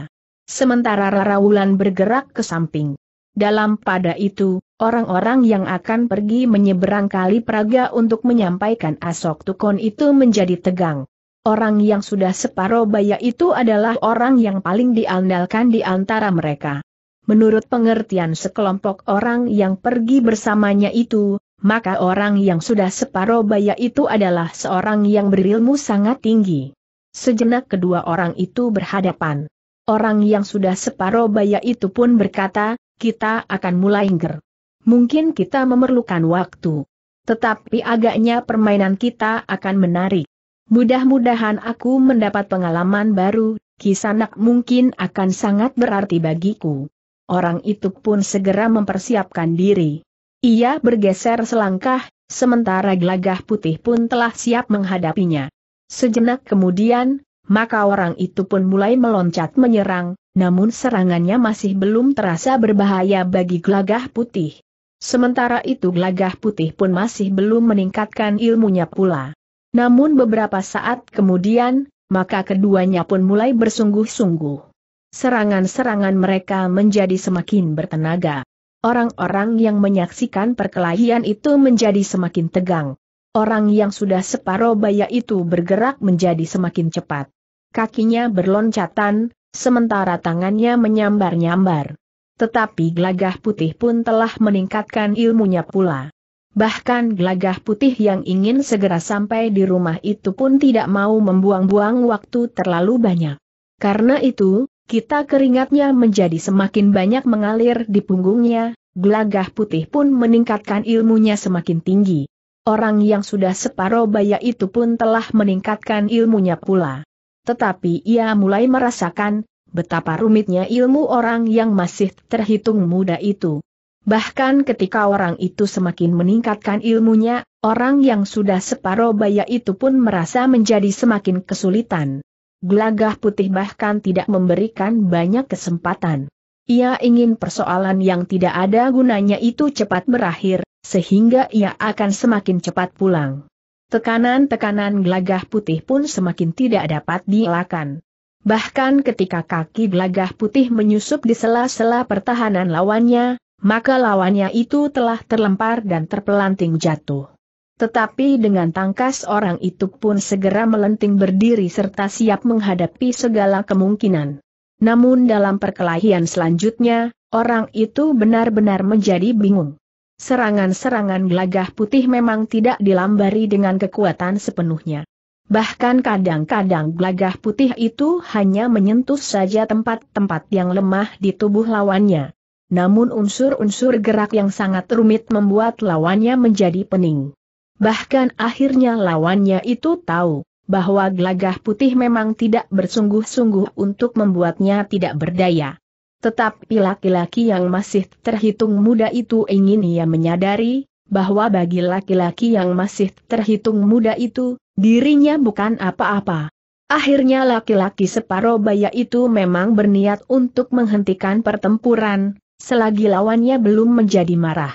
Sementara Wulan bergerak ke samping. Dalam pada itu, orang-orang yang akan pergi menyeberang kali Praga untuk menyampaikan asok tukon itu menjadi tegang. Orang yang sudah separuh baya itu adalah orang yang paling diandalkan di antara mereka. Menurut pengertian sekelompok orang yang pergi bersamanya itu, maka orang yang sudah separuh baya itu adalah seorang yang berilmu sangat tinggi. Sejenak kedua orang itu berhadapan. Orang yang sudah separuh baya itu pun berkata, kita akan mulai ngger. Mungkin kita memerlukan waktu. Tetapi agaknya permainan kita akan menarik. Mudah-mudahan aku mendapat pengalaman baru, kisanak mungkin akan sangat berarti bagiku. Orang itu pun segera mempersiapkan diri. Ia bergeser selangkah, sementara gelagah putih pun telah siap menghadapinya. Sejenak kemudian, maka orang itu pun mulai meloncat menyerang, namun serangannya masih belum terasa berbahaya bagi gelagah putih. Sementara itu gelagah putih pun masih belum meningkatkan ilmunya pula. Namun beberapa saat kemudian, maka keduanya pun mulai bersungguh-sungguh. Serangan-serangan mereka menjadi semakin bertenaga. Orang-orang yang menyaksikan perkelahian itu menjadi semakin tegang. Orang yang sudah separoh baya itu bergerak menjadi semakin cepat kakinya berloncatan, sementara tangannya menyambar-nyambar. Tetapi gelagah putih pun telah meningkatkan ilmunya pula. Bahkan gelagah putih yang ingin segera sampai di rumah itu pun tidak mau membuang-buang waktu terlalu banyak. Karena itu, kita keringatnya menjadi semakin banyak mengalir di punggungnya, gelagah putih pun meningkatkan ilmunya semakin tinggi. Orang yang sudah separoh baya itu pun telah meningkatkan ilmunya pula. Tetapi ia mulai merasakan, betapa rumitnya ilmu orang yang masih terhitung muda itu. Bahkan ketika orang itu semakin meningkatkan ilmunya, orang yang sudah separoh baya itu pun merasa menjadi semakin kesulitan. Gelagah putih bahkan tidak memberikan banyak kesempatan. Ia ingin persoalan yang tidak ada gunanya itu cepat berakhir, sehingga ia akan semakin cepat pulang. Tekanan-tekanan gelagah putih pun semakin tidak dapat dielakkan. Bahkan ketika kaki gelagah putih menyusup di sela-sela pertahanan lawannya, maka lawannya itu telah terlempar dan terpelanting jatuh. Tetapi dengan tangkas orang itu pun segera melenting berdiri serta siap menghadapi segala kemungkinan. Namun dalam perkelahian selanjutnya, orang itu benar-benar menjadi bingung. Serangan-serangan gelagah putih memang tidak dilambari dengan kekuatan sepenuhnya. Bahkan kadang-kadang gelagah putih itu hanya menyentuh saja tempat-tempat yang lemah di tubuh lawannya. Namun unsur-unsur gerak yang sangat rumit membuat lawannya menjadi pening. Bahkan akhirnya lawannya itu tahu bahwa gelagah putih memang tidak bersungguh-sungguh untuk membuatnya tidak berdaya. Tetapi laki-laki yang masih terhitung muda itu ingin ia menyadari, bahwa bagi laki-laki yang masih terhitung muda itu, dirinya bukan apa-apa. Akhirnya laki-laki separuh baya itu memang berniat untuk menghentikan pertempuran, selagi lawannya belum menjadi marah.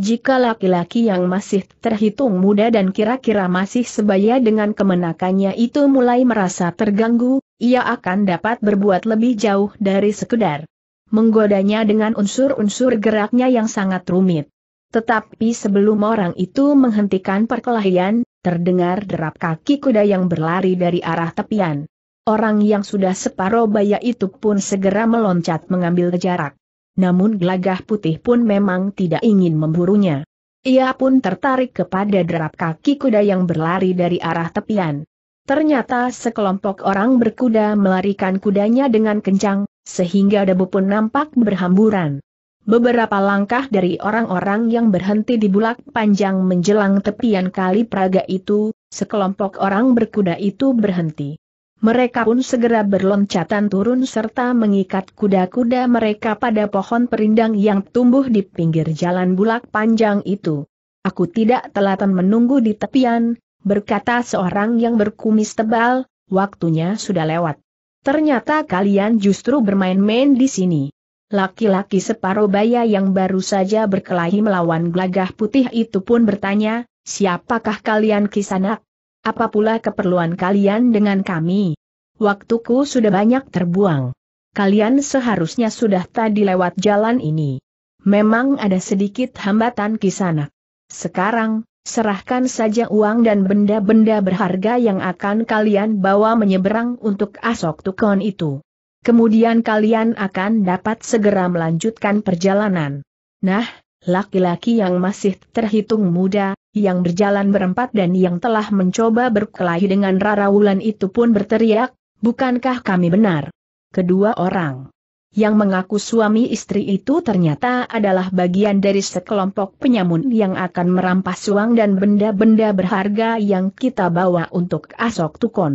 Jika laki-laki yang masih terhitung muda dan kira-kira masih sebaya dengan kemenakannya itu mulai merasa terganggu, ia akan dapat berbuat lebih jauh dari sekedar menggodanya dengan unsur-unsur geraknya yang sangat rumit. Tetapi sebelum orang itu menghentikan perkelahian, terdengar derap kaki kuda yang berlari dari arah tepian. Orang yang sudah separuh baya itu pun segera meloncat mengambil jarak. Namun gelagah putih pun memang tidak ingin memburunya. Ia pun tertarik kepada derap kaki kuda yang berlari dari arah tepian. Ternyata sekelompok orang berkuda melarikan kudanya dengan kencang, sehingga debu pun nampak berhamburan. Beberapa langkah dari orang-orang yang berhenti di bulak panjang menjelang tepian kali Praga itu, sekelompok orang berkuda itu berhenti. Mereka pun segera berloncatan turun serta mengikat kuda-kuda mereka pada pohon perindang yang tumbuh di pinggir jalan bulak panjang itu. Aku tidak telatan menunggu di tepian, berkata seorang yang berkumis tebal, waktunya sudah lewat. Ternyata kalian justru bermain-main di sini. Laki-laki separuh baya yang baru saja berkelahi melawan gelagah putih itu pun bertanya, siapakah kalian kisanak? Apa pula keperluan kalian dengan kami? Waktuku sudah banyak terbuang. Kalian seharusnya sudah tadi lewat jalan ini. Memang ada sedikit hambatan kisanak. Sekarang, serahkan saja uang dan benda-benda berharga yang akan kalian bawa menyeberang untuk Asok Tukon itu. Kemudian kalian akan dapat segera melanjutkan perjalanan. Nah, laki-laki yang masih terhitung muda, yang berjalan berempat dan yang telah mencoba berkelahi dengan Rara Wulan itu pun berteriak, bukankah kami benar? Kedua orang yang mengaku suami istri itu ternyata adalah bagian dari sekelompok penyamun yang akan merampas uang dan benda-benda berharga yang kita bawa untuk asok tukon.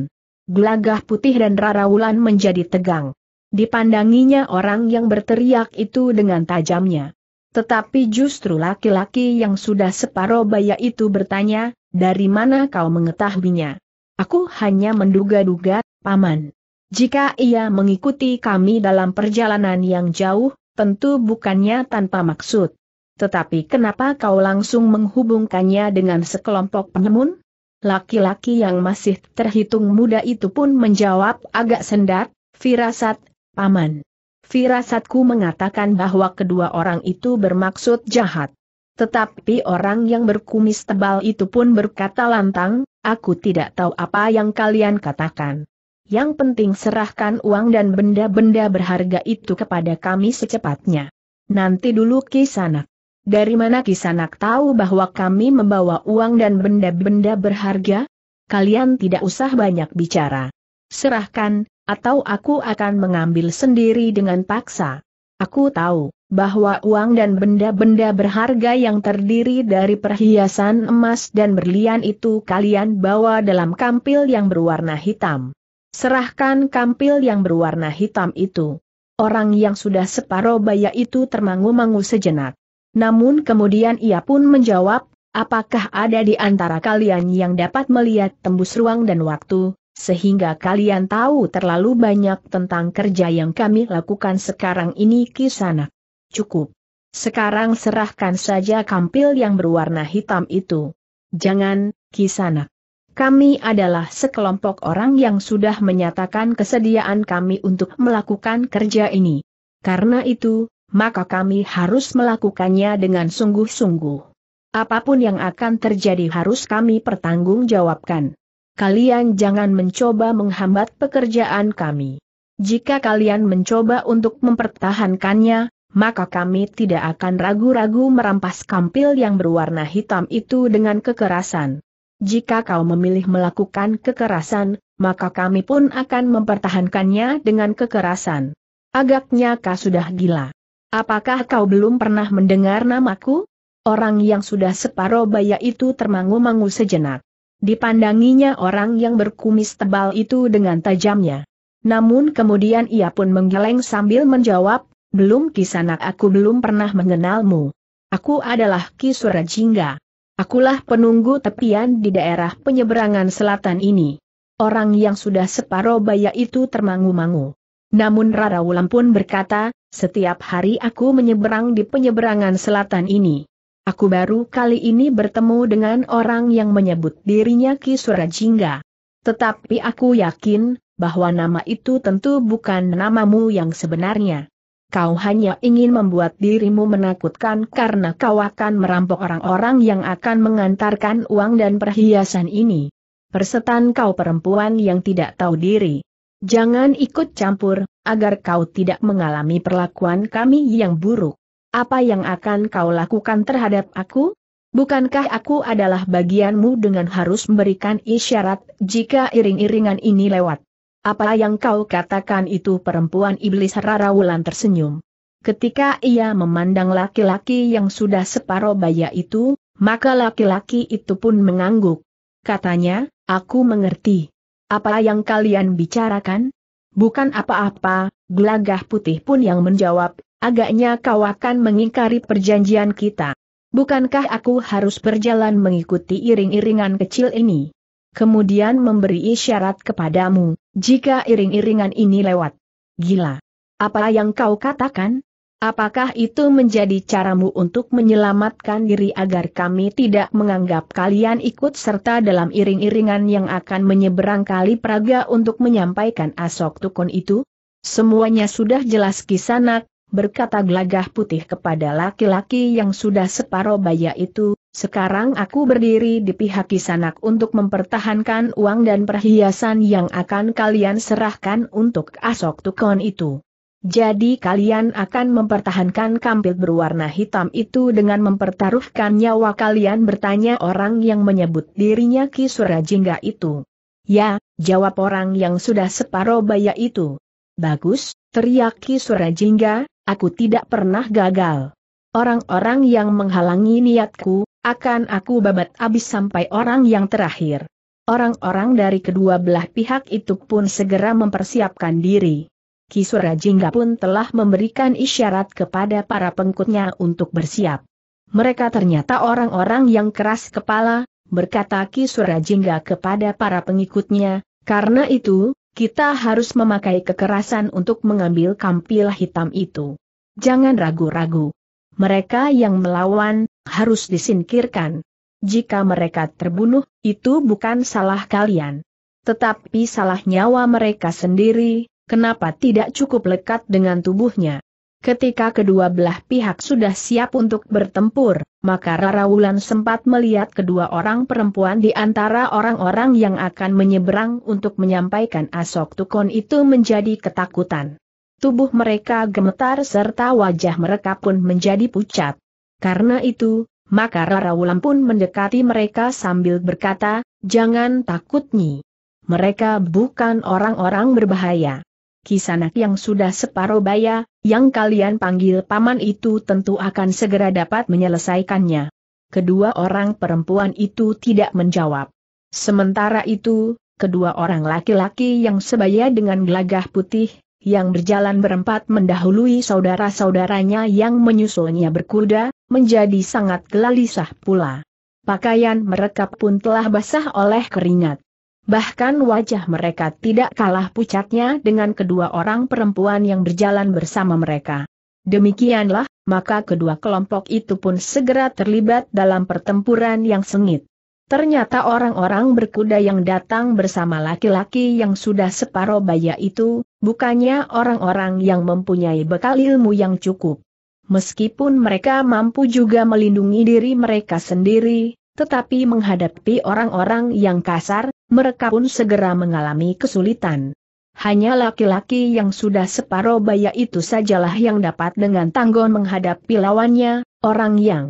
Gelagah putih dan Raraulan menjadi tegang. Dipandanginya orang yang berteriak itu dengan tajamnya. Tetapi justru laki-laki yang sudah separuh baya itu bertanya, dari mana kau mengetahuinya? Aku hanya menduga-duga, paman. Jika ia mengikuti kami dalam perjalanan yang jauh, tentu bukannya tanpa maksud. Tetapi kenapa kau langsung menghubungkannya dengan sekelompok penemun? Laki-laki yang masih terhitung muda itu pun menjawab agak sendat, firasat, paman. Firasatku mengatakan bahwa kedua orang itu bermaksud jahat. Tetapi orang yang berkumis tebal itu pun berkata lantang, aku tidak tahu apa yang kalian katakan yang penting serahkan uang dan benda-benda berharga itu kepada kami secepatnya. Nanti dulu Kisanak. Dari mana Kisanak tahu bahwa kami membawa uang dan benda-benda berharga? Kalian tidak usah banyak bicara. Serahkan, atau aku akan mengambil sendiri dengan paksa. Aku tahu bahwa uang dan benda-benda berharga yang terdiri dari perhiasan emas dan berlian itu kalian bawa dalam kampil yang berwarna hitam. Serahkan kampil yang berwarna hitam itu. Orang yang sudah separuh baya itu termangu-mangu sejenak. Namun kemudian ia pun menjawab, apakah ada di antara kalian yang dapat melihat tembus ruang dan waktu, sehingga kalian tahu terlalu banyak tentang kerja yang kami lakukan sekarang ini Kisana? Cukup. Sekarang serahkan saja kampil yang berwarna hitam itu. Jangan, kisanak. Kami adalah sekelompok orang yang sudah menyatakan kesediaan kami untuk melakukan kerja ini. Karena itu, maka kami harus melakukannya dengan sungguh-sungguh. Apapun yang akan terjadi harus kami pertanggungjawabkan. Kalian jangan mencoba menghambat pekerjaan kami. Jika kalian mencoba untuk mempertahankannya, maka kami tidak akan ragu-ragu merampas kampil yang berwarna hitam itu dengan kekerasan jika kau memilih melakukan kekerasan, maka kami pun akan mempertahankannya dengan kekerasan. Agaknya kau sudah gila. Apakah kau belum pernah mendengar namaku? Orang yang sudah separuh baya itu termangu-mangu sejenak. Dipandanginya orang yang berkumis tebal itu dengan tajamnya. Namun kemudian ia pun menggeleng sambil menjawab, belum kisanak aku belum pernah mengenalmu. Aku adalah Kisura Jingga. Akulah penunggu tepian di daerah penyeberangan selatan ini. Orang yang sudah separuh baya itu termangu-mangu. Namun Rara Wulan pun berkata, setiap hari aku menyeberang di penyeberangan selatan ini. Aku baru kali ini bertemu dengan orang yang menyebut dirinya Ki Surajingga. Tetapi aku yakin, bahwa nama itu tentu bukan namamu yang sebenarnya kau hanya ingin membuat dirimu menakutkan karena kau akan merampok orang-orang yang akan mengantarkan uang dan perhiasan ini. Persetan kau perempuan yang tidak tahu diri. Jangan ikut campur, agar kau tidak mengalami perlakuan kami yang buruk. Apa yang akan kau lakukan terhadap aku? Bukankah aku adalah bagianmu dengan harus memberikan isyarat jika iring-iringan ini lewat? Apa yang kau katakan itu perempuan iblis Rara Wulan tersenyum. Ketika ia memandang laki-laki yang sudah separuh baya itu, maka laki-laki itu pun mengangguk. Katanya, aku mengerti. Apa yang kalian bicarakan? Bukan apa-apa, gelagah putih pun yang menjawab, agaknya kau akan mengingkari perjanjian kita. Bukankah aku harus berjalan mengikuti iring-iringan kecil ini? Kemudian memberi isyarat kepadamu, jika iring-iringan ini lewat. Gila. Apa yang kau katakan? Apakah itu menjadi caramu untuk menyelamatkan diri agar kami tidak menganggap kalian ikut serta dalam iring-iringan yang akan menyeberang kali Praga untuk menyampaikan asok tukun itu? Semuanya sudah jelas kisanak, berkata gelagah putih kepada laki-laki yang sudah separuh baya itu, sekarang aku berdiri di pihak kisanak untuk mempertahankan uang dan perhiasan yang akan kalian serahkan untuk asok tukon itu. Jadi kalian akan mempertahankan kampil berwarna hitam itu dengan mempertaruhkan nyawa kalian bertanya orang yang menyebut dirinya Kisura Jingga itu. Ya, jawab orang yang sudah separuh baya itu. Bagus, teriak Kisura Jingga, aku tidak pernah gagal. Orang-orang yang menghalangi niatku, akan aku babat abis sampai orang yang terakhir. Orang-orang dari kedua belah pihak itu pun segera mempersiapkan diri. Kisura Jingga pun telah memberikan isyarat kepada para pengikutnya untuk bersiap. Mereka ternyata orang-orang yang keras kepala, berkata Kisura Jingga kepada para pengikutnya, karena itu, kita harus memakai kekerasan untuk mengambil kampil hitam itu. Jangan ragu-ragu. Mereka yang melawan, harus disingkirkan. Jika mereka terbunuh, itu bukan salah kalian. Tetapi salah nyawa mereka sendiri, kenapa tidak cukup lekat dengan tubuhnya? Ketika kedua belah pihak sudah siap untuk bertempur, maka Rara Wulan sempat melihat kedua orang perempuan di antara orang-orang yang akan menyeberang untuk menyampaikan asok tukon itu menjadi ketakutan. Tubuh mereka gemetar serta wajah mereka pun menjadi pucat. Karena itu, maka Rara Wulan pun mendekati mereka sambil berkata, jangan takut Nyi. Mereka bukan orang-orang berbahaya. Kisanak yang sudah separuh baya, yang kalian panggil paman itu tentu akan segera dapat menyelesaikannya. Kedua orang perempuan itu tidak menjawab. Sementara itu, kedua orang laki-laki yang sebaya dengan gelagah putih, yang berjalan berempat mendahului saudara-saudaranya yang menyusulnya berkuda, menjadi sangat gelisah pula. Pakaian mereka pun telah basah oleh keringat. Bahkan wajah mereka tidak kalah pucatnya dengan kedua orang perempuan yang berjalan bersama mereka. Demikianlah, maka kedua kelompok itu pun segera terlibat dalam pertempuran yang sengit. Ternyata orang-orang berkuda yang datang bersama laki-laki yang sudah separuh baya itu, bukannya orang-orang yang mempunyai bekal ilmu yang cukup. Meskipun mereka mampu juga melindungi diri mereka sendiri, tetapi menghadapi orang-orang yang kasar, mereka pun segera mengalami kesulitan. Hanya laki-laki yang sudah separuh baya itu sajalah yang dapat dengan tanggung menghadapi lawannya, orang yang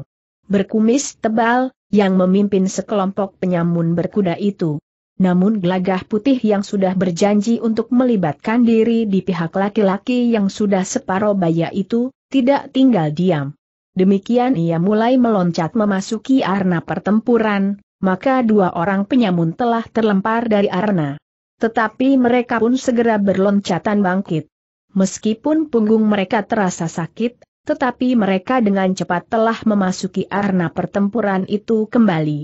berkumis tebal, yang memimpin sekelompok penyamun berkuda itu namun gelagah putih yang sudah berjanji untuk melibatkan diri di pihak laki-laki yang sudah separoh baya itu, tidak tinggal diam. Demikian ia mulai meloncat memasuki arena pertempuran, maka dua orang penyamun telah terlempar dari arena. Tetapi mereka pun segera berloncatan bangkit. Meskipun punggung mereka terasa sakit, tetapi mereka dengan cepat telah memasuki arena pertempuran itu kembali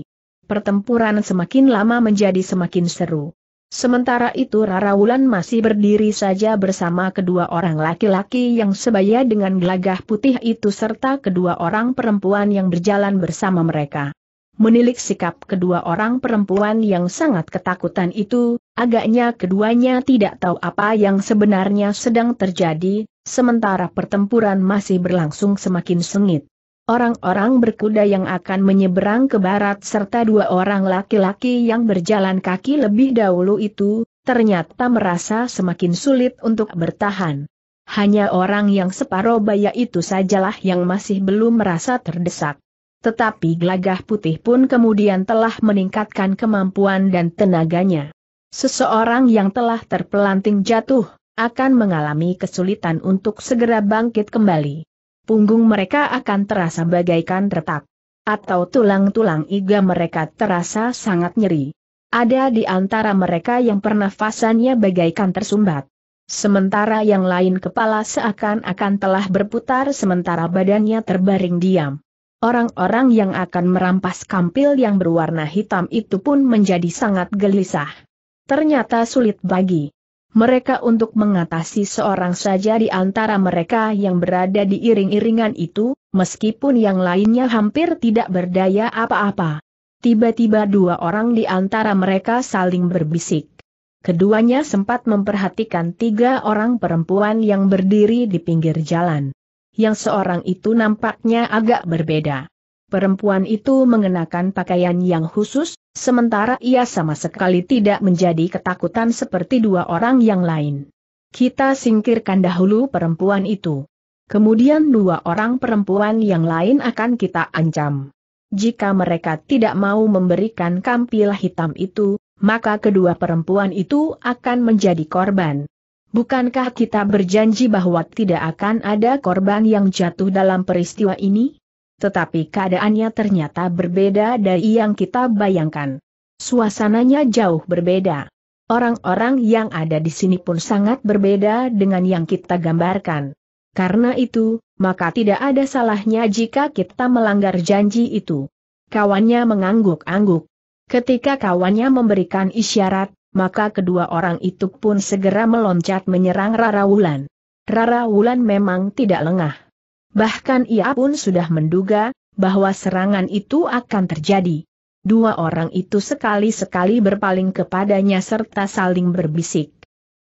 pertempuran semakin lama menjadi semakin seru. Sementara itu Rara Wulan masih berdiri saja bersama kedua orang laki-laki yang sebaya dengan gelagah putih itu serta kedua orang perempuan yang berjalan bersama mereka. Menilik sikap kedua orang perempuan yang sangat ketakutan itu, agaknya keduanya tidak tahu apa yang sebenarnya sedang terjadi, sementara pertempuran masih berlangsung semakin sengit orang-orang berkuda yang akan menyeberang ke barat serta dua orang laki-laki yang berjalan kaki lebih dahulu itu, ternyata merasa semakin sulit untuk bertahan. Hanya orang yang baya itu sajalah yang masih belum merasa terdesak. Tetapi gelagah putih pun kemudian telah meningkatkan kemampuan dan tenaganya. Seseorang yang telah terpelanting jatuh, akan mengalami kesulitan untuk segera bangkit kembali punggung mereka akan terasa bagaikan retak. Atau tulang-tulang iga mereka terasa sangat nyeri. Ada di antara mereka yang pernafasannya bagaikan tersumbat. Sementara yang lain kepala seakan-akan telah berputar sementara badannya terbaring diam. Orang-orang yang akan merampas kampil yang berwarna hitam itu pun menjadi sangat gelisah. Ternyata sulit bagi mereka untuk mengatasi seorang saja di antara mereka yang berada di iring-iringan itu, meskipun yang lainnya hampir tidak berdaya apa-apa. Tiba-tiba dua orang di antara mereka saling berbisik. Keduanya sempat memperhatikan tiga orang perempuan yang berdiri di pinggir jalan. Yang seorang itu nampaknya agak berbeda. Perempuan itu mengenakan pakaian yang khusus, Sementara ia sama sekali tidak menjadi ketakutan seperti dua orang yang lain. Kita singkirkan dahulu perempuan itu. Kemudian dua orang perempuan yang lain akan kita ancam. Jika mereka tidak mau memberikan kampil hitam itu, maka kedua perempuan itu akan menjadi korban. Bukankah kita berjanji bahwa tidak akan ada korban yang jatuh dalam peristiwa ini? tetapi keadaannya ternyata berbeda dari yang kita bayangkan. Suasananya jauh berbeda. Orang-orang yang ada di sini pun sangat berbeda dengan yang kita gambarkan. Karena itu, maka tidak ada salahnya jika kita melanggar janji itu. Kawannya mengangguk-angguk. Ketika kawannya memberikan isyarat, maka kedua orang itu pun segera meloncat menyerang Rara Wulan. Rara Wulan memang tidak lengah. Bahkan ia pun sudah menduga, bahwa serangan itu akan terjadi. Dua orang itu sekali-sekali berpaling kepadanya serta saling berbisik.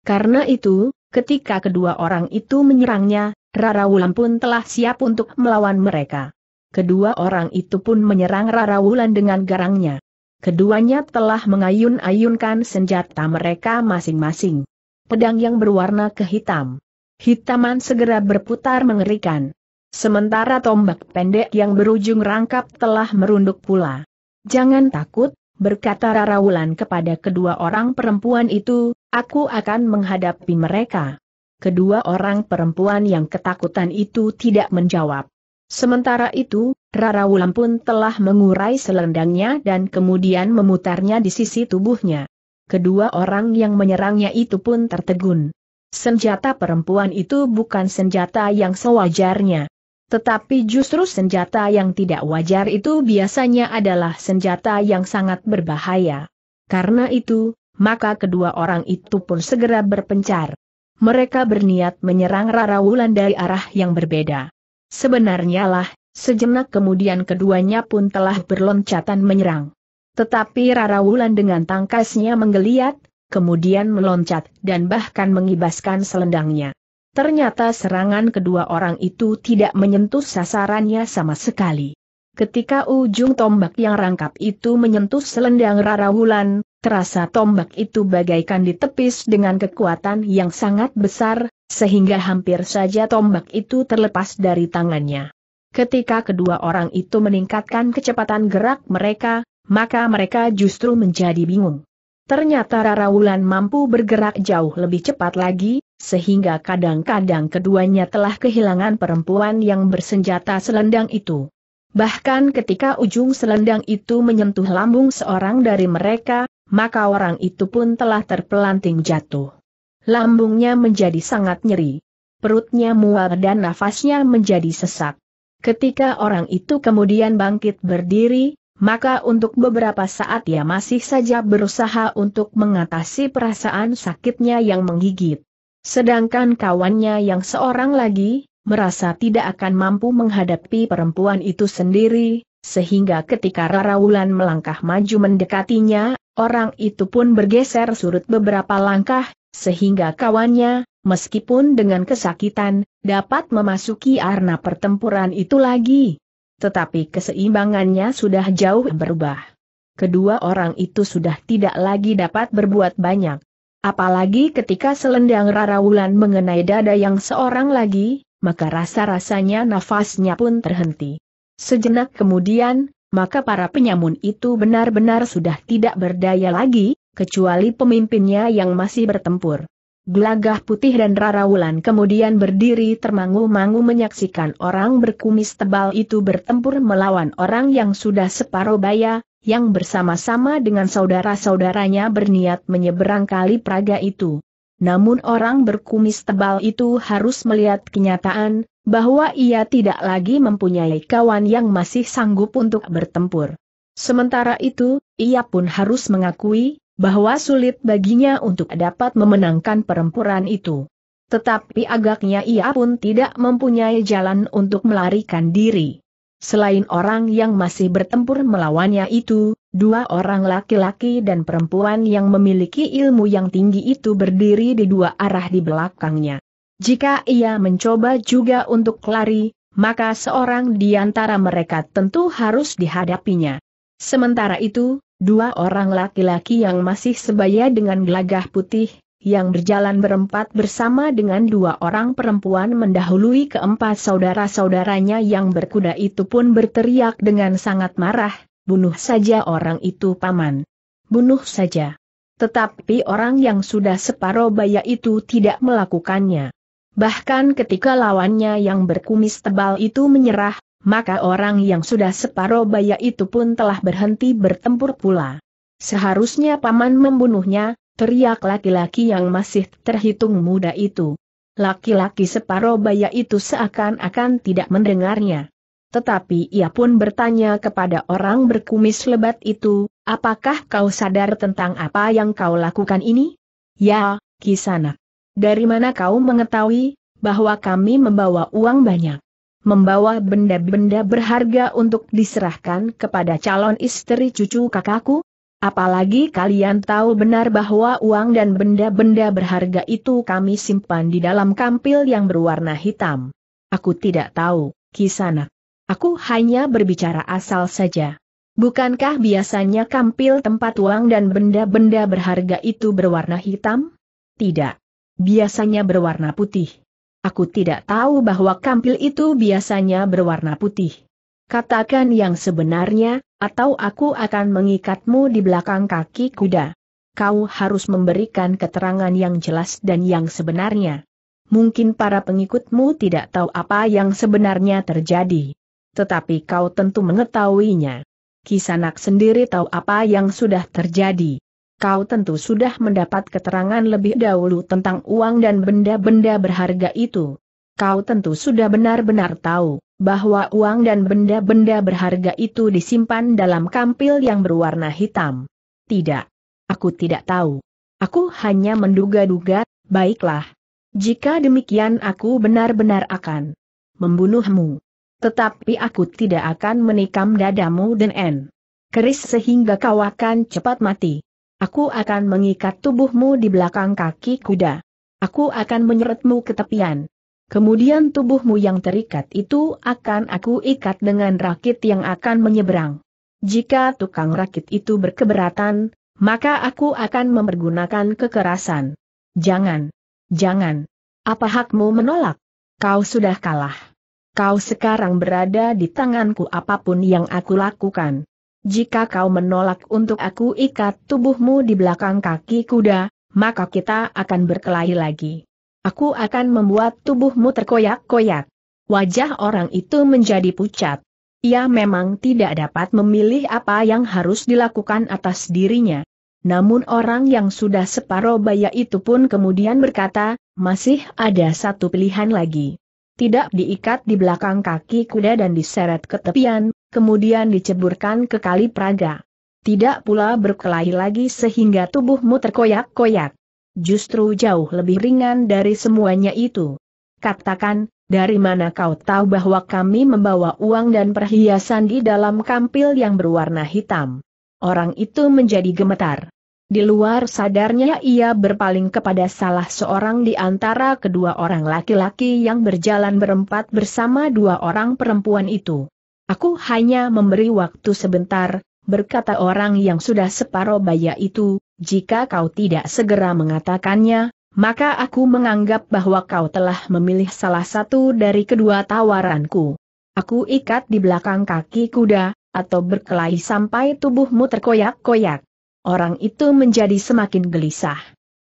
Karena itu, ketika kedua orang itu menyerangnya, Rara Wulan pun telah siap untuk melawan mereka. Kedua orang itu pun menyerang Rara Wulan dengan garangnya. Keduanya telah mengayun-ayunkan senjata mereka masing-masing. Pedang yang berwarna kehitam. Hitaman segera berputar mengerikan. Sementara tombak pendek yang berujung rangkap telah merunduk pula. Jangan takut, berkata Rarawulan kepada kedua orang perempuan itu, aku akan menghadapi mereka. Kedua orang perempuan yang ketakutan itu tidak menjawab. Sementara itu, Rarawulan pun telah mengurai selendangnya dan kemudian memutarnya di sisi tubuhnya. Kedua orang yang menyerangnya itu pun tertegun. Senjata perempuan itu bukan senjata yang sewajarnya. Tetapi justru senjata yang tidak wajar itu biasanya adalah senjata yang sangat berbahaya. Karena itu, maka kedua orang itu pun segera berpencar. Mereka berniat menyerang Rara Wulan dari arah yang berbeda. Sebenarnya lah, sejenak kemudian keduanya pun telah berloncatan menyerang. Tetapi Rara Wulan dengan tangkasnya menggeliat, kemudian meloncat dan bahkan mengibaskan selendangnya. Ternyata serangan kedua orang itu tidak menyentuh sasarannya sama sekali. Ketika ujung tombak yang rangkap itu menyentuh selendang Rara Wulan, terasa tombak itu bagaikan ditepis dengan kekuatan yang sangat besar, sehingga hampir saja tombak itu terlepas dari tangannya. Ketika kedua orang itu meningkatkan kecepatan gerak mereka, maka mereka justru menjadi bingung. Ternyata Rara Wulan mampu bergerak jauh lebih cepat lagi, sehingga kadang-kadang keduanya telah kehilangan perempuan yang bersenjata selendang itu. Bahkan ketika ujung selendang itu menyentuh lambung seorang dari mereka, maka orang itu pun telah terpelanting jatuh. Lambungnya menjadi sangat nyeri. Perutnya mual dan nafasnya menjadi sesak. Ketika orang itu kemudian bangkit berdiri, maka untuk beberapa saat ia masih saja berusaha untuk mengatasi perasaan sakitnya yang menggigit. Sedangkan kawannya yang seorang lagi, merasa tidak akan mampu menghadapi perempuan itu sendiri, sehingga ketika Raraulan melangkah maju mendekatinya, orang itu pun bergeser surut beberapa langkah, sehingga kawannya, meskipun dengan kesakitan, dapat memasuki arena pertempuran itu lagi. Tetapi keseimbangannya sudah jauh berubah. Kedua orang itu sudah tidak lagi dapat berbuat banyak. Apalagi ketika selendang Rarawulan mengenai dada yang seorang lagi, maka rasa-rasanya nafasnya pun terhenti. Sejenak kemudian, maka para penyamun itu benar-benar sudah tidak berdaya lagi, kecuali pemimpinnya yang masih bertempur. Gelagah putih dan rarawulan kemudian berdiri termangu-mangu menyaksikan orang berkumis tebal itu bertempur melawan orang yang sudah separuh baya, yang bersama-sama dengan saudara-saudaranya berniat menyeberang kali Praga itu. Namun orang berkumis tebal itu harus melihat kenyataan, bahwa ia tidak lagi mempunyai kawan yang masih sanggup untuk bertempur. Sementara itu, ia pun harus mengakui, bahwa sulit baginya untuk dapat memenangkan perempuran itu. Tetapi agaknya ia pun tidak mempunyai jalan untuk melarikan diri. Selain orang yang masih bertempur melawannya itu, dua orang laki-laki dan perempuan yang memiliki ilmu yang tinggi itu berdiri di dua arah di belakangnya. Jika ia mencoba juga untuk lari, maka seorang di antara mereka tentu harus dihadapinya. Sementara itu, dua orang laki-laki yang masih sebaya dengan gelagah putih, yang berjalan berempat bersama dengan dua orang perempuan mendahului keempat saudara-saudaranya yang berkuda itu pun berteriak dengan sangat marah, bunuh saja orang itu paman. Bunuh saja. Tetapi orang yang sudah separoh baya itu tidak melakukannya. Bahkan ketika lawannya yang berkumis tebal itu menyerah, maka orang yang sudah separoh baya itu pun telah berhenti bertempur pula. Seharusnya paman membunuhnya, teriak laki-laki yang masih terhitung muda itu. Laki-laki separuh baya itu seakan-akan tidak mendengarnya. Tetapi ia pun bertanya kepada orang berkumis lebat itu, apakah kau sadar tentang apa yang kau lakukan ini? Ya, kisana. Dari mana kau mengetahui, bahwa kami membawa uang banyak? Membawa benda-benda berharga untuk diserahkan kepada calon istri cucu kakakku? Apalagi kalian tahu benar bahwa uang dan benda-benda berharga itu kami simpan di dalam kampil yang berwarna hitam. Aku tidak tahu, Kisanak. Aku hanya berbicara asal saja. Bukankah biasanya kampil tempat uang dan benda-benda berharga itu berwarna hitam? Tidak. Biasanya berwarna putih. Aku tidak tahu bahwa kampil itu biasanya berwarna putih. Katakan yang sebenarnya, atau aku akan mengikatmu di belakang kaki kuda. Kau harus memberikan keterangan yang jelas dan yang sebenarnya. Mungkin para pengikutmu tidak tahu apa yang sebenarnya terjadi. Tetapi kau tentu mengetahuinya. Kisanak sendiri tahu apa yang sudah terjadi. Kau tentu sudah mendapat keterangan lebih dahulu tentang uang dan benda-benda berharga itu kau tentu sudah benar-benar tahu bahwa uang dan benda-benda berharga itu disimpan dalam kampil yang berwarna hitam. Tidak. Aku tidak tahu. Aku hanya menduga-duga, baiklah. Jika demikian aku benar-benar akan membunuhmu. Tetapi aku tidak akan menikam dadamu dan en. Keris sehingga kau akan cepat mati. Aku akan mengikat tubuhmu di belakang kaki kuda. Aku akan menyeretmu ke tepian. Kemudian tubuhmu yang terikat itu akan aku ikat dengan rakit yang akan menyeberang. Jika tukang rakit itu berkeberatan, maka aku akan mempergunakan kekerasan. Jangan. Jangan. Apa hakmu menolak? Kau sudah kalah. Kau sekarang berada di tanganku apapun yang aku lakukan. Jika kau menolak untuk aku ikat tubuhmu di belakang kaki kuda, maka kita akan berkelahi lagi aku akan membuat tubuhmu terkoyak-koyak. Wajah orang itu menjadi pucat. Ia memang tidak dapat memilih apa yang harus dilakukan atas dirinya. Namun orang yang sudah separuh baya itu pun kemudian berkata, masih ada satu pilihan lagi. Tidak diikat di belakang kaki kuda dan diseret ke tepian, kemudian diceburkan ke kali Praga. Tidak pula berkelahi lagi sehingga tubuhmu terkoyak-koyak justru jauh lebih ringan dari semuanya itu. Katakan, dari mana kau tahu bahwa kami membawa uang dan perhiasan di dalam kampil yang berwarna hitam? Orang itu menjadi gemetar. Di luar sadarnya ia berpaling kepada salah seorang di antara kedua orang laki-laki yang berjalan berempat bersama dua orang perempuan itu. Aku hanya memberi waktu sebentar, berkata orang yang sudah separoh baya itu, jika kau tidak segera mengatakannya, maka aku menganggap bahwa kau telah memilih salah satu dari kedua tawaranku. Aku ikat di belakang kaki kuda, atau berkelahi sampai tubuhmu terkoyak-koyak. Orang itu menjadi semakin gelisah.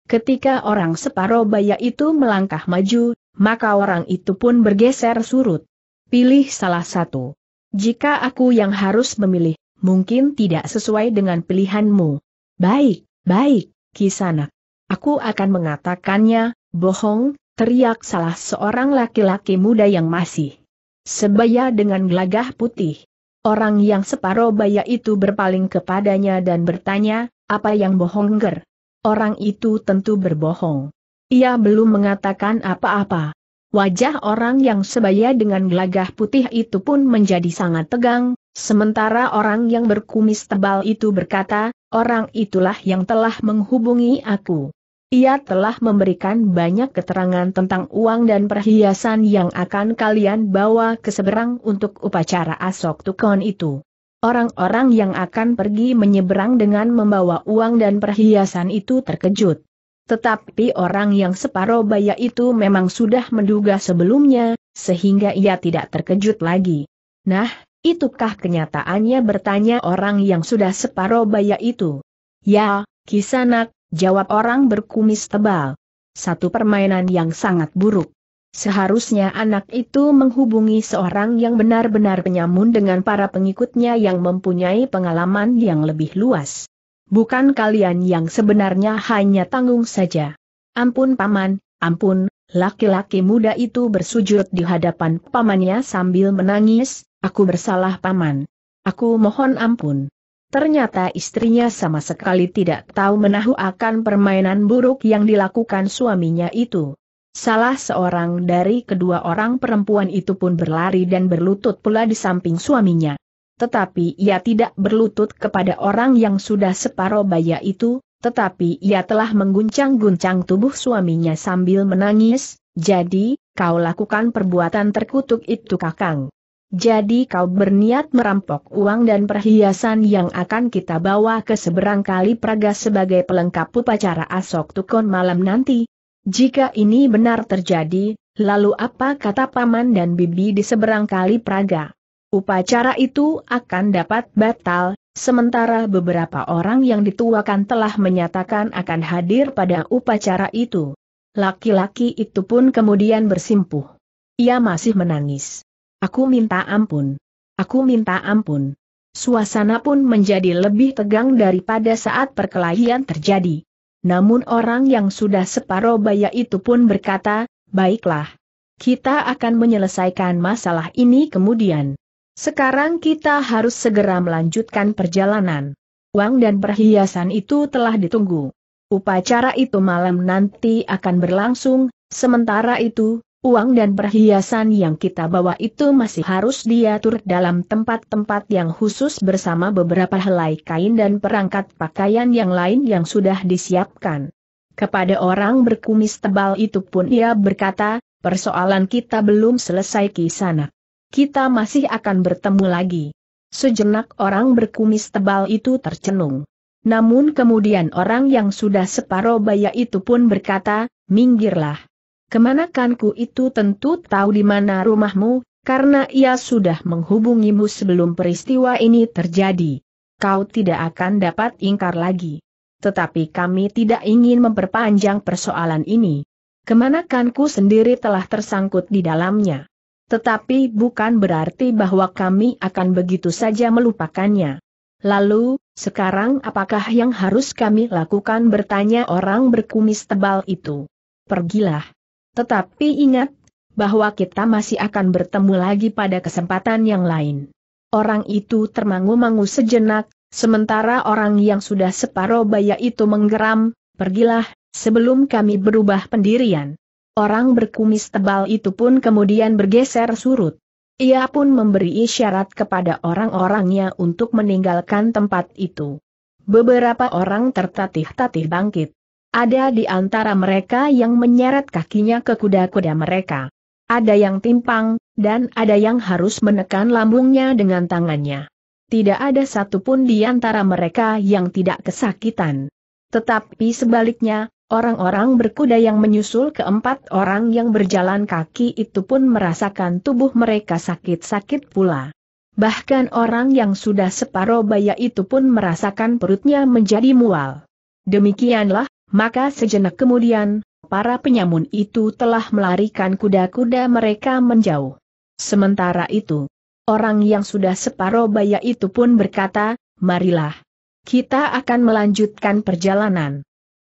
Ketika orang separuh baya itu melangkah maju, maka orang itu pun bergeser surut. Pilih salah satu. Jika aku yang harus memilih, mungkin tidak sesuai dengan pilihanmu. Baik, Baik, Kisanak. Aku akan mengatakannya, bohong, teriak salah seorang laki-laki muda yang masih sebaya dengan gelagah putih. Orang yang separuh baya itu berpaling kepadanya dan bertanya, apa yang bohong ger? Orang itu tentu berbohong. Ia belum mengatakan apa-apa. Wajah orang yang sebaya dengan gelagah putih itu pun menjadi sangat tegang, Sementara orang yang berkumis tebal itu berkata, orang itulah yang telah menghubungi aku. Ia telah memberikan banyak keterangan tentang uang dan perhiasan yang akan kalian bawa ke seberang untuk upacara asok tukon itu. Orang-orang yang akan pergi menyeberang dengan membawa uang dan perhiasan itu terkejut. Tetapi orang yang separoh baya itu memang sudah menduga sebelumnya, sehingga ia tidak terkejut lagi. Nah, Itukah kenyataannya bertanya orang yang sudah separuh baya itu? Ya, kisanak, jawab orang berkumis tebal. Satu permainan yang sangat buruk. Seharusnya anak itu menghubungi seorang yang benar-benar penyamun dengan para pengikutnya yang mempunyai pengalaman yang lebih luas. Bukan kalian yang sebenarnya hanya tanggung saja. Ampun paman, ampun, laki-laki muda itu bersujud di hadapan pamannya sambil menangis, Aku bersalah paman. Aku mohon ampun. Ternyata istrinya sama sekali tidak tahu menahu akan permainan buruk yang dilakukan suaminya itu. Salah seorang dari kedua orang perempuan itu pun berlari dan berlutut pula di samping suaminya. Tetapi ia tidak berlutut kepada orang yang sudah separuh baya itu, tetapi ia telah mengguncang-guncang tubuh suaminya sambil menangis, jadi, kau lakukan perbuatan terkutuk itu kakang. Jadi kau berniat merampok uang dan perhiasan yang akan kita bawa ke seberang kali Praga sebagai pelengkap upacara asok tukon malam nanti? Jika ini benar terjadi, lalu apa kata paman dan bibi di seberang kali Praga? Upacara itu akan dapat batal, sementara beberapa orang yang dituakan telah menyatakan akan hadir pada upacara itu. Laki-laki itu pun kemudian bersimpuh. Ia masih menangis. Aku minta ampun. Aku minta ampun. Suasana pun menjadi lebih tegang daripada saat perkelahian terjadi. Namun orang yang sudah separuh baya itu pun berkata, baiklah. Kita akan menyelesaikan masalah ini kemudian. Sekarang kita harus segera melanjutkan perjalanan. Uang dan perhiasan itu telah ditunggu. Upacara itu malam nanti akan berlangsung, sementara itu, Uang dan perhiasan yang kita bawa itu masih harus diatur dalam tempat-tempat yang khusus bersama beberapa helai kain dan perangkat pakaian yang lain yang sudah disiapkan. Kepada orang berkumis tebal itu pun ia berkata, persoalan kita belum selesai ke sana. Kita masih akan bertemu lagi. Sejenak orang berkumis tebal itu tercenung. Namun kemudian orang yang sudah separoh baya itu pun berkata, minggirlah. Kemanakanku itu tentu tahu di mana rumahmu, karena ia sudah menghubungimu sebelum peristiwa ini terjadi. Kau tidak akan dapat ingkar lagi. Tetapi kami tidak ingin memperpanjang persoalan ini. Kemanakanku sendiri telah tersangkut di dalamnya. Tetapi bukan berarti bahwa kami akan begitu saja melupakannya. Lalu, sekarang apakah yang harus kami lakukan bertanya orang berkumis tebal itu? Pergilah. Tetapi ingat, bahwa kita masih akan bertemu lagi pada kesempatan yang lain. Orang itu termangu-mangu sejenak, sementara orang yang sudah separuh baya itu menggeram, pergilah, sebelum kami berubah pendirian. Orang berkumis tebal itu pun kemudian bergeser surut. Ia pun memberi isyarat kepada orang-orangnya untuk meninggalkan tempat itu. Beberapa orang tertatih-tatih bangkit. Ada di antara mereka yang menyeret kakinya ke kuda-kuda mereka. Ada yang timpang, dan ada yang harus menekan lambungnya dengan tangannya. Tidak ada satupun di antara mereka yang tidak kesakitan. Tetapi sebaliknya, orang-orang berkuda yang menyusul keempat orang yang berjalan kaki itu pun merasakan tubuh mereka sakit-sakit pula. Bahkan orang yang sudah separoh baya itu pun merasakan perutnya menjadi mual. Demikianlah, maka sejenak kemudian, para penyamun itu telah melarikan kuda-kuda mereka menjauh. Sementara itu, orang yang sudah separuh baya itu pun berkata, marilah. Kita akan melanjutkan perjalanan.